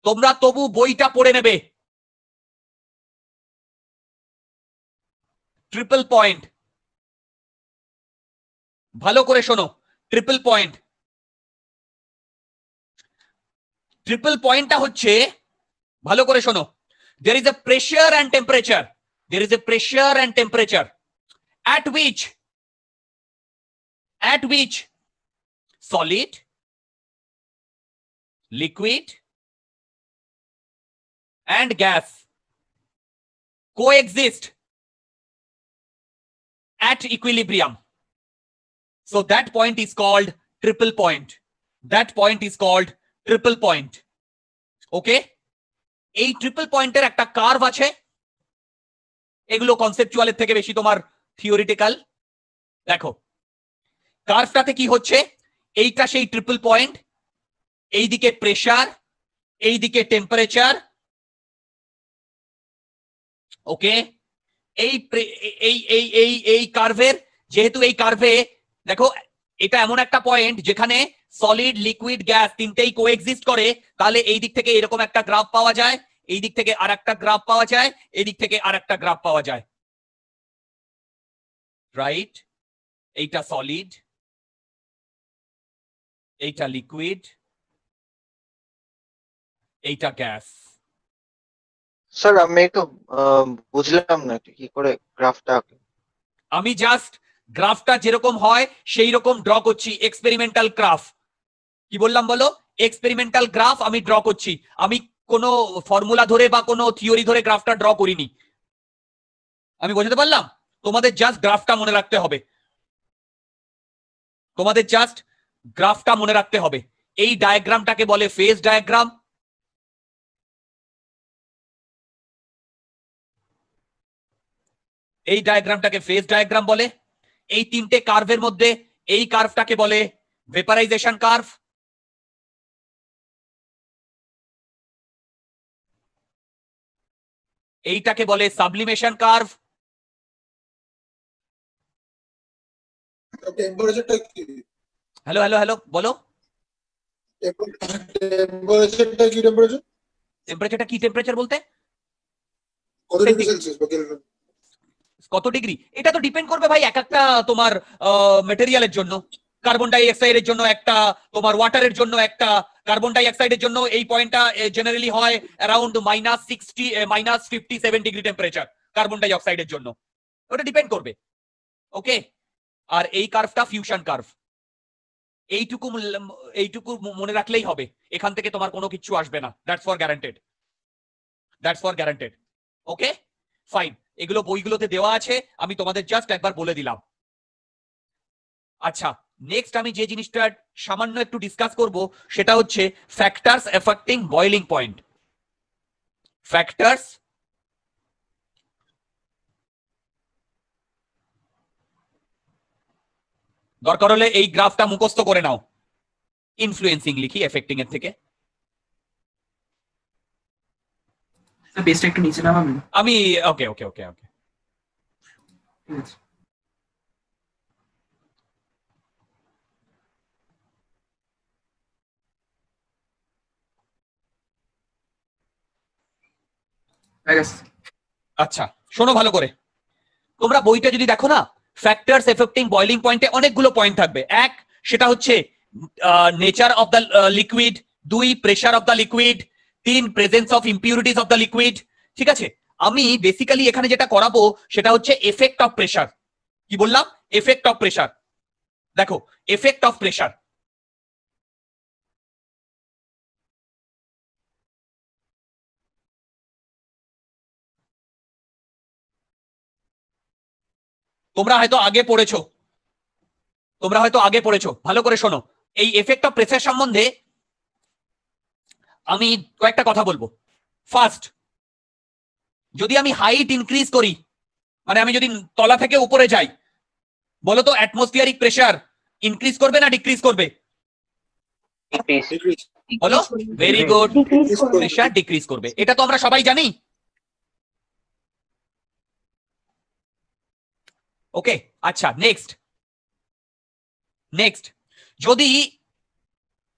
তোমরা তবু বইটা পড়ে নেবে ট্রিপল পয়েন্ট ভালো করে শোনো ট্রিপল পয়েন্ট ট্রিপল পয়েন্টটা হচ্ছে ভালো করে শোনো there is a pressure and temperature there is a pressure and temperature at which at which solid liquid and gas coexist at equilibrium so that point is called triple point that point is called triple point okay এই triple পয়েন্টের একটা curve আছে এগুলো কনসেপচুয়ালের থেকে বেশি তোমার theoretical দেখো কার্ভটাতে কি হচ্ছে এইটা সেই ট্রিপল পয়েন্ট এইদিকে প্রেশার এইদিকে টেম্পারেচার ওকে এই এই এই এই এই কার্ভের যেহেতু এই কার্ভে দেখো এটা এমন একটা পয়েন্ট যেখানে সলিড লিকুইড গ্যাস তিনটেই এক্সিস্ট করে তাহলে এই দিক থেকে এরকম একটা গ্রাফ পাওয়া যায় এই দিক থেকে আর একটা গ্রাফ পাওয়া যায় এই দিক থেকে আর একটা গ্রাফ পাওয়া যায় রাইট এইটা সলিড এইটা লিকুইড এইটা গ্যাস স্যার আমি একটু বুঝলাম না কি করে গ্রাফটা আমি জাস্ট গ্রাফটা যেরকম হয় সেই রকম ড্র করছি এক্সপেরিমেন্টাল গ্রাফ কি বললাম বলো এক্সপেরিমেন্টাল গ্রাফ আমি ড্র করছি আমি কোনো ফর্মুলা ধরে বা কোনো থিওরি ধরে গ্রাফটা ড্র করিনি আমি বোঝাতে পারলাম তোমাদের জাস্ট গ্রাফটা মনে রাখতে হবে তোমাদের জাস্ট গ্রাফটা মনে রাখতে হবে এই ডায়াগ্রামটাকে বলে ফেস ডায়াগ্রাম এই ডায়াগ্রামটাকে ফেস ডায়াগ্রাম বলে এই তিনটে কার্ভের মধ্যে এই কার্ভটাকে বলে ভেপারাইজেশন কার্ভ এইটাকে বলে sublimation curve hello hello hello বলো টেম্পারেচারটা কি টেম্পারেচার বলতে কত ডিগ্রি এটা তো ডিপেন্ড করবে ভাই এক একটা তোমার মেটেরিয়ালের জন্য কার্বন ডাইঅক্সাইডের জন্য একটা তোমার ওয়াটারের জন্য একটা কার্বন ডাইঅক্সাইডের জন্য এই পয়েন্টটা জেনারেলি হয় around minus sixty minus fifty seven degree temperature carbon ডাইঅক্সাইডের জন্য ওটা ডিপেন্ড করবে ওকে আর এই কার্ভটা ফিউশন কার্ভ এইটুকু এইটুকু মনে রাখলেই হবে এখান থেকে তোমার কোনো কিছু আসবে না that's for guaranteed that's for guaranteed okay fine এগুলো বইগুলোতে দেওয়া আছে আমি তোমাদের জাস্ট একবার বলে দিলাম আচ্ছা নেক্সট আমি যে জিনিসটা সামান্য একটু ডিসকাস করব সেটা হচ্ছে factors affecting boiling point factors দরকার হলে এই গ্রাফটা মুখস্থ করে নাও ইনফ্লুয়েন্সিং লিখি এফেক্টিং এর থেকে একটু আমি ওকে ওকে ওকে ওকে আচ্ছা শোনো ভালো করে তোমরা বইটা যদি দেখো না ফ্যাক্টরস এফেক্টিং বয়লিং পয়েন্টে অনেকগুলো পয়েন্ট থাকবে এক সেটা হচ্ছে নেচার অফ দ্য লিকুইড দুই প্রেশার অফ দ্য লিকুইড তিন presence of impurities of the liquid ঠিক আছে আমি বেসিক্যালি এখানে যেটা করাবো সেটা হচ্ছে এফেক্ট অফ প্রেশার কি বললাম এফেক্ট অফ প্রেশার দেখো এফেক্ট অফ প্রেশার তোমরা হয়তো আগে পড়েছো তোমরা হয়তো আগে পড়েছো ভালো করে শোনো এই এফেক্ট অফ প্রেসার সম্বন্ধে আমি কয়েকটা কথা বলবো ফার্স্ট যদি আমি হাইট ইনক্রিজ করি মানে আমি যদি তলা থেকে উপরে যাই বলো তো অ্যাটমসফিয়ারিক প্রেশার ইনক্রিজ করবে না ডিক্রিজ করবে বলো ভেরি গুড প্রেশার ডিক্রিজ করবে এটা তো আমরা সবাই জানি ওকে আচ্ছা নেক্সট নেক্সট যদি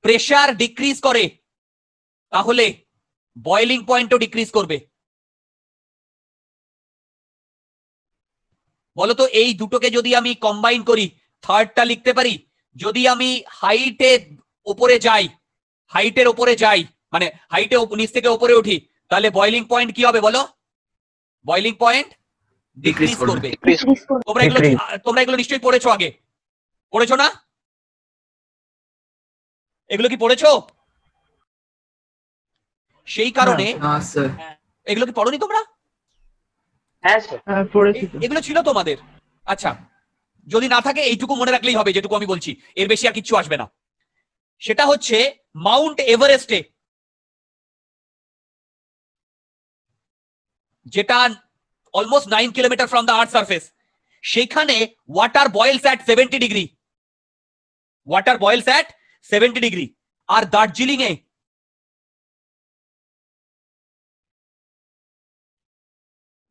প্রেশার ডিক্রিজ করে তাহলে বয়লিং পয়েন্টও ডিক্রিজ করবে বলতো এই দুটোকে যদি আমি কম্বাইন করি থার্ডটা লিখতে পারি যদি আমি হাইটের উপরে যাই হাইটের ওপরে যাই মানে হাইটে নিচ থেকে ওপরে উঠি তাহলে বয়লিং পয়েন্ট কি হবে বলো বয়লিং পয়েন্ট ডিক্রিজ করবে তোমরা এগুলো তোমরা এগুলো নিশ্চয়ই পড়েছো আগে পড়েছো না এগুলো কি পড়েছো সেই কারণে হ্যাঁ, এগুলো কি পড়নি তোমরা হ্যাঁ, হ্যাঁ, এগুলো ছিল তোমাদের আচ্ছা যদি না থাকে এইটুকু মনে রাখলেই হবে যেটুকু আমি বলছি এর বেশি আর কিচ্ছু আসবে না সেটা হচ্ছে মাউন্ট এভারেস্টে যেটা almost 9 kilometer from the earth surface shekhane water boils at 70 degree water boils at 70 degree ar darjeeling e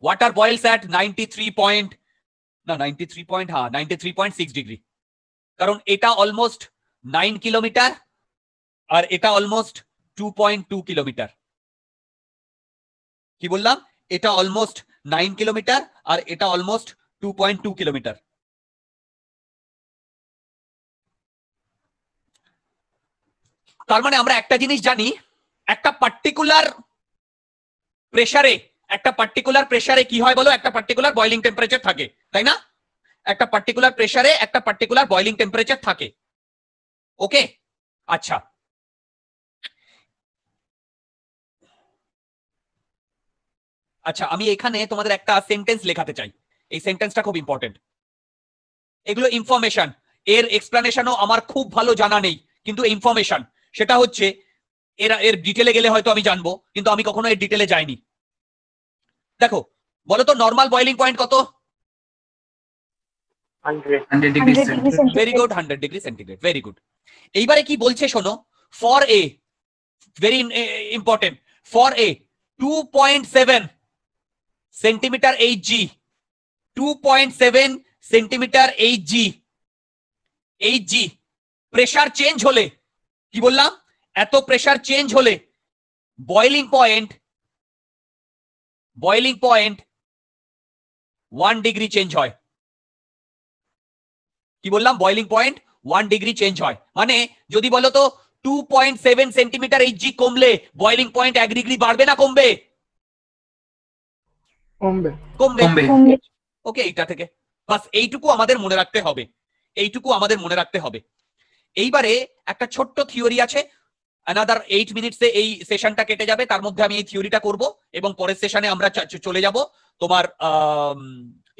water boils at 93. Point, no 93. Point, ha 93.6 degree karon eta almost 9 kilometer. Or eta almost 2.2 km ki bollam eta almost nine kilometre আর এটা almost two point two kilometre তার মানে আমরা একটা জিনিস জানি একটা particular প্রেসারে একটা পার্টিকুলার প্রেসারে কি হয় বলো একটা পার্টিকুলার বয়লিং টেম্পারেচার থাকে তাই না একটা পার্টিকুলার প্রেসারে একটা পার্টিকুলার বয়লিং টেম্পারেচার থাকে ওকে আচ্ছা আচ্ছা আমি এখানে তোমাদের একটা সেন্টেন্স লেখাতে চাই এই সেন্টেন্সটা খুব ইম্পর্টেন্ট এগুলো ইনফরমেশন এর এক্সপ্লানেশনও আমার খুব ভালো জানা নেই কিন্তু ইনফরমেশন সেটা হচ্ছে এরা এর ডিটেলে গেলে হয়তো আমি জানবো কিন্তু আমি কখনো এর ডিটেলে যাইনি দেখো বলো তো নর্মাল বয়লিং পয়েন্ট কত very good hundred degree centigrade very good এইবারে কি বলছে শোনো for a very important for a two point seven centimetre H G two point seven centimetre H G H G pressure change হলে কি বললাম এত pressure change হলে boiling point boiling point one degree change হয় কি বললাম boiling point one degree change হয় মানে যদি বলো তো two point seven centimetre H G কমলে বয়লিং পয়েন্ট এক ডিগ্রি বাড়বে না কমবে কমবে কমবে ওকে এইটা থেকে বাস এইটুকু আমাদের মনে রাখতে হবে এইটুকু আমাদের মনে রাখতে হবে এইবারে একটা ছোট্ট থিওরি আছে অ্যানাদার এইট মিনিটসে এই সেশনটা কেটে যাবে তার মধ্যে আমি এই থিওরিটা করব এবং পরের সেশনে আমরা চলে যাব তোমার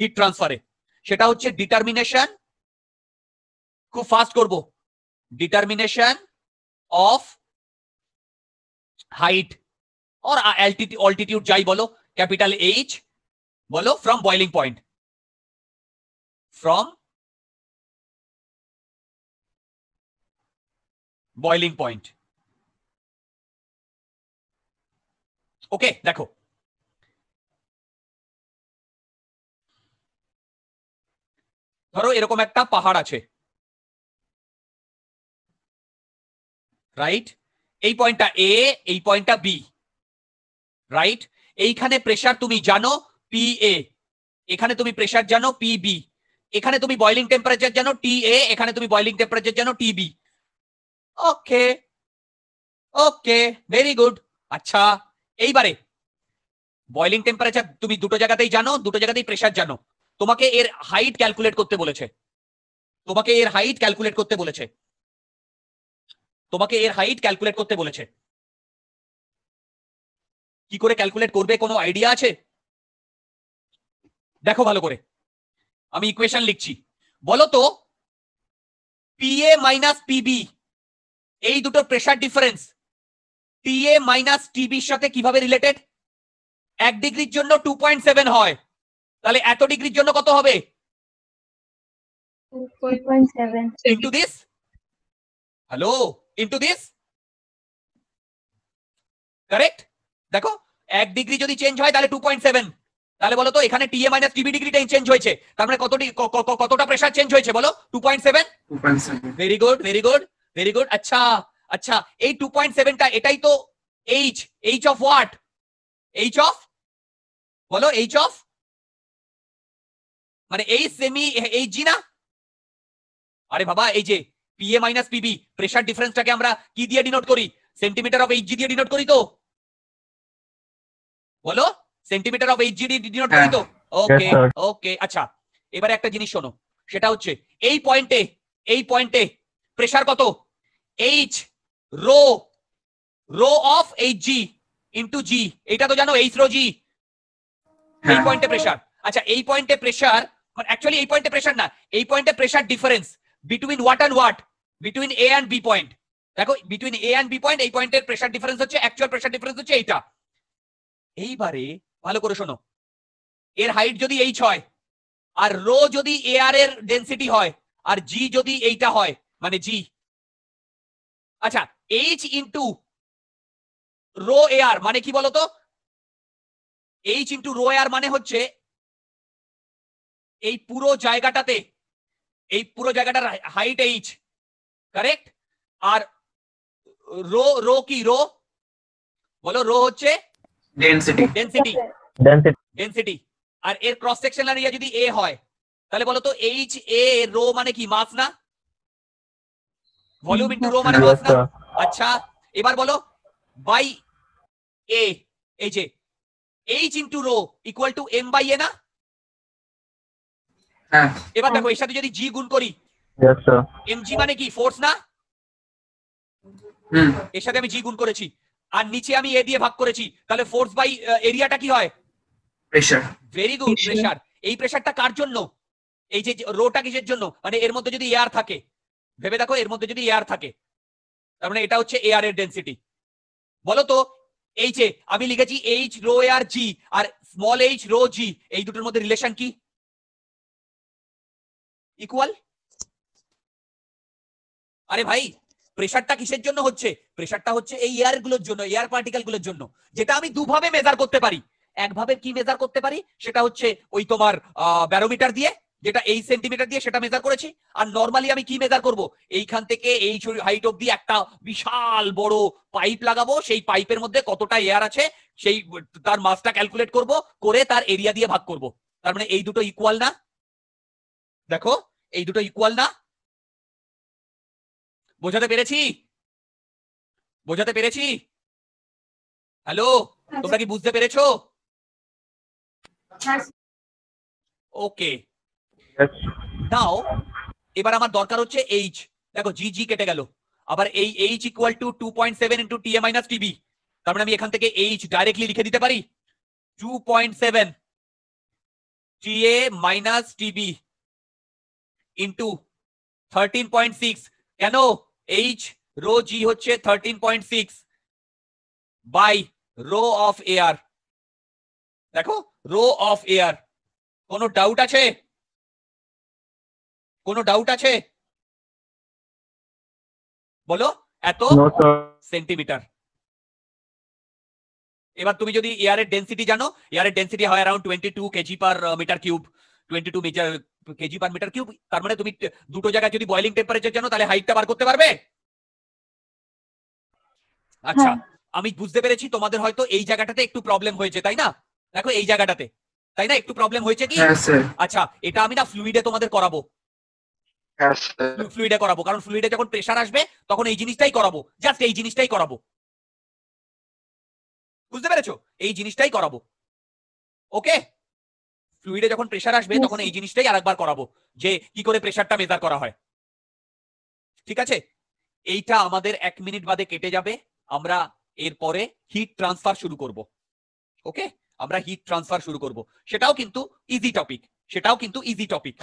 হিট ট্রান্সফারে সেটা হচ্ছে ডিটারমিনেশন খুব ফাস্ট করব determination of height or altitude যাই বলো ক্যাপিটাল এইচ বলো from boiling point from boiling point okay দেখো ধরো এরকম একটা পাহাড় আছে রাইট এই পয়েন্টটা এ এই পয়েন্টটা বি রাইট এইখানে প্রেশার তুমি জানো পি এ এখানে তুমি প্রেশার জানো পিবি এখানে তুমি বয়লিং টেম্পারেচার জানো টি এ এখানে তুমি বয়লিং টেম্পারেচার জানো B okay okay very good আচ্ছা এইবারে বয়লিং টেম্পারেচার তুমি দুটো জায়গাতেই জানো দুটো জায়গাতেই প্রেশার জানো তোমাকে এর হাইট ক্যালকুলেট করতে বলেছে তোমাকে এর হাইট ক্যালকুলেট করতে বলেছে তোমাকে এর হাইট ক্যালকুলেট করতে বলেছে কি করে ক্যালকুলেট করবে কোনো আইডিয়া আছে দেখো ভালো করে আমি ইকুয়েশন লিখছি বলো তো পিএ মাইনাস পিবি এই দুটো প্রেশার ডিফারেন্স টিএ মাইনাস টিবির সাথে কিভাবে রিলেটেড এক ডিগ্রির জন্য টু পয়েন্ট সেভেন হয় তাহলে এত ডিগ্রির জন্য কত হবে into this hello into this correct দেখো এক ডিগ্রি যদি চেঞ্জ হয় তাহলে টু পয়েন্ট সেভেন তাহলে বলো তো এখানে টিএ মাইনাস টিবি ডিগ্রিটা চেঞ্জ হয়েছে তার মানে কতটি কতটা প্রেসার চেঞ্জ হয়েছে বলো two point seven very good very good very good আচ্ছা আচ্ছা এই টু পয়েন্ট সেভেনটা এটাই তো H H of what H of বলো এইচ অফ মানে এই সেমি এই জি না আরে বাবা এই যে পিএ মাইনাস পিবি প্রেসার ডিফারেন্সটাকে আমরা কি দিয়ে ডিনোট করি সেন্টিমিটার অফ এইচ জি দিয়ে ডিনোট করি তো বলো সেন্টিমিটার অফ এইচজিডি ডিনোট করি তো ওকে ওকে আচ্ছা এবারে একটা জিনিস শোনো সেটা হচ্ছে এই পয়েন্টে এই পয়েন্টে প্রেসার কত H rho rho of H G into G এটা তো জানো এইচ রো জি এই পয়েন্টে হ্যাঁ। প্রেসার আচ্ছা এই পয়েন্টে প্রেসার অ্যাকচুয়ালি এই পয়েন্টে প্রেসার না এই পয়েন্টে pressure difference between what and what between A and B point দেখো between A and B point এই পয়েন্টের প্রেসার ডিফারেন্স হচ্ছে অ্যাকচুয়াল প্রেসার ডিফারেন্স হচ্ছে এইটা এইবারে ভালো করে শোনো এর হাইট যদি এইচ হয় আর রো যদি এ আর এর ডেন্সিটি হয় আর জি যদি এইটা হয় মানে জি আচ্ছা H into rho A R মানে কি বলতো H into rho A R মানে হচ্ছে এই পুরো জায়গাটাতে এই পুরো জায়গাটার হাইট এইচ কারেক্ট আর রো রো কি রো বলো রো হচ্ছে আর এর ক্রস সেকশনাল এরিয়া যদি এ হয় তাহলে বলো তো এইচ এ রো মানে কি মাস না ভলিউম ইনটু রো মানে মাস না আচ্ছা এবার বলো বাই এ এই যে H into rho equal to M by A না হ্যাঁ। এবার দেখো এর সাথে যদি জি গুণ করি এম জি মানে কি ফোর্স না এর সাথে আমি জি গুণ করেছি আর নিচে আমি এ দিয়ে ভাগ করেছি তাহলে ফোর্স বাই এরিয়াটা কি হয় প্রেসার ভেরি গুড প্রেসার এই প্রেসারটা কার জন্য এই যে রোটা কিসের জন্য মানে এর মধ্যে যদি এয়ার থাকে ভেবে দেখো এর মধ্যে যদি এয়ার থাকে তার মানে এটা হচ্ছে এয়ার এর ডেন্সিটি বলো তো এই যে আমি লিখেছি এইচ রো এয়ার জি আর স্মল এইচ রো জি এই দুটোর মধ্যে রিলেশন কি ইকুয়াল আরে ভাই প্রেশারটা কিসের জন্য হচ্ছে প্রেশারটা হচ্ছে এই এয়ার গুলোর জন্য এয়ার পার্টিকেল গুলোর জন্য যেটা আমি দুভাবে মেজার করতে পারি একভাবে কি মেজার করতে পারি সেটা হচ্ছে ওই তোমার ব্যারোমিটার দিয়ে যেটা এই সেন্টিমিটার দিয়ে সেটা মেজার করেছি আর নর্মালি আমি কি মেজার করব এইখান থেকে এই হাইট অব্দি একটা বিশাল বড় পাইপ লাগাবো সেই পাইপের মধ্যে কতটা এয়ার আছে সেই তার মাসটা ক্যালকুলেট করব করে তার এরিয়া দিয়ে ভাগ করব তার মানে এই দুটো ইকুয়াল না দেখো এই দুটো ইকুয়াল না বোঝাতে পেরেছি বোঝাতে পেরেছি হ্যালো আচ্ছা। তোমরা কি বুঝতে পেরেছো হ্যাঁ, ওকে নাও এবার আমার দরকার হচ্ছে এইচ দেখো জি জি কেটে গেল আবার এই H equal to two point seven into T A minus TB তার মানে আমি এখান থেকে এইচ ডাইরেক্টলি লিখে দিতে পারি two point seven T A minus TB into thirteen point six কেন এইচ রো জি হচ্ছে thirteen point six by rho of air দেখো রো অফ এয়ার কোনো ডাউট আছে কোনো ডাউট আছে বলো এত সেন্টিমিটার এবার তুমি যদি এয়ারের ডেন্সিটি জানো এয়ারের ডেন্সিটি হয় around twenty two KG per metre cube twenty two metre KG per metre cube তার মানে তুমি দুটো জায়গায় যদি বয়লিং টেম্পারেচার জানো তাহলে হাইটটা বার করতে পারবে আচ্ছা হ্যাঁ। আমি বুঝতে পেরেছি তোমাদের হয়তো এই জায়গাটাতে একটু প্রবলেম হয়েছে তাই না দেখো এই জায়গাটাতে তাই না একটু প্রবলেম হয়েছে কি হ্যাঁ, আচ্ছা এটা আমি না ফ্লুইডে তোমাদের করাবো ফ্লুইডে হ্যাঁ, করাবো কারণ ফ্লুইডে যখন প্রেশার আসবে তখন এই জিনিসটাই করাবো জাস্ট এই জিনিসটাই করাবো বুঝতে পেরেছো এই জিনিসটাই করাবো ওকে ফ্লুইডে যখন প্রেশার আসবে তখন এই জিনিসটাই আরেকবার করাবো যে কি করে প্রেশারটা মেজার করা হয় ঠিক আছে এইটা আমাদের এক মিনিট বাদে কেটে যাবে আমরা এরপরে হিট ট্রান্সফার শুরু করব ওকে আমরা হিট ট্রান্সফার শুরু করব সেটাও কিন্তু ইজি টপিক সেটাও কিন্তু ইজি টপিক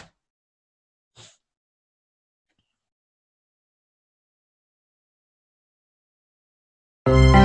thank you